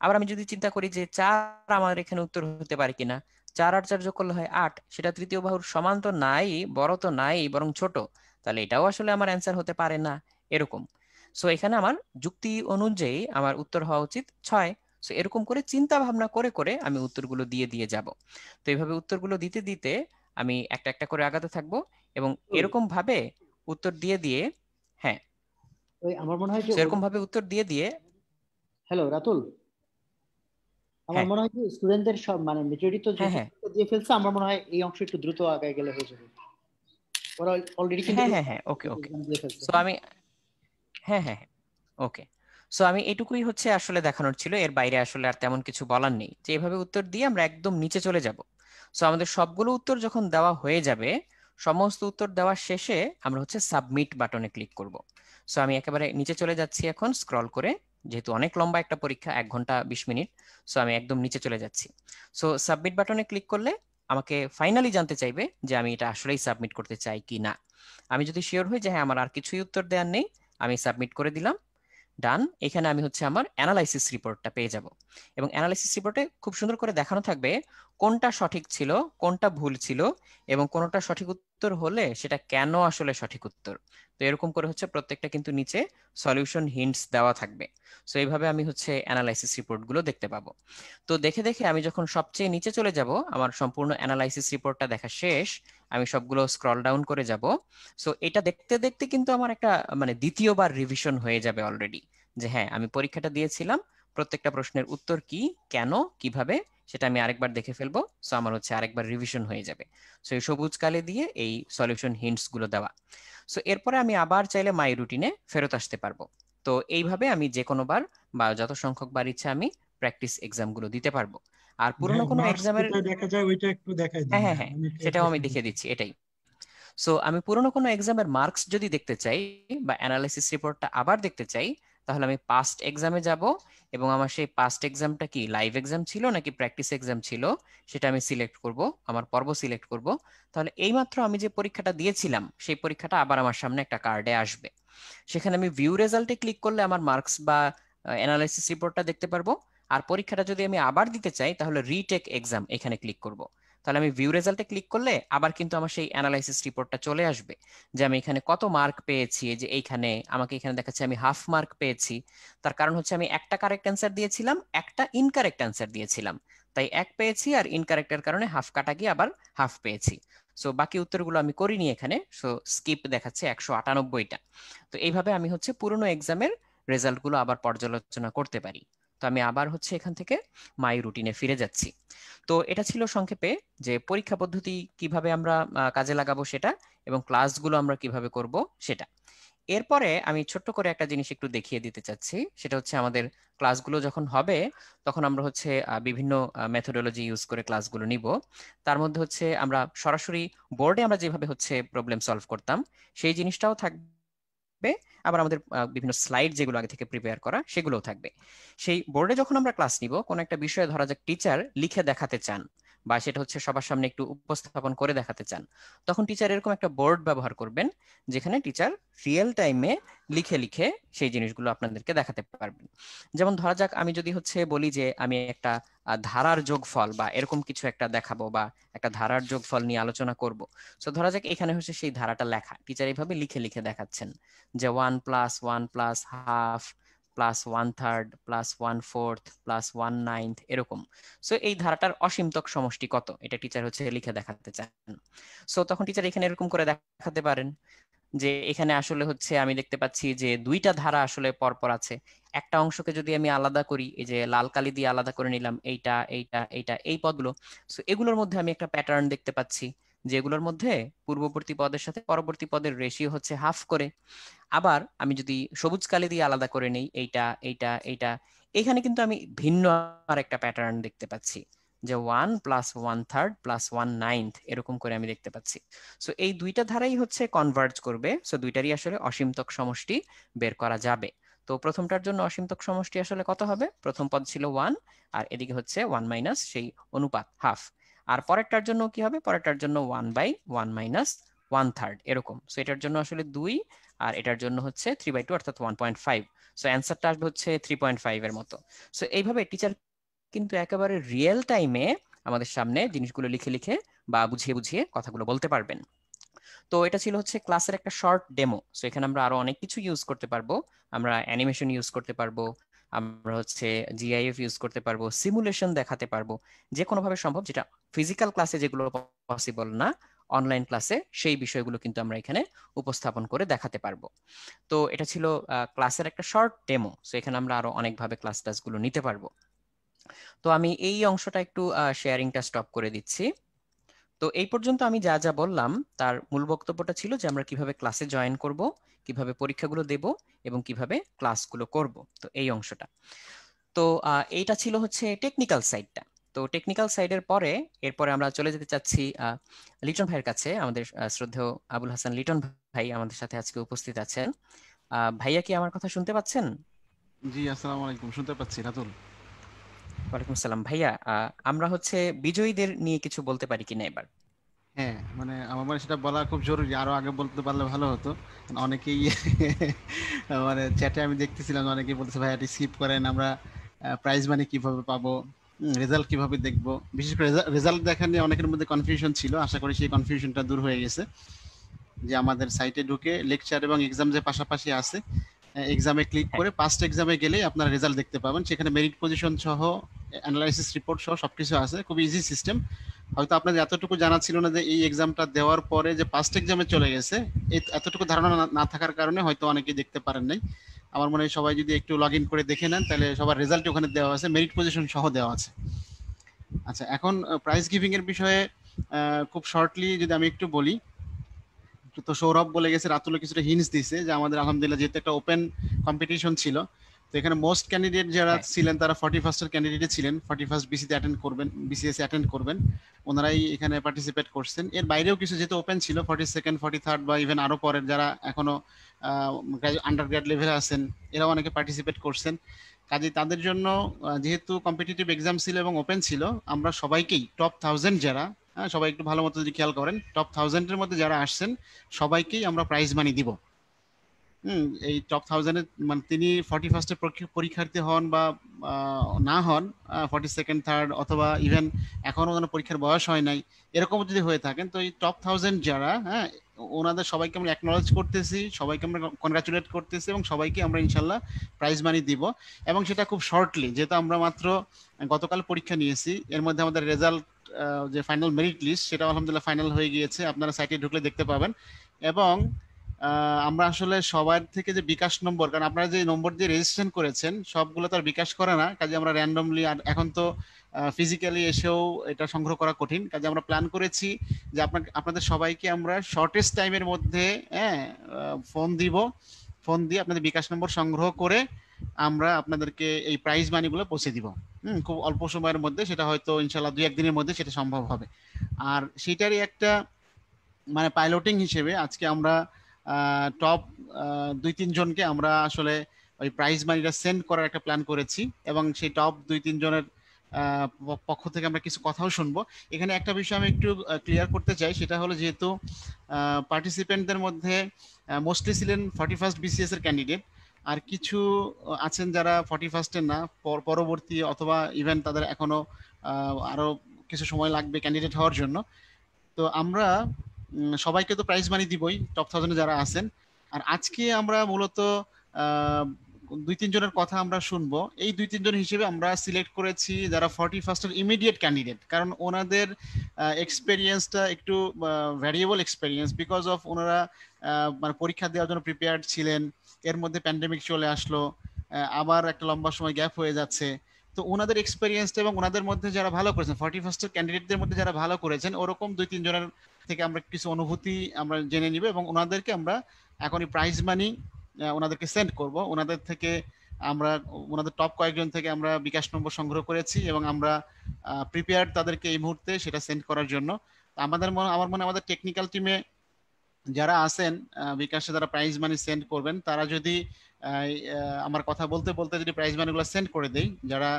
Speaker 1: আবার আমি যদি চিন্তা করি যে চার আমার এখানে উত্তর হতে পারে কিনা চার আট চার যোগ করলে হয় আট সেটা তৃতীয় বাহুর সমান তো নাই বড় তো নাই বরং ছোট তাহলে এটাও আসলে আমার অ্যান্সার হতে পারে না এরকম সো এখানে আমার যুক্তি অনুযায়ী আমার উত্তর হওয়া উচিত ছয় সো এরকম করে চিন্তা ভাবনা করে করে আমি উত্তরগুলো দিয়ে দিয়ে যাব তো এইভাবে উত্তরগুলো দিতে দিতে আমি একটা একটা করে আগাতে থাকবো এবং এরকম ভাবে উত্তর দিয়ে দিয়ে হ্যাঁ আমার মনে হয় যে ভাবে উত্তর দিয়ে দিয়ে হ্যালো রাতুল
Speaker 3: আমার হ্যাঁ। মনে হয় যে স্টুডেন্টদের সব মানে মেজরিটি তো হ্যাঁ, হ্যাঁ। দিয়ে ফেলছে আমার মনে হয় এই অংশ একটু দ্রুত গেলে হয়ে যাবে ওরা অলরেডি কিন্তু হ্যাঁ হ্যাঁ
Speaker 1: ওকে ওকে সো আমি হ্যাঁ হ্যাঁ ওকে সো আমি এটুকুই হচ্ছে আসলে দেখানোর ছিল এর বাইরে আসলে আর তেমন কিছু বলার নেই যে এভাবে উত্তর দিয়ে আমরা একদম নিচে চলে যাব সো আমাদের সবগুলো উত্তর যখন দেওয়া হয়ে যাবে সমস্ত উত্তর দেওয়ার শেষে আমরা হচ্ছে সাবমিট বাটনে ক্লিক করব সো আমি একেবারে নিচে চলে যাচ্ছি এখন স্ক্রল করে যেহেতু অনেক লম্বা একটা পরীক্ষা এক ঘন্টা বিশ মিনিট সো আমি একদম নিচে চলে যাচ্ছি সো সাবমিট বাটনে ক্লিক করলে আমাকে ফাইনালি জানতে চাইবে যে আমি এটা আসলেই সাবমিট করতে চাই কি না আমি যদি শিওর হই যে হ্যাঁ আমার আর কিছুই উত্তর দেওয়ার নেই আমি সাবমিট করে দিলাম ডান এখানে আমি হচ্ছে আমার অ্যানালাইসিস রিপোর্টটা পেয়ে যাব এবং অ্যানালাইসিস রিপোর্টে খুব সুন্দর করে দেখানো থাকবে কোনটা সঠিক ছিল কোনটা ভুল ছিল এবং কোনটা সঠিক উত্তর হলে সেটা কেন আসলে সঠিক উত্তর তো এরকম করে হচ্ছে প্রত্যেকটা কিন্তু নিচে সলিউশন হিন্টস দেওয়া থাকবে সো এইভাবে আমি হচ্ছে অ্যানালাইসিস রিপোর্টগুলো দেখতে পাবো তো দেখে দেখে আমি যখন সবচেয়ে নিচে চলে যাব আমার সম্পূর্ণ অ্যানালাইসিস রিপোর্টটা দেখা শেষ আমি সবগুলো স্ক্রল ডাউন করে যাব সো এটা দেখতে দেখতে কিন্তু আমার একটা মানে দ্বিতীয়বার রিভিশন হয়ে যাবে অলরেডি যে হ্যাঁ আমি পরীক্ষাটা দিয়েছিলাম প্রত্যেকটা প্রশ্নের উত্তর কি কেন কিভাবে সেটা আমি আরেকবার দেখে ফেলবো সো আমার হচ্ছে আরেকবার রিভিশন হয়ে যাবে সো এই সবুজ কালে দিয়ে এই সলিউশন হিন্টস গুলো দেওয়া সো এরপরে আমি আবার চাইলে মাই রুটিনে ফেরত আসতে পারবো তো এইভাবে আমি যে কোনো বার বা যত সংখ্যক বার ইচ্ছা আমি প্র্যাকটিস এক্সাম গুলো দিতে পারবো আর পুরনো হ্যাঁ, কোনো এক্সামের
Speaker 5: দেখা যায় ওইটা একটু
Speaker 1: দেখাই দিই হ্যাঁ হ্যাঁ, হ্যাঁ সেটাও আমি দেখিয়ে দিচ্ছি এটাই সো আমি পুরনো কোনো এক্সামের মার্কস যদি দেখতে চাই বা অ্যানালাইসিস রিপোর্টটা আবার দেখতে চাই তাহলে আমি পাস্ট এক্সামে যাব এবং আমার সেই পাস্ট এক্সামটা কি লাইভ এক্সাম ছিল নাকি প্র্যাকটিস এক্সাম ছিল সেটা আমি সিলেক্ট করব আমার পর্ব সিলেক্ট করব তাহলে এইমাত্র আমি যে পরীক্ষাটা দিয়েছিলাম সেই পরীক্ষাটা আবার আমার সামনে একটা কার্ডে আসবে সেখানে আমি ভিউ রেজাল্টে ক্লিক করলে আমার মার্কস বা অ্যানালাইসিস রিপোর্টটা দেখতে পারবো আর পরীক্ষাটা যদি আমি আবার দিতে চাই তাহলে রিটেক এক্সাম এখানে ক্লিক করব তাহলে আমি ভিউ রেজাল্টে ক্লিক করলে আবার কিন্তু আমার সেই অ্যানালাইসিস রিপোর্টটা চলে আসবে যে আমি এখানে কত মার্ক পেয়েছি যে এইখানে আমাকে এখানে দেখাচ্ছে আমি হাফ মার্ক পেয়েছি তার কারণ হচ্ছে আমি একটা কারেক্ট অ্যান্সার দিয়েছিলাম একটা ইনকারেক্ট অ্যান্সার দিয়েছিলাম তাই এক পেয়েছি আর ইনকারেক্টের কারণে হাফ কাটা গিয়ে আবার হাফ পেয়েছি সো বাকি উত্তরগুলো আমি করিনি এখানে সো স্কিপ দেখাচ্ছে একশো আটানব্বইটা তো এইভাবে আমি হচ্ছে পুরনো এক্সামের রেজাল্টগুলো আবার পর্যালোচনা করতে পারি তো আমি আবার হচ্ছে এখান থেকে মাই রুটিনে ফিরে যাচ্ছি তো এটা ছিল সংক্ষেপে যে পরীক্ষা পদ্ধতি কিভাবে আমরা কাজে লাগাবো সেটা এবং ক্লাসগুলো আমরা কিভাবে করব সেটা এরপরে আমি ছোট্ট করে একটা জিনিস একটু দেখিয়ে দিতে চাচ্ছি সেটা হচ্ছে আমাদের ক্লাসগুলো যখন হবে তখন আমরা হচ্ছে বিভিন্ন মেথোডোলজি ইউজ করে ক্লাসগুলো নিব তার মধ্যে হচ্ছে আমরা সরাসরি বোর্ডে আমরা যেভাবে হচ্ছে প্রবলেম সলভ করতাম সেই জিনিসটাও থাকবে থাকবে আবার আমাদের বিভিন্ন স্লাইড যেগুলো আগে থেকে প্রিপেয়ার করা সেগুলোও থাকবে সেই বোর্ডে যখন আমরা ক্লাস নিব কোনো একটা বিষয়ে ধরা যাক টিচার লিখে দেখাতে চান বা সেটা হচ্ছে সবার সামনে একটু উপস্থাপন করে দেখাতে চান তখন টিচার এরকম একটা বোর্ড ব্যবহার করবেন যেখানে টিচার রিয়েল টাইমে লিখে লিখে সেই জিনিসগুলো আপনাদেরকে দেখাতে পারবেন যেমন ধরা যাক আমি যদি হচ্ছে বলি যে আমি একটা ধারার যোগফল বা এরকম কিছু একটা দেখাবো বা একটা ধারার যোগফল নিয়ে আলোচনা করব সো ধরা যাক এখানে হচ্ছে সেই ধারাটা লেখা টিচার এইভাবে লিখে লিখে দেখাচ্ছেন যে one plus one plus half plus one third plus one fourth plus one ninth এরকম সো এই ধারাটার অসীমতক সমষ্টি কত এটা টিচার হচ্ছে লিখে দেখাতে চান সো তখন টিচার এখানে এরকম করে দেখাতে পারেন যে এখানে আসলে হচ্ছে আমি দেখতে পাচ্ছি যে দুইটা ধারা আসলে পরপর আছে একটা অংশকে যদি আমি আলাদা করি এই যে লাল কালি দিয়ে আলাদা করে নিলাম এইটা এইটা এইটা এই পদগুলো সো এগুলোর মধ্যে আমি একটা প্যাটার্ন দেখতে পাচ্ছি যেগুলোর মধ্যে পূর্ববর্তী পদের সাথে পরবর্তী পদের রেশিও হচ্ছে হাফ করে আবার আমি যদি সবুজ কালি দিয়ে আলাদা করে নেই এইটা এইটা এইটা এখানে কিন্তু আমি ভিন্ন আর একটা প্যাটার্ন দেখতে পাচ্ছি যে one plus one third plus one ninth এরকম করে আমি দেখতে পাচ্ছি সো এই দুইটা ধারাই হচ্ছে কনভার্জ করবে সো দুইটারই আসলে অসীমতক সমষ্টি বের করা যাবে তো প্রথমটার জন্য অসীমতক সমষ্টি আসলে কত হবে প্রথম পদ ছিল ওয়ান আর এদিকে হচ্ছে ওয়ান মাইনাস সেই অনুপাত হাফ আর পরেরটার জন্য কি হবে পরেরটার জন্য one by one minus one third এরকম সো এটার জন্য আসলে দুই আর এটার জন্য হচ্ছে থ্রি বাই টু অর্থাৎ ওয়ান পয়েন্ট ফাইভ সো অ্যান্সারটা আসবে হচ্ছে থ্রি পয়েন্ট ফাইভ এর মতো সো এইভাবে টিচার কিন্তু একেবারে রিয়েল টাইমে আমাদের সামনে জিনিসগুলো লিখে লিখে বা বুঝিয়ে বুঝিয়ে কথাগুলো বলতে পারবেন তো এটা ছিল হচ্ছে ক্লাসের একটা শর্ট ডেমো সো এখানে আমরা আরো অনেক কিছু ইউজ করতে পারবো আমরা অ্যানিমেশন ইউজ করতে পারবো আমরা হচ্ছে জিআইএফ ইউজ করতে পারবো সিমুলেশন দেখাতে পারবো যে কোনোভাবে সম্ভব যেটা ফিজিক্যাল ক্লাসে যেগুলো পসিবল না অনলাইন ক্লাসে সেই বিষয়গুলো কিন্তু আমরা এখানে উপস্থাপন করে দেখাতে পারবো তো এটা ছিল ক্লাসের একটা শর্ট ডেমো সো এখানে আমরা আরো অনেকভাবে ক্লাস টাসগুলো নিতে পারবো তো আমি এই অংশটা একটু শেয়ারিংটা স্টপ করে দিচ্ছি তো এই পর্যন্ত আমি যা যা বললাম তার মূল বক্তব্যটা ছিল যে আমরা কিভাবে ক্লাসে জয়েন করব কিভাবে পরীক্ষাগুলো দেব এবং কিভাবে ক্লাসগুলো করব তো এই অংশটা তো এইটা ছিল হচ্ছে টেকনিক্যাল সাইডটা তো টেকনিক্যাল সাইডের পরে এরপরে আমরা চলে যেতে চাচ্ছি লিটন ভাইয়ের কাছে আমাদের শ্রদ্ধেয় আবুল হাসান লিটন ভাই আমাদের সাথে আজকে উপস্থিত আছেন ভাইয়া কি আমার কথা শুনতে পাচ্ছেন জি আসসালামু আলাইকুম শুনতে পাচ্ছি রাতুল ওয়ালাইকুম সালাম ভাইয়া আমরা হচ্ছে বিজয়ীদের নিয়ে কিছু বলতে পারি কিনা এবার হ্যাঁ
Speaker 6: মানে আমার মনে সেটা বলা খুব জরুরি আরো আগে বলতে পারলে ভালো হতো অনেকেই মানে চ্যাটে আমি দেখতেছিলাম অনেকেই বলতেছে ভাইয়া এটি করেন আমরা প্রাইজ মানি কিভাবে পাবো রেজাল্ট কিভাবে দেখবো বিশেষ করে রেজাল্ট দেখা নিয়ে অনেকের মধ্যে কনফিউশন ছিল আশা করি সেই কনফিউশনটা দূর হয়ে গেছে যে আমাদের সাইটে ঢুকে লেকচার এবং এক্সাম যে পাশাপাশি আছে এক্সামে হ্যাঁ। ক্লিক করে পাস্ট এক্সামে গেলেই আপনারা রেজাল্ট দেখতে পাবেন সেখানে মেরিট পজিশন সহ অ্যানালাইসিস রিপোর্ট সহ সব কিছু আছে খুব ইজি সিস্টেম হয়তো আপনাদের এতটুকু জানা ছিল না যে এই এক্সামটা দেওয়ার পরে যে ফার্স্ট এক্সামে চলে গেছে এতটুকু ধারণা না থাকার কারণে হয়তো অনেকেই দেখতে পারেন নাই আমার মনে হয় সবাই যদি একটু লগ ইন করে দেখে নেন তাহলে সবার রেজাল্ট ওখানে দেওয়া আছে মেরিট পজিশন সহ দেওয়া আছে আচ্ছা এখন প্রাইজ গিভিং এর বিষয়ে খুব শর্টলি যদি আমি একটু বলি তো সৌরভ বলে গেছে রাতুলো কিছুটা হিন্স দিছে যে আমাদের আলহামদুলিল্লাহ যেহেতু একটা ওপেন কম্পিটিশন ছিল তো এখানে মোস্ট ক্যান্ডিডেট যারা হ্যাঁ। ছিলেন তারা ফর্টি ফার্স্টের ক্যান্ডিডেটে ছিলেন ফর্টি ফার্স্ট বিসিতে অ্যাটেন্ড করবেন বিসিএস অ্যাটেন্ড করবেন ওনারাই এখানে পার্টিসিপেট করছেন এর বাইরেও কিছু যেহেতু ওপেন ছিল ফর্টি সেকেন্ড ফর্টি থার্ড বা ইভেন আরও পরের যারা এখনো আন্ডারগ্রেড লেভেলে আছেন এরাও অনেকে পার্টিসিপেট করছেন কাজে তাদের জন্য যেহেতু কম্পিটিটিভ এক্সাম ছিল এবং ওপেন ছিল আমরা সবাইকেই টপ থাউজেন্ড যারা হ্যাঁ সবাই একটু ভালো মতো যদি খেয়াল করেন টপ থাউজেন্ডের মধ্যে যারা আসছেন সবাইকেই আমরা প্রাইজ মানি দিব এই টপ থাউজেন্ডে মানে তিনি ফর্টি ফার্স্টে পরীক্ষার্থী হন বা না হন ফর্টি সেকেন্ড থার্ড অথবা ইভেন এখনও কোনো পরীক্ষার বয়স হয় নাই এরকম যদি হয়ে থাকেন তো এই টপ থাউজেন্ড যারা হ্যাঁ ওনাদের সবাইকে আমরা অ্যাকনোলেজ করতেছি সবাইকে আমরা কনগ্রাচুলেট করতেছি এবং সবাইকে আমরা ইনশাল্লাহ প্রাইজ মানি দিব এবং সেটা খুব শর্টলি যেহেতু আমরা মাত্র গতকাল পরীক্ষা নিয়েছি এর মধ্যে আমাদের রেজাল্ট যে ফাইনাল মেরিট লিস্ট সেটা আলহামদুলিল্লাহ ফাইনাল হয়ে গিয়েছে আপনারা সাইটে ঢুকলে দেখতে পাবেন এবং আমরা আসলে সবার থেকে যে বিকাশ নম্বর কারণ আপনারা যে নম্বর দিয়ে রেজিস্ট্রেশন করেছেন সবগুলো তো আর বিকাশ করে না কাজে আমরা র্যান্ডমলি আর এখন তো ফিজিক্যালি এসেও এটা সংগ্রহ করা কঠিন কাজে আমরা প্ল্যান করেছি যে আপনার আপনাদের সবাইকে আমরা শর্টেস্ট টাইমের মধ্যে হ্যাঁ ফোন দিব ফোন দিয়ে আপনাদের বিকাশ নম্বর সংগ্রহ করে আমরা আপনাদেরকে এই প্রাইজ মানিগুলো পৌঁছে দিব হুম খুব অল্প সময়ের মধ্যে সেটা হয়তো ইনশাল্লাহ দুই একদিনের মধ্যে সেটা সম্ভব হবে আর সেটারই একটা মানে পাইলটিং হিসেবে আজকে আমরা টপ দুই তিনজনকে আমরা আসলে ওই প্রাইজ মানিটা সেন্ড করার একটা প্ল্যান করেছি এবং সেই টপ দুই তিনজনের পক্ষ থেকে আমরা কিছু কথাও শুনবো এখানে একটা বিষয় আমি একটু ক্লিয়ার করতে চাই সেটা হলো যেহেতু পার্টিসিপেন্টদের মধ্যে মোস্টলি ছিলেন ফর্টি ফার্স্ট বিসিএস এর ক্যান্ডিডেট আর কিছু আছেন যারা ফর্টি ফার্স্টের না পরবর্তী অথবা ইভেন তাদের এখনো আরো কিছু সময় লাগবে ক্যান্ডিডেট হওয়ার জন্য তো আমরা সবাইকে তো প্রাইজ মানি দিবই টপ থাউজেন্ডে যারা আছেন আর আজকে আমরা মূলত দুই তিনজনের কথা আমরা শুনবো এই দুই তিনজন হিসেবে আমরা সিলেক্ট করেছি যারা ফর্টি ফার্স্টের ইমিডিয়েট ক্যান্ডিডেট কারণ ওনাদের এক্সপেরিয়েন্সটা একটু ভ্যারিয়েবল এক্সপেরিয়েন্স বিকজ অফ ওনারা মানে পরীক্ষা দেওয়ার জন্য প্রিপেয়ার্ড ছিলেন এর মধ্যে প্যান্ডেমিক চলে আসলো আবার একটা লম্বা সময় গ্যাপ হয়ে যাচ্ছে তো ওনাদের এক্সপেরিয়েন্সটা এবং ওনাদের মধ্যে যারা ভালো করেছেন ফর্টি ফার্স্টের ক্যান্ডিডেটদের মধ্যে যারা ভালো করেছেন ওরকম দুই তিনজনের থেকে আমরা কিছু অনুভূতি আমরা জেনে নিব এবং ওনাদেরকে আমরা এখনই প্রাইজ মানি ওনাদেরকে সেন্ড করব ওনাদের থেকে আমরা ওনাদের টপ কয়েকজন থেকে আমরা বিকাশ নম্বর সংগ্রহ করেছি এবং আমরা প্রিপেয়ার তাদেরকে এই মুহূর্তে সেটা সেন্ড করার জন্য আমাদের মনে আমার মনে আমাদের টেকনিক্যাল টিমে যারা আছেন বিকাশে যারা প্রাইজ মানি সেন্ড করবেন তারা যদি আমার কথা বলতে বলতে যদি প্রাইজ মানিগুলো সেন্ড করে দেয় যারা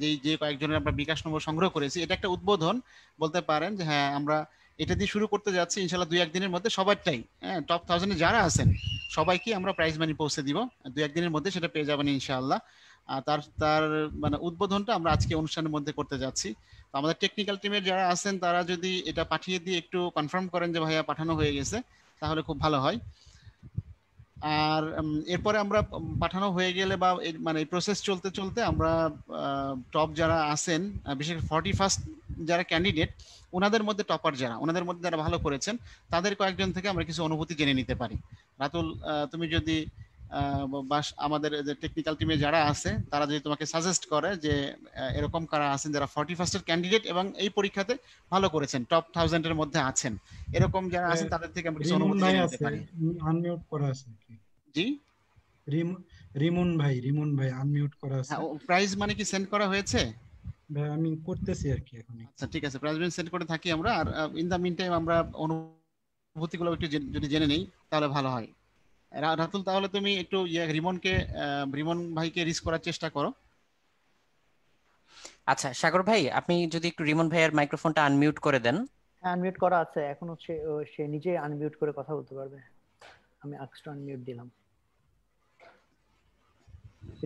Speaker 6: যেই যে কয়েকজনের আমরা বিকাশ নম্বর সংগ্রহ করেছি এটা একটা উদ্বোধন বলতে পারেন যে হ্যাঁ আমরা এটা দিয়ে শুরু করতে যাচ্ছি ইনশাল্লাহ দুই একদিনের মধ্যে সবারটাই হ্যাঁ টপ থাউজেন্ডে যারা আছেন সবাইকে আমরা প্রাইজ মানি পৌঁছে দিব দুই একদিনের মধ্যে সেটা পেয়ে যাবেন ইনশাআল্লাহ তার তার মানে উদ্বোধনটা আমরা আজকে অনুষ্ঠানের মধ্যে করতে যাচ্ছি তো আমাদের টেকনিক্যাল টিমের যারা আছেন তারা যদি এটা পাঠিয়ে দিয়ে একটু কনফার্ম করেন যে ভাইয়া পাঠানো হয়ে গেছে তাহলে খুব ভালো হয় আর এরপরে আমরা পাঠানো হয়ে গেলে বা মানে এই প্রসেস চলতে চলতে আমরা টপ যারা আছেন বিশেষ ফর্টি ফার্স্ট যারা ক্যান্ডিডেট ওনাদের মধ্যে টপার যারা ওনাদের মধ্যে যারা ভালো করেছেন তাদের কয়েকজন থেকে আমরা কিছু অনুভূতি জেনে নিতে পারি রাতুল তুমি যদি বাস আমাদের যে টেকনিক্যাল টিমে যারা আছে তারা যদি তোমাকে সাজেস্ট করে যে এরকম কারা আছেন যারা ফর্টি ফার্স্টের ক্যান্ডিডেট এবং এই পরীক্ষাতে ভালো করেছেন টপ থাউজেন্ডের মধ্যে আছেন এরকম যারা আছেন তাদের থেকে আমরা কিছু অনুভূতি জেনে নিতে পারি আনমিউট করা আছে জি রিমন ভাই রিমন ভাই আনমিউট করা আছে প্রাইজ হ্যাঁ, মানে কি সেন্ড করা হয়েছে আমি করতেছি আর কি এখন আচ্ছা ঠিক আছে প্রাইস সেট করে থাকি আমরা আর ইন দা মিন টাইম আমরা অনুভূতিগুলো একটু যদি জেনে নেই তাহলে ভালো হয়
Speaker 1: রাতুল তাহলে তুমি একটু ইয়ে, রিমনকে
Speaker 6: রিমন ভাইকে রিস্ক করার চেষ্টা
Speaker 1: করো আচ্ছা সাগর ভাই আপনি যদি একটু রিমন ভাইয়ের মাইক্রোফোনটা আনমিউট করে দেন
Speaker 3: আনমিউট করা আছে এখন হচ্ছে সে নিজে আনমিউট করে কথা বলতে পারবে আমি এক্সট্রা আনমিউট দিলাম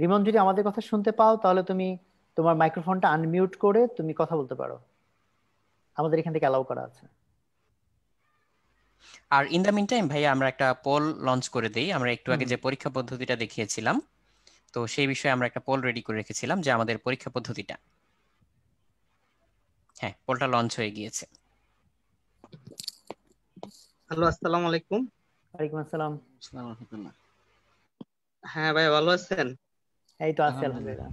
Speaker 3: রিমন যদি আমাদের কথা শুনতে পাও তাহলে তুমি তোমার মাইক্রোফোনটা আনমিউট করে তুমি কথা বলতে পারো আমাদের এখান থেকে অ্যালাউ করা আছে
Speaker 1: আর ইন দা মিন টাইম ভাইয়া আমরা একটা পোল লঞ্চ করে দেই আমরা একটু আগে যে পরীক্ষা পদ্ধতিটা দেখিয়েছিলাম তো সেই বিষয়ে আমরা একটা পোল রেডি করে রেখেছিলাম যে আমাদের পরীক্ষা পদ্ধতিটা হ্যাঁ পোলটা লঞ্চ হয়ে গিয়েছে
Speaker 2: হ্যালো আসসালামু আলাইকুম ওয়ালাইকুম আসসালাম
Speaker 1: আসসালামু আলাইকুম
Speaker 2: হ্যাঁ ভাই ভালো আছেন এই তো আছি আলহামদুলিল্লাহ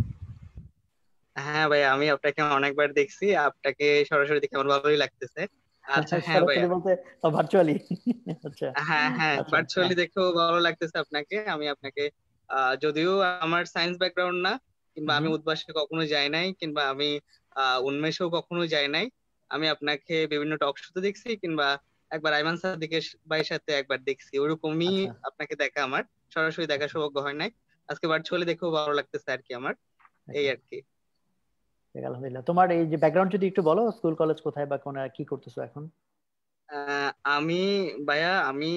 Speaker 2: হ্যাঁ ভাই আমি আপনাকে অনেকবার দেখছি আপনাকে সরাসরি দেখে আমার ভালোই লাগতেছে আচ্ছা হ্যাঁ ভাই বলতে ভার্চুয়ালি আচ্ছা হ্যাঁ হ্যাঁ ভার্চুয়ালি আচ্ছা, আচ্ছা। দেখেও ভালো লাগতেছে আপনাকে আমি আপনাকে যদিও আমার সায়েন্স ব্যাকগ্রাউন্ড না কিংবা আমি উদ্ভাসে কখনো যাই নাই কিংবা আমি উন্মেষেও কখনো যাই নাই আমি আপনাকে বিভিন্ন টক শুতে দেখছি কিংবা একবার আইমান সাদিকের ভাইয়ের সাথে একবার দেখছি ওরকমই আচ্ছা। আপনাকে দেখা আমার সরাসরি দেখা সৌভাগ্য হয় নাই আজকে ভার্চুয়ালি দেখেও ভালো লাগতেছে আর কি আমার এই আর কি
Speaker 3: আলহামদুলিল্লাহ তোমার এই যে ব্যাকগ্রাউন্ড যদি একটু বলো স্কুল কলেজ কোথায় বা কোন কি করতেছো এখন
Speaker 2: আমি ভাইয়া আমি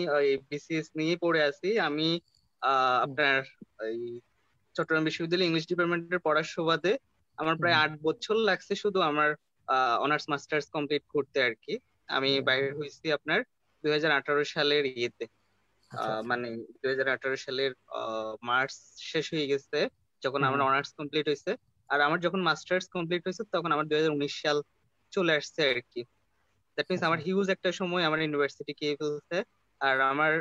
Speaker 2: বিসিএস নিয়ে পড়ে আছি আমি আপনার এই চট্টগ্রাম বিশ্ববিদ্যালয়ে ইংলিশ ডিপার্টমেন্টের পড়ার সুবাদে আমার প্রায় আট বছর লাগছে শুধু আমার অনার্স মাস্টার্স কমপ্লিট করতে আর কি আমি বাইরে হয়েছি আপনার দুই সালের ইয়েতে আচ্ছা, আচ্ছা। মানে দুই সালের মার্চ শেষ হয়ে গেছে যখন আমার অনার্স কমপ্লিট হয়েছে আর আমার যখন মাস্টার্স কমপ্লিট হয়েছে তখন আমার দুই সাল চলে আসছে আর কি দ্যাট মিনস আমার হিউজ আচ্ছা। একটা সময় আমার ইউনিভার্সিটি কে ফেলছে আর আমার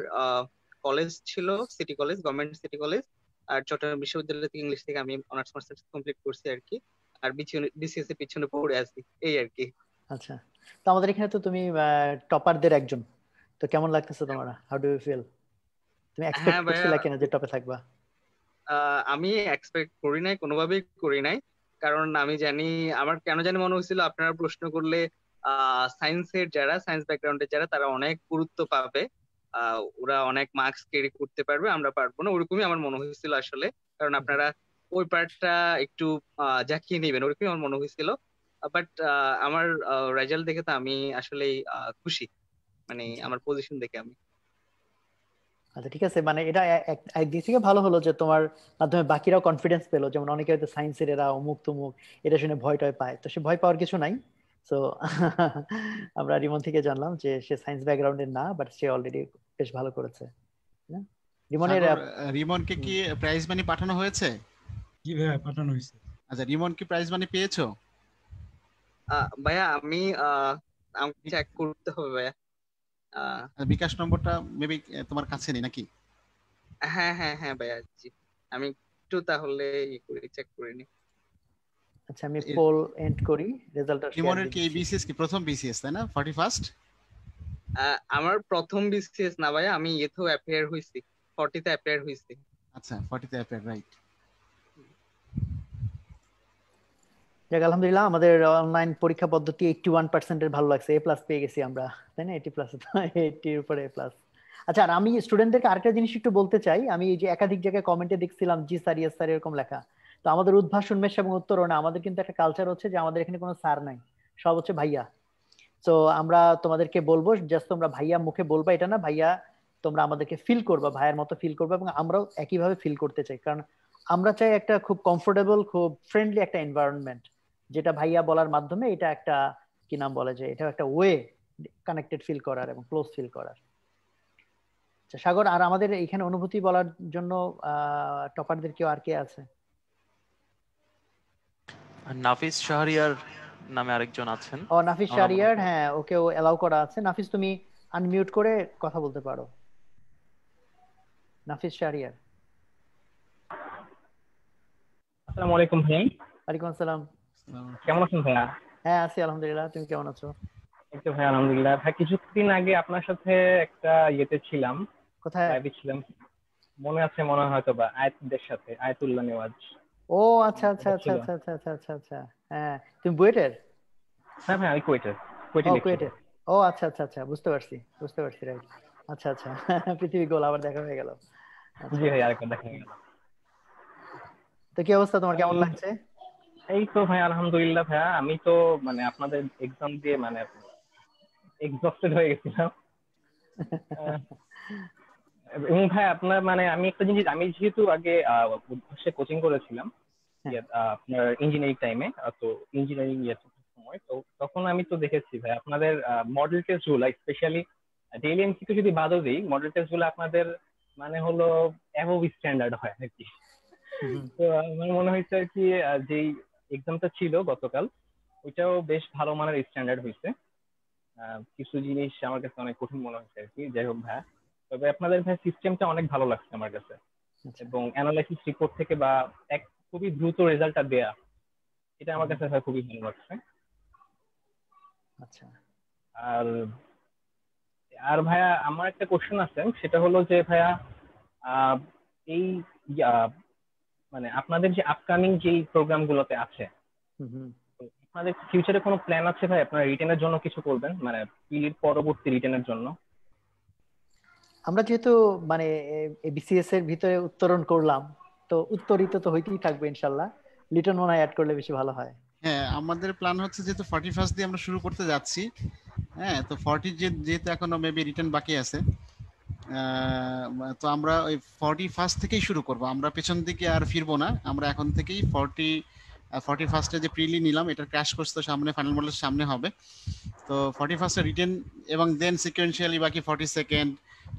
Speaker 2: কলেজ ছিল city college government city college আর চট্টগ্রাম বিশ্ববিদ্যালয় থেকে ইংলিশ থেকে আমি অনার্স মাস্টার্স কমপ্লিট করছি আর কি আর বিসিএস এর পিছনে পড়ে আছি এই আর কি
Speaker 3: আচ্ছা তো আমাদের এখানে তো তুমি টপারদের একজন তো কেমন লাগতেছে হ্যাঁ। তোমার হাউ ডু ইউ ফিল তুমি এক্সপেক্ট হ্যাঁ করছিলে কিনা যে টপে থাকবা
Speaker 2: আমি এক্সপেক্ট করি নাই কোনোভাবেই করি নাই কারণ আমি জানি আমার কেন জানি মনে হয়েছিল আপনারা প্রশ্ন করলে সায়েন্সের যারা সায়েন্স ব্যাকগ্রাউন্ডের যারা তারা অনেক গুরুত্ব পাবে ওরা অনেক মার্কস ক্যারি করতে পারবে আমরা পারবো না ওরকমই আমার মনে হয়েছিল আসলে কারণ আপনারা ওই পার্টটা একটু জাকিয়ে নেবেন ওরকমই আমার মনে হয়েছিল বাট আমার রেজাল্ট দেখে তো আমি আসলেই খুশি মানে আচ্ছা। আমার পজিশন দেখে আমি
Speaker 3: আচ্ছা ঠিক আছে মানে এটা একদিক থেকে ভালো হলো যে তোমার মাধ্যমে বাকিরাও কনফিডেন্স পেলো যেমন অনেকে হয়তো সায়েন্সের এরা অমুক তমুক এটা শুনে ভয় টয় পায় তো সে ভয় পাওয়ার কিছু নাই তো আমরা রিমন থেকে জানলাম যে সে সায়েন্স ব্যাকগ্রাউন্ডের না বাট সে অলরেডি বেশ ভালো করেছে হ্যাঁ? রিমনের
Speaker 6: রিমনকে কি প্রাইজ মানি পাঠানো হয়েছে
Speaker 5: জি ভাইয়া পাঠানো হয়েছে
Speaker 6: আচ্ছা রিমন কি প্রাইজ মানি পেয়েছো ভাইয়া আমি চেক করতে হবে ভাইয়া মানে বিকাশ নম্বরটা মেবি তোমার কাছে নেই নাকি
Speaker 2: হ্যাঁ হ্যাঁ হ্যাঁ ভাইয়া জি আমি একটু তাহলে করে চেক করে নি
Speaker 6: আচ্ছা আমি পোল এন্ড করি রেজাল্টটা রিমনের কি বিসিএস কি প্রথম বিসিএস তাই না 41st
Speaker 2: আমার প্রথম বিসিএস না ভাইয়া আমি ইথো অ্যাপিয়ার হইছি 40 তে অ্যাপিয়ার হইছি
Speaker 6: আচ্ছা 40 তে অ্যাপিয়ার রাইট
Speaker 3: যাক আলহামদুলিল্লাহ আমাদের অনলাইন পরীক্ষা পদ্ধতি এইটটি ওয়ান পার্সেন্টের ভালো লাগছে এ প্লাস পেয়ে গেছি আমরা তাই না এইটি প্লাস এইটির উপরে এ প্লাস আচ্ছা আর আমি স্টুডেন্টদেরকে আরেকটা জিনিস একটু বলতে চাই আমি এই যে একাধিক জায়গায় কমেন্টে দেখছিলাম জি স্যার ইয়েস স্যার এরকম লেখা তো আমাদের উদ্ভাসন মেশ এবং উত্তর না আমাদের কিন্তু একটা কালচার হচ্ছে যে আমাদের এখানে কোনো স্যার নাই সব হচ্ছে ভাইয়া তো আমরা তোমাদেরকে বলবো জাস্ট তোমরা ভাইয়া মুখে বলবা এটা না ভাইয়া তোমরা আমাদেরকে ফিল করবা ভাইয়ের মতো ফিল করবা এবং আমরাও একইভাবে ফিল করতে চাই কারণ আমরা চাই একটা খুব কমফোর্টেবল খুব ফ্রেন্ডলি একটা এনভায়রনমেন্ট যেটা ভাইয়া বলার মাধ্যমে এটা একটা কি নাম বলে যে এটা একটা ওয়ে কানেক্টেড ফিল করার এবং ক্লোজ ফিল করার আচ্ছা, সাগর আর আমাদের এখানে অনুভূতি বলার জন্য টপারদের কেউ আর কে আছে
Speaker 4: নাফিস শাহরিয়ার নামে আরেকজন আছেন ও নাফিস শাহরিয়ার
Speaker 3: হ্যাঁ ওকেও এলাও করা আছে নাফিস তুমি আনমিউট করে কথা বলতে পারো নাফিস
Speaker 5: শাহরিয়ার আসসালামু আলাইকুম ভাই ওয়ালাইকুম আসসালাম কেমন আছেন ভাইয়া
Speaker 3: হ্যাঁ আছি আলহামদুলিল্লাহ তুমি কেমন আছো
Speaker 5: এই তো ভাইয়া আলহামদুলিল্লাহ ভাইয়া কিছুদিন আগে আপনার সাথে একটা ইয়েতে ছিলাম কোথায় লাইভে ছিলাম মনে আছে মনে হয় হয়তো বা আয়াতদের সাথে আয়াতুল্লাহ নেওয়াজ
Speaker 3: ও আচ্ছা আচ্ছা আচ্ছা আচ্ছা আচ্ছা আচ্ছা আচ্ছা আচ্ছা হ্যাঁ তুমি বুয়েটের
Speaker 5: হ্যাঁ ভাই আমি কুয়েটের কুয়েটের
Speaker 3: ও আচ্ছা আচ্ছা আচ্ছা বুঝতে পারছি বুঝতে পারছি রাইট আচ্ছা আচ্ছা পৃথিবী গোল আবার দেখা হয়ে গেল
Speaker 5: জি আচ্ছা। ভাই আরেকবার দেখা হয়ে গেল
Speaker 3: তো কি অবস্থা তোমার কেমন লাগছে
Speaker 5: এই তো ভাই আলহামদুলিল্লাহ ভাইয়া আমি তো মানে আপনাদের এক্সাম দিয়ে মানে এক্সস্টেড হয়ে গেছিলাম এবং ভাই আপনার মানে আমি একটা জিনিস আমি যেহেতু আগে আহ কোচিং করেছিলাম হ্যাঁ। আপনার ইঞ্জিনিয়ারিং টাইমে তো ইঞ্জিনিয়ারিং ইয়ার সময় তো তখন আমি তো দেখেছি ভাই আপনাদের মডেল টেস্ট গুলো স্পেশালি ডেইলি এমসিকিউ যদি বাদও দিই মডেল টেস্ট গুলো আপনাদের মানে হলো অ্যাভোভ স্ট্যান্ডার্ড হয় কি তো আমার মনে হয়েছে কি যেই এক্সামটা ছিল গতকাল ওইটাও বেশ ভালো মানের স্ট্যান্ডার্ড হয়েছে কিছু জিনিস আমার কাছে অনেক কঠিন মনে হয়েছে আর কি যাই হোক ভাই তবে আপনাদের ভাই সিস্টেমটা অনেক ভালো লাগছে আমার কাছে আচ্ছা। এবং অ্যানালাইসিস রিপোর্ট থেকে বা এক খুবই দ্রুত রেজাল্টটা দেয়া এটা আমার কাছে ভাই খুবই ভালো লাগছে আচ্ছা আর আর ভাইয়া আমার একটা কোশ্চেন আছে সেটা হলো যে ভাইয়া এই মানে আপনাদের যে আপকামিং যে প্রোগ্রাম গুলোতে আছে আপনাদের ফিউচারে কোনো প্ল্যান আছে ভাই আপনারা রিটেনের জন্য কিছু করবেন মানে পিলির পরবর্তী রিটেনের জন্য
Speaker 3: আমরা যেহেতু মানে বিসিএস এর ভিতরে উত্তরণ করলাম তো উত্তরিত তো হইতেই থাকবে ইনশাল্লাহ লিটন মনে অ্যাড করলে বেশি ভালো হয়
Speaker 6: হ্যাঁ আমাদের প্ল্যান হচ্ছে যেহেতু ফর্টি ফার্স্ট দিয়ে আমরা শুরু করতে যাচ্ছি হ্যাঁ তো ফর্টি যেহেতু এখনো মেবি রিটার্ন বাকি আছে তো আমরা ওই ফর্টি ফার্স্ট থেকেই শুরু করব আমরা পেছন দিকে আর ফিরবো না আমরা এখন থেকেই ফর্টি ফর্টি ফার্স্টে যে প্রিলি নিলাম এটা ক্র্যাশ কোর্স তো সামনে ফাইনাল মডেল সামনে হবে তো ফর্টি ফার্স্টে রিটেন এবং দেন সিকুয়েন্সিয়ালি বাকি ফর্টি সেকেন্ড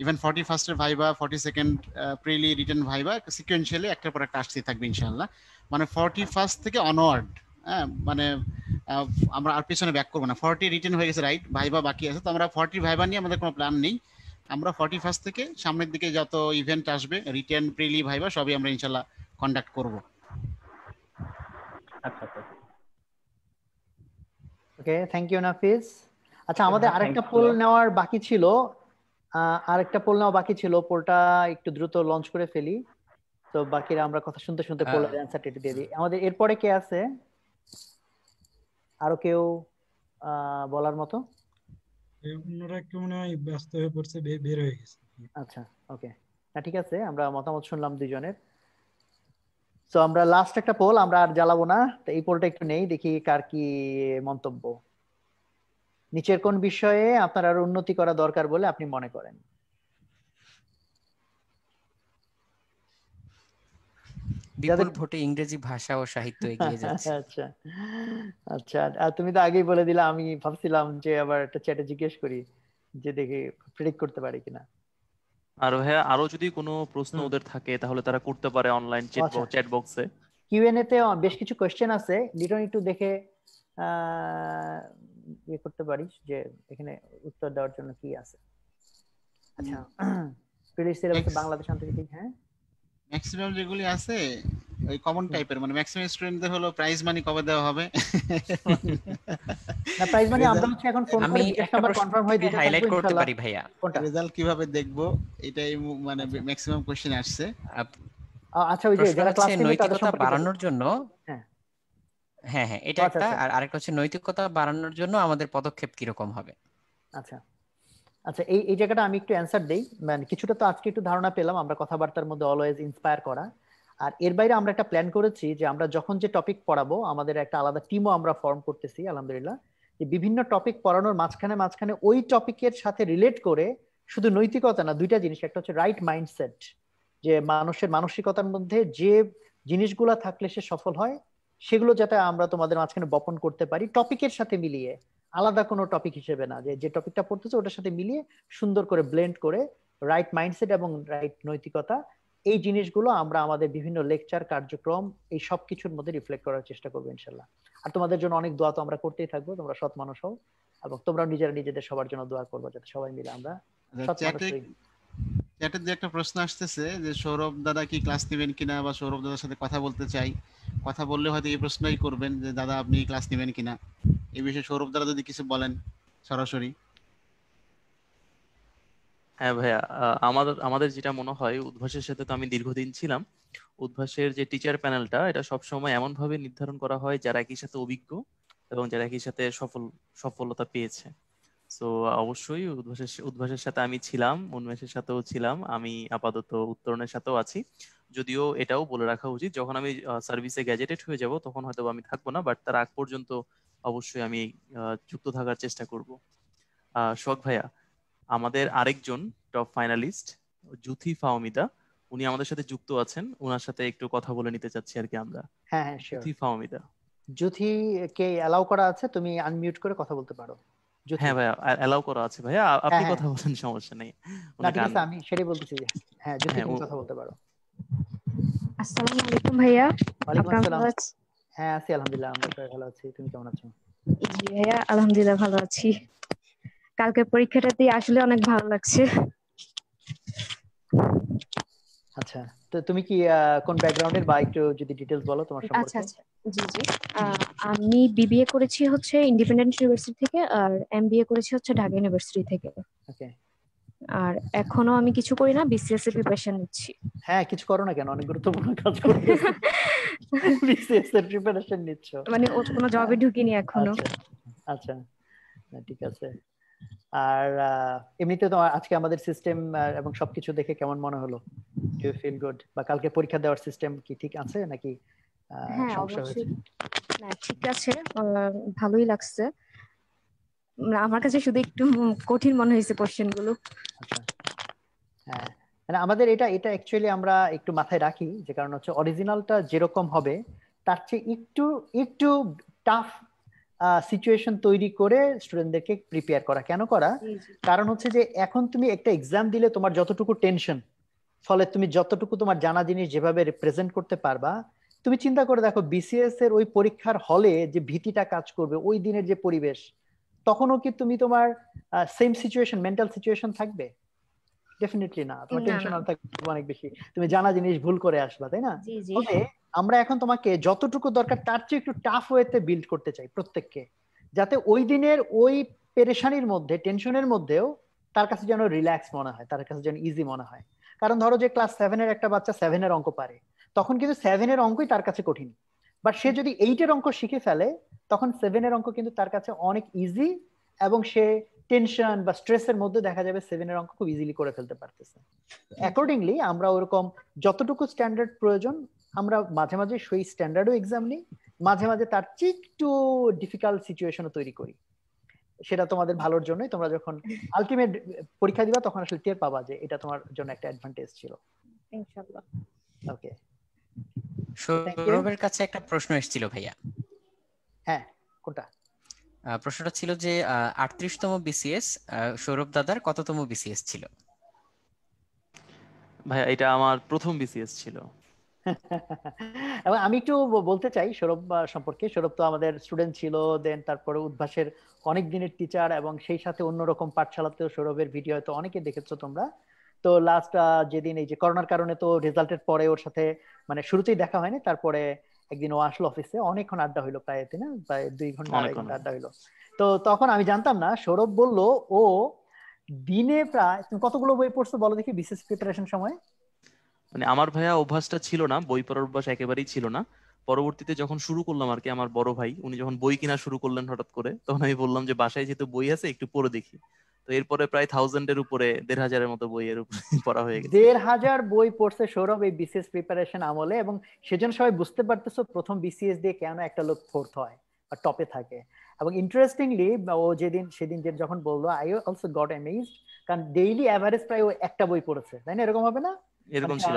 Speaker 6: ইভেন ফর্টি ফার্স্টের viva forty second preli written viva sequentially একটার পর একটা আসতেই থাকবে ইনশাল্লাহ মানে ফর্টি ফার্স্ট থেকে অনওয়ার্ড হ্যাঁ মানে আমরা আর পিছনে ব্যাক করবো না ফর্টি রিটেন হয়ে গেছে রাইট ভাইবা বাকি আছে তো আমরা ফর্টি ভাইবা নিয়ে আমাদের কোনো প্ল্যান নেই আমরা ফর্টি ফার্স্ট থেকে সামনের দিকে যত ইভেন্ট আসবে রিটার্ন প্রিলি ভাইবা সবই আমরা ইনশাল্লাহ কন্ডাক্ট করব
Speaker 5: আচ্ছা
Speaker 3: ওকে থ্যাংক ইউ নাফিস আচ্ছা, আচ্ছা আমাদের আরেকটা পোল নেওয়ার বাকি ছিল আরেকটা পোল নেওয়া বাকি ছিল পোলটা একটু দ্রুত লঞ্চ করে ফেলি তো বাকিরা আমরা কথা শুনতে শুনতে পোলের অ্যানসারটা দিয়ে দিই আমাদের এরপরে কে আছে আরো কেউ বলার মতো
Speaker 5: ওনারা একটু মনে হয় ব্যস্ত হয়ে পড়ছে বের হয়ে গেছে আচ্ছা ওকে
Speaker 3: না ঠিক আছে আমরা মতামত শুনলাম দুইজনের সো আমরা লাস্ট একটা পোল আমরা আর জ্বালাবো না তো এই পোলটা একটু নেই দেখি কার কি মন্তব্য নিচের কোন বিষয়ে আপনার আর উন্নতি করা দরকার বলে আপনি মনে করেন
Speaker 1: বিপুল ভোটে ইংরেজি ভাষা ও সাহিত্য এগিয়ে যাচ্ছে
Speaker 3: আচ্ছা আচ্ছা আর তুমি তো আগেই বলে দিলা আমি ভাবছিলাম যে আবার একটা চ্যাটে জিজ্ঞেস করি যে দেখি প্রেডিক্ট করতে পারি কিনা
Speaker 4: আর ভাইয়া আরো যদি কোনো প্রশ্ন ওদের থাকে তাহলে তারা করতে পারে অনলাইন চ্যাট বক্সে
Speaker 3: কিউএনএ তে বেশ কিছু কোশ্চেন আছে লিটন একটু দেখে ইয়ে করতে পারিস যে এখানে উত্তর দেওয়ার জন্য কি আছে আচ্ছা বাংলাদেশ আন্তর্জাতিক হ্যাঁ
Speaker 6: ম্যাক্সিমাম যেগুলি আছে ওই কমন টাইপের মানে ম্যাক্সিমাম স্টুডেন্টদের হলো প্রাইজ মানি কবে দেওয়া হবে
Speaker 3: না প্রাইজ মানি আমরা হচ্ছে এখন ফোন আমি নাম্বার কনফার্ম হয়ে দিতে হাইলাইট করতে পারি
Speaker 6: ভাইয়া কোনটা রেজাল্ট কিভাবে দেখব এটাই মানে ম্যাক্সিমাম আচ্ছা। কোশ্চেন আসছে
Speaker 3: আচ্ছা ওই যে যারা ক্লাস নৈতিকতা বাড়ানোর জন্য হ্যাঁ
Speaker 1: হ্যাঁ, হ্যাঁ এটা আচ্ছা, একটা আচ্ছা। আর আরেকটা হচ্ছে নৈতিকতা বাড়ানোর জন্য আমাদের পদক্ষেপ কি রকম হবে
Speaker 3: আচ্ছা আচ্ছা এই এই জায়গাটা আমি একটু অ্যান্সার দেই মানে কিছুটা তো আজকে একটু ধারণা পেলাম আমরা কথাবার্তার মধ্যে অলওয়েজ ইন্সপায়ার করা আর এর বাইরে আমরা একটা প্ল্যান করেছি যে আমরা যখন যে টপিক পড়াবো আমাদের একটা আলাদা টিমও আমরা ফর্ম করতেছি আলহামদুলিল্লাহ যে বিভিন্ন টপিক পড়ানোর মাঝখানে মাঝখানে ওই টপিকের সাথে রিলেট করে শুধু নৈতিকতা না দুইটা জিনিস একটা হচ্ছে রাইট মাইন্ডসেট যে মানুষের মানসিকতার মধ্যে যে জিনিসগুলা থাকলে সে সফল হয় সেগুলো যাতে আমরা তোমাদের মাঝখানে বপন করতে পারি টপিকের সাথে মিলিয়ে আলাদা কোনো টপিক হিসেবে না যে যে টপিকটা পড়তেছে ওটার সাথে মিলিয়ে সুন্দর করে ব্লেন্ড করে রাইট মাইন্ডসেট এবং রাইট নৈতিকতা এই জিনিসগুলো আমরা আমাদের বিভিন্ন লেকচার কার্যক্রম এই সব কিছুর মধ্যে রিফ্লেক্ট করার চেষ্টা করবো ইনশাল্লাহ আর তোমাদের জন্য অনেক দোয়া তো আমরা করতেই থাকবো তোমরা সৎ মানুষ হও এবং তোমরা নিজেরা নিজেদের সবার জন্য দোয়া করবো যাতে সবাই মিলে আমরা আচ্ছা, সৎ মানুষ
Speaker 6: এটা দিয়ে একটা প্রশ্ন আসতেছে যে সৌরভ দাদা কি ক্লাস নেবেন কিনা বা সৌরভ দাদার সাথে কথা বলতে চাই কথা বললে হয়তো এই প্রশ্নই করবেন যে দাদা আপনি ক্লাস নেবেন কিনা এই বিষয়ে সৌরভ দাদা যদি কিছু বলেন সরাসরি
Speaker 4: হ্যাঁ ভাইয়া আমাদের আমাদের যেটা মনে হয় উদ্ভাসের সাথে তো আমি দীর্ঘদিন ছিলাম উদ্ভাসের যে টিচার প্যানেলটা এটা সবসময় এমন ভাবে নির্ধারণ করা হয় যারা একই সাথে অভিজ্ঞ এবং যারা একই সাথে সফল সফলতা পেয়েছে সো অবশ্যই উদ্ভাসের উদ্ভাসের সাথে আমি ছিলাম উন্মেষের সাথেও ছিলাম আমি আপাতত উত্তরণের সাথেও আছি যদিও এটাও বলে রাখা উচিত যখন আমি সার্ভিসে গ্যাজেটেড হয়ে যাব তখন হয়তো আমি থাকবো না বাট তার আগ পর্যন্ত অবশ্যই আমি যুক্ত থাকার চেষ্টা করব শখ ভাইয়া আমাদের আরেকজন টপ ফাইনালিস্ট জুথি ফাওমিদা উনি আমাদের সাথে যুক্ত আছেন ওনার সাথে একটু কথা বলে নিতে চাচ্ছি আর কি আমরা
Speaker 3: হ্যাঁ হ্যাঁ জুথি ফাওমিদা জুথি কে অ্যালাউ করা আছে তুমি আনমিউট করে কথা বলতে পারো
Speaker 4: হ্যাঁ ভাইয়া অ্যালাউ করা আছে ভাইয়া আপনি হ্যাঁ, কথা হ্যাঁ। বলেন সমস্যা নেই
Speaker 3: আমি সেটাই বলতেছি হ্যাঁ যদি হ্যাঁ, তুমি কথা বলতে পারো
Speaker 5: আসসালামু আলাইকুম ভাইয়া ওয়ালাইকুম আসসালাম
Speaker 3: হ্যাঁ আছি আলহামদুলিল্লাহ আমরা ভালো আছি তুমি কেমন আছো
Speaker 5: জি ভাইয়া আলহামদুলিল্লাহ ভালো আছি কালকে
Speaker 1: পরীক্ষাটা দিয়ে আসলে অনেক ভালো লাগছে
Speaker 3: আচ্ছা তো তুমি কি কোন ব্যাকগ্রাউন্ডের বা একটু যদি ডিটেইলস বলো তোমার আচ্ছা, সম্পর্কে আচ্ছা
Speaker 1: আচ্ছা জি জি আমি বিবিএ করেছি হচ্ছে ইন্ডিপেন্ডেন্ট ইউনিভার্সিটি থেকে আর এমবিএ করেছি হচ্ছে ঢাকা ইউনিভার্সিটি থেকে ওকে আর এখনো আমি কিছু করি না বিসিএস এর প্রিপারেশন নিচ্ছি হ্যাঁ
Speaker 3: কিছু করো না কেন অনেক গুরুত্বপূর্ণ কাজ করছো বিসিএস এর প্রিপারেশন নিচ্ছ মানে ওর কোনো জবে ঢুকিনি এখনো আচ্ছা, আচ্ছা। ঠিক আছে আর এমনিতে তো আজকে আমাদের সিস্টেম এবং সবকিছু দেখে কেমন মনে হলো ডু ফিল গুড বা কালকে পরীক্ষা দেওয়ার সিস্টেম কি ঠিক আছে নাকি হ্যাঁ, সমস্যা হয়েছে
Speaker 5: ঠিক আছে ভালোই লাগছে আমার কাছে শুধু একটু কঠিন
Speaker 3: মনে হয়েছে কোশ্চেন গুলো আচ্ছা। হ্যাঁ মানে আমাদের এটা এটা অ্যাকচুয়ালি আমরা একটু মাথায় রাখি যে কারণ হচ্ছে অরিজিনালটা যেরকম হবে তার চেয়ে একটু একটু টাফ সিচুয়েশন তৈরি করে স্টুডেন্টদেরকে প্রিপেয়ার করা কেন করা কারণ হচ্ছে যে এখন তুমি একটা এক্সাম দিলে তোমার যতটুকু টেনশন ফলে তুমি যতটুকু তোমার জানা জিনিস যেভাবে রিপ্রেজেন্ট করতে পারবা তুমি চিন্তা করে দেখো বিসিএস এর ওই পরীক্ষার হলে যে ভীতিটা কাজ করবে ওই দিনের যে পরিবেশ তখনও কি তুমি তোমার সেম সিচুয়েশন মেন্টাল সিচুয়েশন থাকবে ডেফিনেটলি না তোমার টেনশন আর থাকবে অনেক বেশি তুমি জানা জিনিস ভুল করে আসবা তাই না তবে আমরা এখন তোমাকে যতটুকু দরকার তার চেয়ে একটু টাফ ওয়েতে বিল্ড করতে চাই প্রত্যেককে যাতে ওই দিনের ওই পেরেশানির মধ্যে টেনশনের মধ্যেও তার কাছে যেন রিল্যাক্স মনে হয় তার কাছে যেন ইজি মনে হয় কারণ ধরো যে ক্লাস সেভেনের একটা বাচ্চা সেভেনের অঙ্ক পারে তখন কিন্তু সেভেনের অঙ্কই তার কাছে কঠিন বাট সে যদি এইটের অঙ্ক শিখে ফেলে তখন সেভেনের অঙ্ক কিন্তু তার কাছে অনেক ইজি এবং সে টেনশন বা স্ট্রেসের মধ্যে দেখা যাবে সেভেনের অঙ্ক খুব ইজিলি করে ফেলতে পারতেছে অ্যাকর্ডিংলি আমরা ওরকম যতটুকু স্ট্যান্ডার্ড প্রয়োজন আমরা মাঝে মাঝে সেই স্ট্যান্ডার্ডও এক্সাম নিই মাঝে মাঝে তার চেয়ে একটু ডিফিকাল্ট সিচুয়েশনও তৈরি করি সেটা তোমাদের ভালোর জন্যই তোমরা যখন আলটিমেট পরীক্ষা দিবা তখন আসলে টের পাবা যে এটা তোমার জন্য একটা অ্যাডভান্টেজ ছিল
Speaker 2: ইনশাআল্লাহ
Speaker 1: ওকে সৌরভের কাছে একটা প্রশ্ন এসেছিল ভাইয়া
Speaker 3: হ্যাঁ কোনটা
Speaker 1: প্রশ্নটা ছিল যে আটত্রিশতম বিসিএস সৌরভ দাদার কততম বিসিএস ছিল
Speaker 4: ভাই এটা আমার প্রথম বিসিএস ছিল
Speaker 3: এবং আমি একটু বলতে চাই সৌরভ সম্পর্কে সৌরভ তো আমাদের স্টুডেন্ট ছিল দেন তারপরে উদ্ভাসের অনেক দিনের টিচার এবং সেই সাথে অন্যরকম পাঠশালাতেও সৌরভের ভিডিও হয়তো অনেকে দেখেছো তোমরা তো লাস্ট যেদিন এই যে করোনার কারণে তো রেজাল্টের পরে ওর সাথে মানে শুরুতেই দেখা হয়নি তারপরে একদিন ও আসলো অফিসে অনেকক্ষণ আড্ডা হইলো প্রায় তাই না প্রায় দুই ঘন্টা আড্ডা হইলো তো তখন আমি জানতাম না সৌরভ বলল ও দিনে প্রায় তুমি কতগুলো বই পড়ছো বলো দেখি বিশেষ প্রিপারেশন সময়
Speaker 4: মানে আমার ভাইয়া অভ্যাসটা ছিল না বই পড়ার অভ্যাস একেবারেই ছিল না পরবর্তীতে যখন শুরু করলাম আর কি আমার বড় ভাই উনি যখন বই কিনা শুরু করলেন হঠাৎ করে তখন আমি বললাম যে বাসায় যেহেতু বই আছে একটু পড়ে দেখি তো এরপরে প্রায় থাউজেন্ড এর উপরে দেড় হাজারের মতো এর উপরে পড়া হয়ে গেছে
Speaker 3: দেড় হাজার বই পড়ছে সৌরভ এই বিসিএস প্রিপারেশন আমলে এবং সেজন্য সবাই বুঝতে পারতেছো প্রথম বিসিএস দিয়ে কেন একটা লোক ফোর্থ হয় বা টপে থাকে এবং ইন্টারেস্টিংলি ও যেদিন সেদিন যে যখন বললো আই অলসো গট অ্যামেজ কারণ ডেইলি এভারেজ প্রায় ও একটা বই পড়েছে তাই না এরকম হবে না এরকম আচ্ছা, ছিল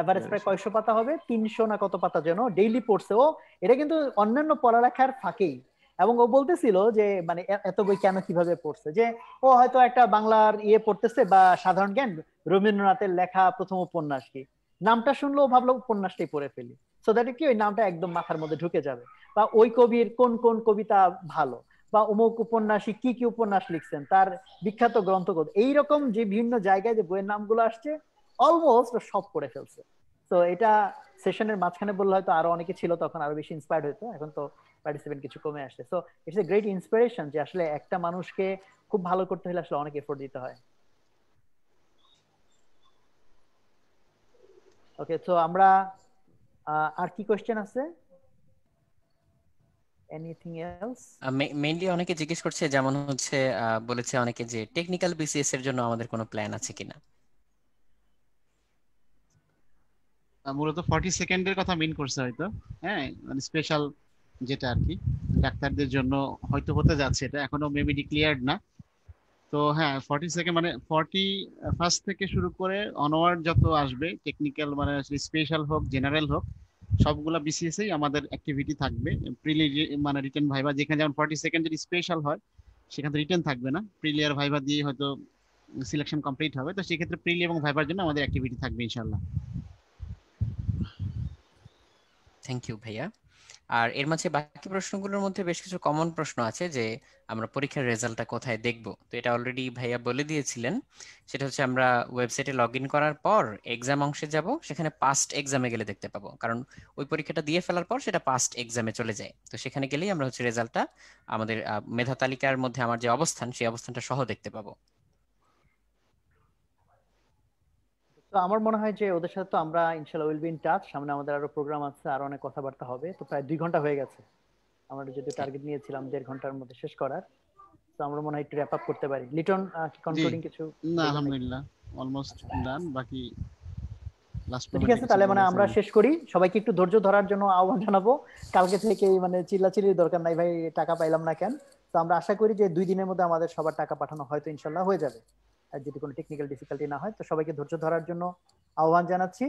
Speaker 3: এভারেজ প্রায় কয়শো পাতা হবে তিনশো না কত পাতা যেন ডেইলি পড়ছে ও এটা কিন্তু অন্যান্য পড়ালেখার ফাঁকেই এবং ও বলতেছিল যে মানে এত বই কেন কিভাবে পড়ছে যে ও হয়তো একটা বাংলার ইয়ে পড়তেছে বা সাধারণ জ্ঞান রবীন্দ্রনাথের লেখা প্রথম উপন্যাস কি নামটা শুনলো ভাবলো উপন্যাসটাই পড়ে ফেলি সো দ্যাট কি ওই নামটা একদম মাথার মধ্যে ঢুকে যাবে বা ওই কবির কোন কোন কবিতা ভালো বা অমুক উপন্যাসী কি কি উপন্যাস লিখছেন তার বিখ্যাত গ্রন্থ কত এইরকম যে বিভিন্ন জায়গায় যে বইয়ের নামগুলো আসছে অলমোস্ট সব পড়ে ফেলছে তো এটা সেশনের মাঝখানে বললে হয়তো আরো অনেকে ছিল তখন আরো বেশি ইন্সপায়ার্ড হতো এখন তো পার্টিসিপেন্ট কিছু কমে আসে so it's a great inspiration যে আসলে একটা মানুষকে খুব ভালো করতে হলে আসলে অনেক এফোর্ট দিতে হয় ওকে সো আমরা আর কি কোশ্চেন আছে এনিথিং এলস
Speaker 1: মেইনলি অনেকে জিজ্ঞেস করছে যেমন হচ্ছে বলেছে অনেকে যে টেকনিক্যাল বিসিএস এর জন্য আমাদের কোনো প্ল্যান আছে কিনা
Speaker 6: মূলত 40 সেকেন্ডের কথা মিন করছে হয়তো হ্যাঁ মানে স্পেশাল যেটা আর কি ডাক্তারদের জন্য হয়তো হতে যাচ্ছে এটা এখনো মেবি ডিক্লিয়ার্ড না তো হ্যাঁ ফর্টি সেকেন্ড মানে ফর্টি ফার্স্ট থেকে শুরু করে অনওয়ার্ড যত আসবে টেকনিক্যাল মানে স্পেশাল হোক জেনারেল হোক সবগুলা বিসিএসেই আমাদের অ্যাক্টিভিটি থাকবে প্রিলি মানে রিটার্ন ভাইবা যেখানে যেমন ফর্টি সেকেন্ড যদি স্পেশাল হয় সেখানে রিটার্ন থাকবে না প্রিলিয়ার ভাইবা দিয়ে হয়তো সিলেকশন কমপ্লিট হবে তো সেক্ষেত্রে প্রিলি এবং ভাইবার জন্য আমাদের অ্যাক্টিভিটি থাকবে ইনশাল্লাহ
Speaker 1: থ্যাংক ইউ ভাইয়া আর এর মাঝে বাকি প্রশ্নগুলোর মধ্যে বেশ কিছু কমন প্রশ্ন আছে যে আমরা পরীক্ষার রেজাল্টটা কোথায় দেখব তো এটা অলরেডি ভাইয়া বলে দিয়েছিলেন সেটা হচ্ছে আমরা ওয়েবসাইটে লগ ইন করার পর এক্সাম অংশে যাব সেখানে পাস্ট এক্সামে গেলে দেখতে পাবো কারণ ওই পরীক্ষাটা দিয়ে ফেলার পর সেটা পাস্ট এক্সামে চলে যায় তো সেখানে গেলেই আমরা হচ্ছে রেজাল্টটা আমাদের মেধা তালিকার মধ্যে আমার যে অবস্থান সেই অবস্থানটা সহ দেখতে পাবো
Speaker 3: তো আমার মনে হয় যে ওদের সাথে তো আমরা ইনশাল্লাহ উইল বি ইন টাচ সামনে আমাদের আরো প্রোগ্রাম আছে আর অনেক কথাবার্তা হবে তো প্রায় দুই ঘন্টা হয়ে গেছে আমরা যদি টার্গেট নিয়েছিলাম দেড় ঘন্টার মধ্যে শেষ করার তো আমরা মনে হয় একটু র‍্যাপ আপ করতে পারি লিটন কি কনক্লুডিং কিছু না
Speaker 6: আলহামদুলিল্লাহ অলমোস্ট ডান বাকি লাস্ট ঠিক আছে তাহলে মানে আমরা শেষ
Speaker 3: করি সবাইকে একটু ধৈর্য ধরার জন্য আহ্বান জানাবো কালকে থেকে মানে চিল্লাচিল্লির দরকার নাই ভাই টাকা পাইলাম না কেন তো আমরা আশা করি যে দুই দিনের মধ্যে আমাদের সবার টাকা পাঠানো হয়তো ইনশাল্লাহ হয়ে যাবে যদি কোনো টেকনিক্যাল ডিফিকাল্টি না হয় তো সবাইকে ধৈর্য ধরার জন্য আহ্বান জানাচ্ছি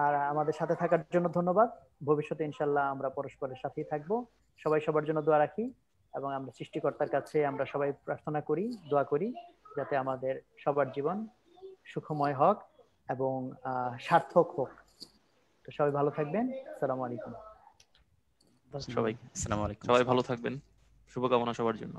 Speaker 3: আর আমাদের সাথে থাকার জন্য ধন্যবাদ ভবিষ্যতে ইনশাল্লাহ আমরা পরস্পরের সাথেই থাকবো সবাই সবার জন্য দোয়া রাখি এবং আমরা সৃষ্টিকর্তার কাছে আমরা সবাই প্রার্থনা করি দোয়া করি যাতে আমাদের সবার জীবন সুখময় হোক এবং সার্থক হোক তো সবাই ভালো থাকবেন সালাম আলাইকুম
Speaker 1: সবাই আসসালামু আলাইকুম
Speaker 4: সবাই ভালো থাকবেন শুভকামনা সবার জন্য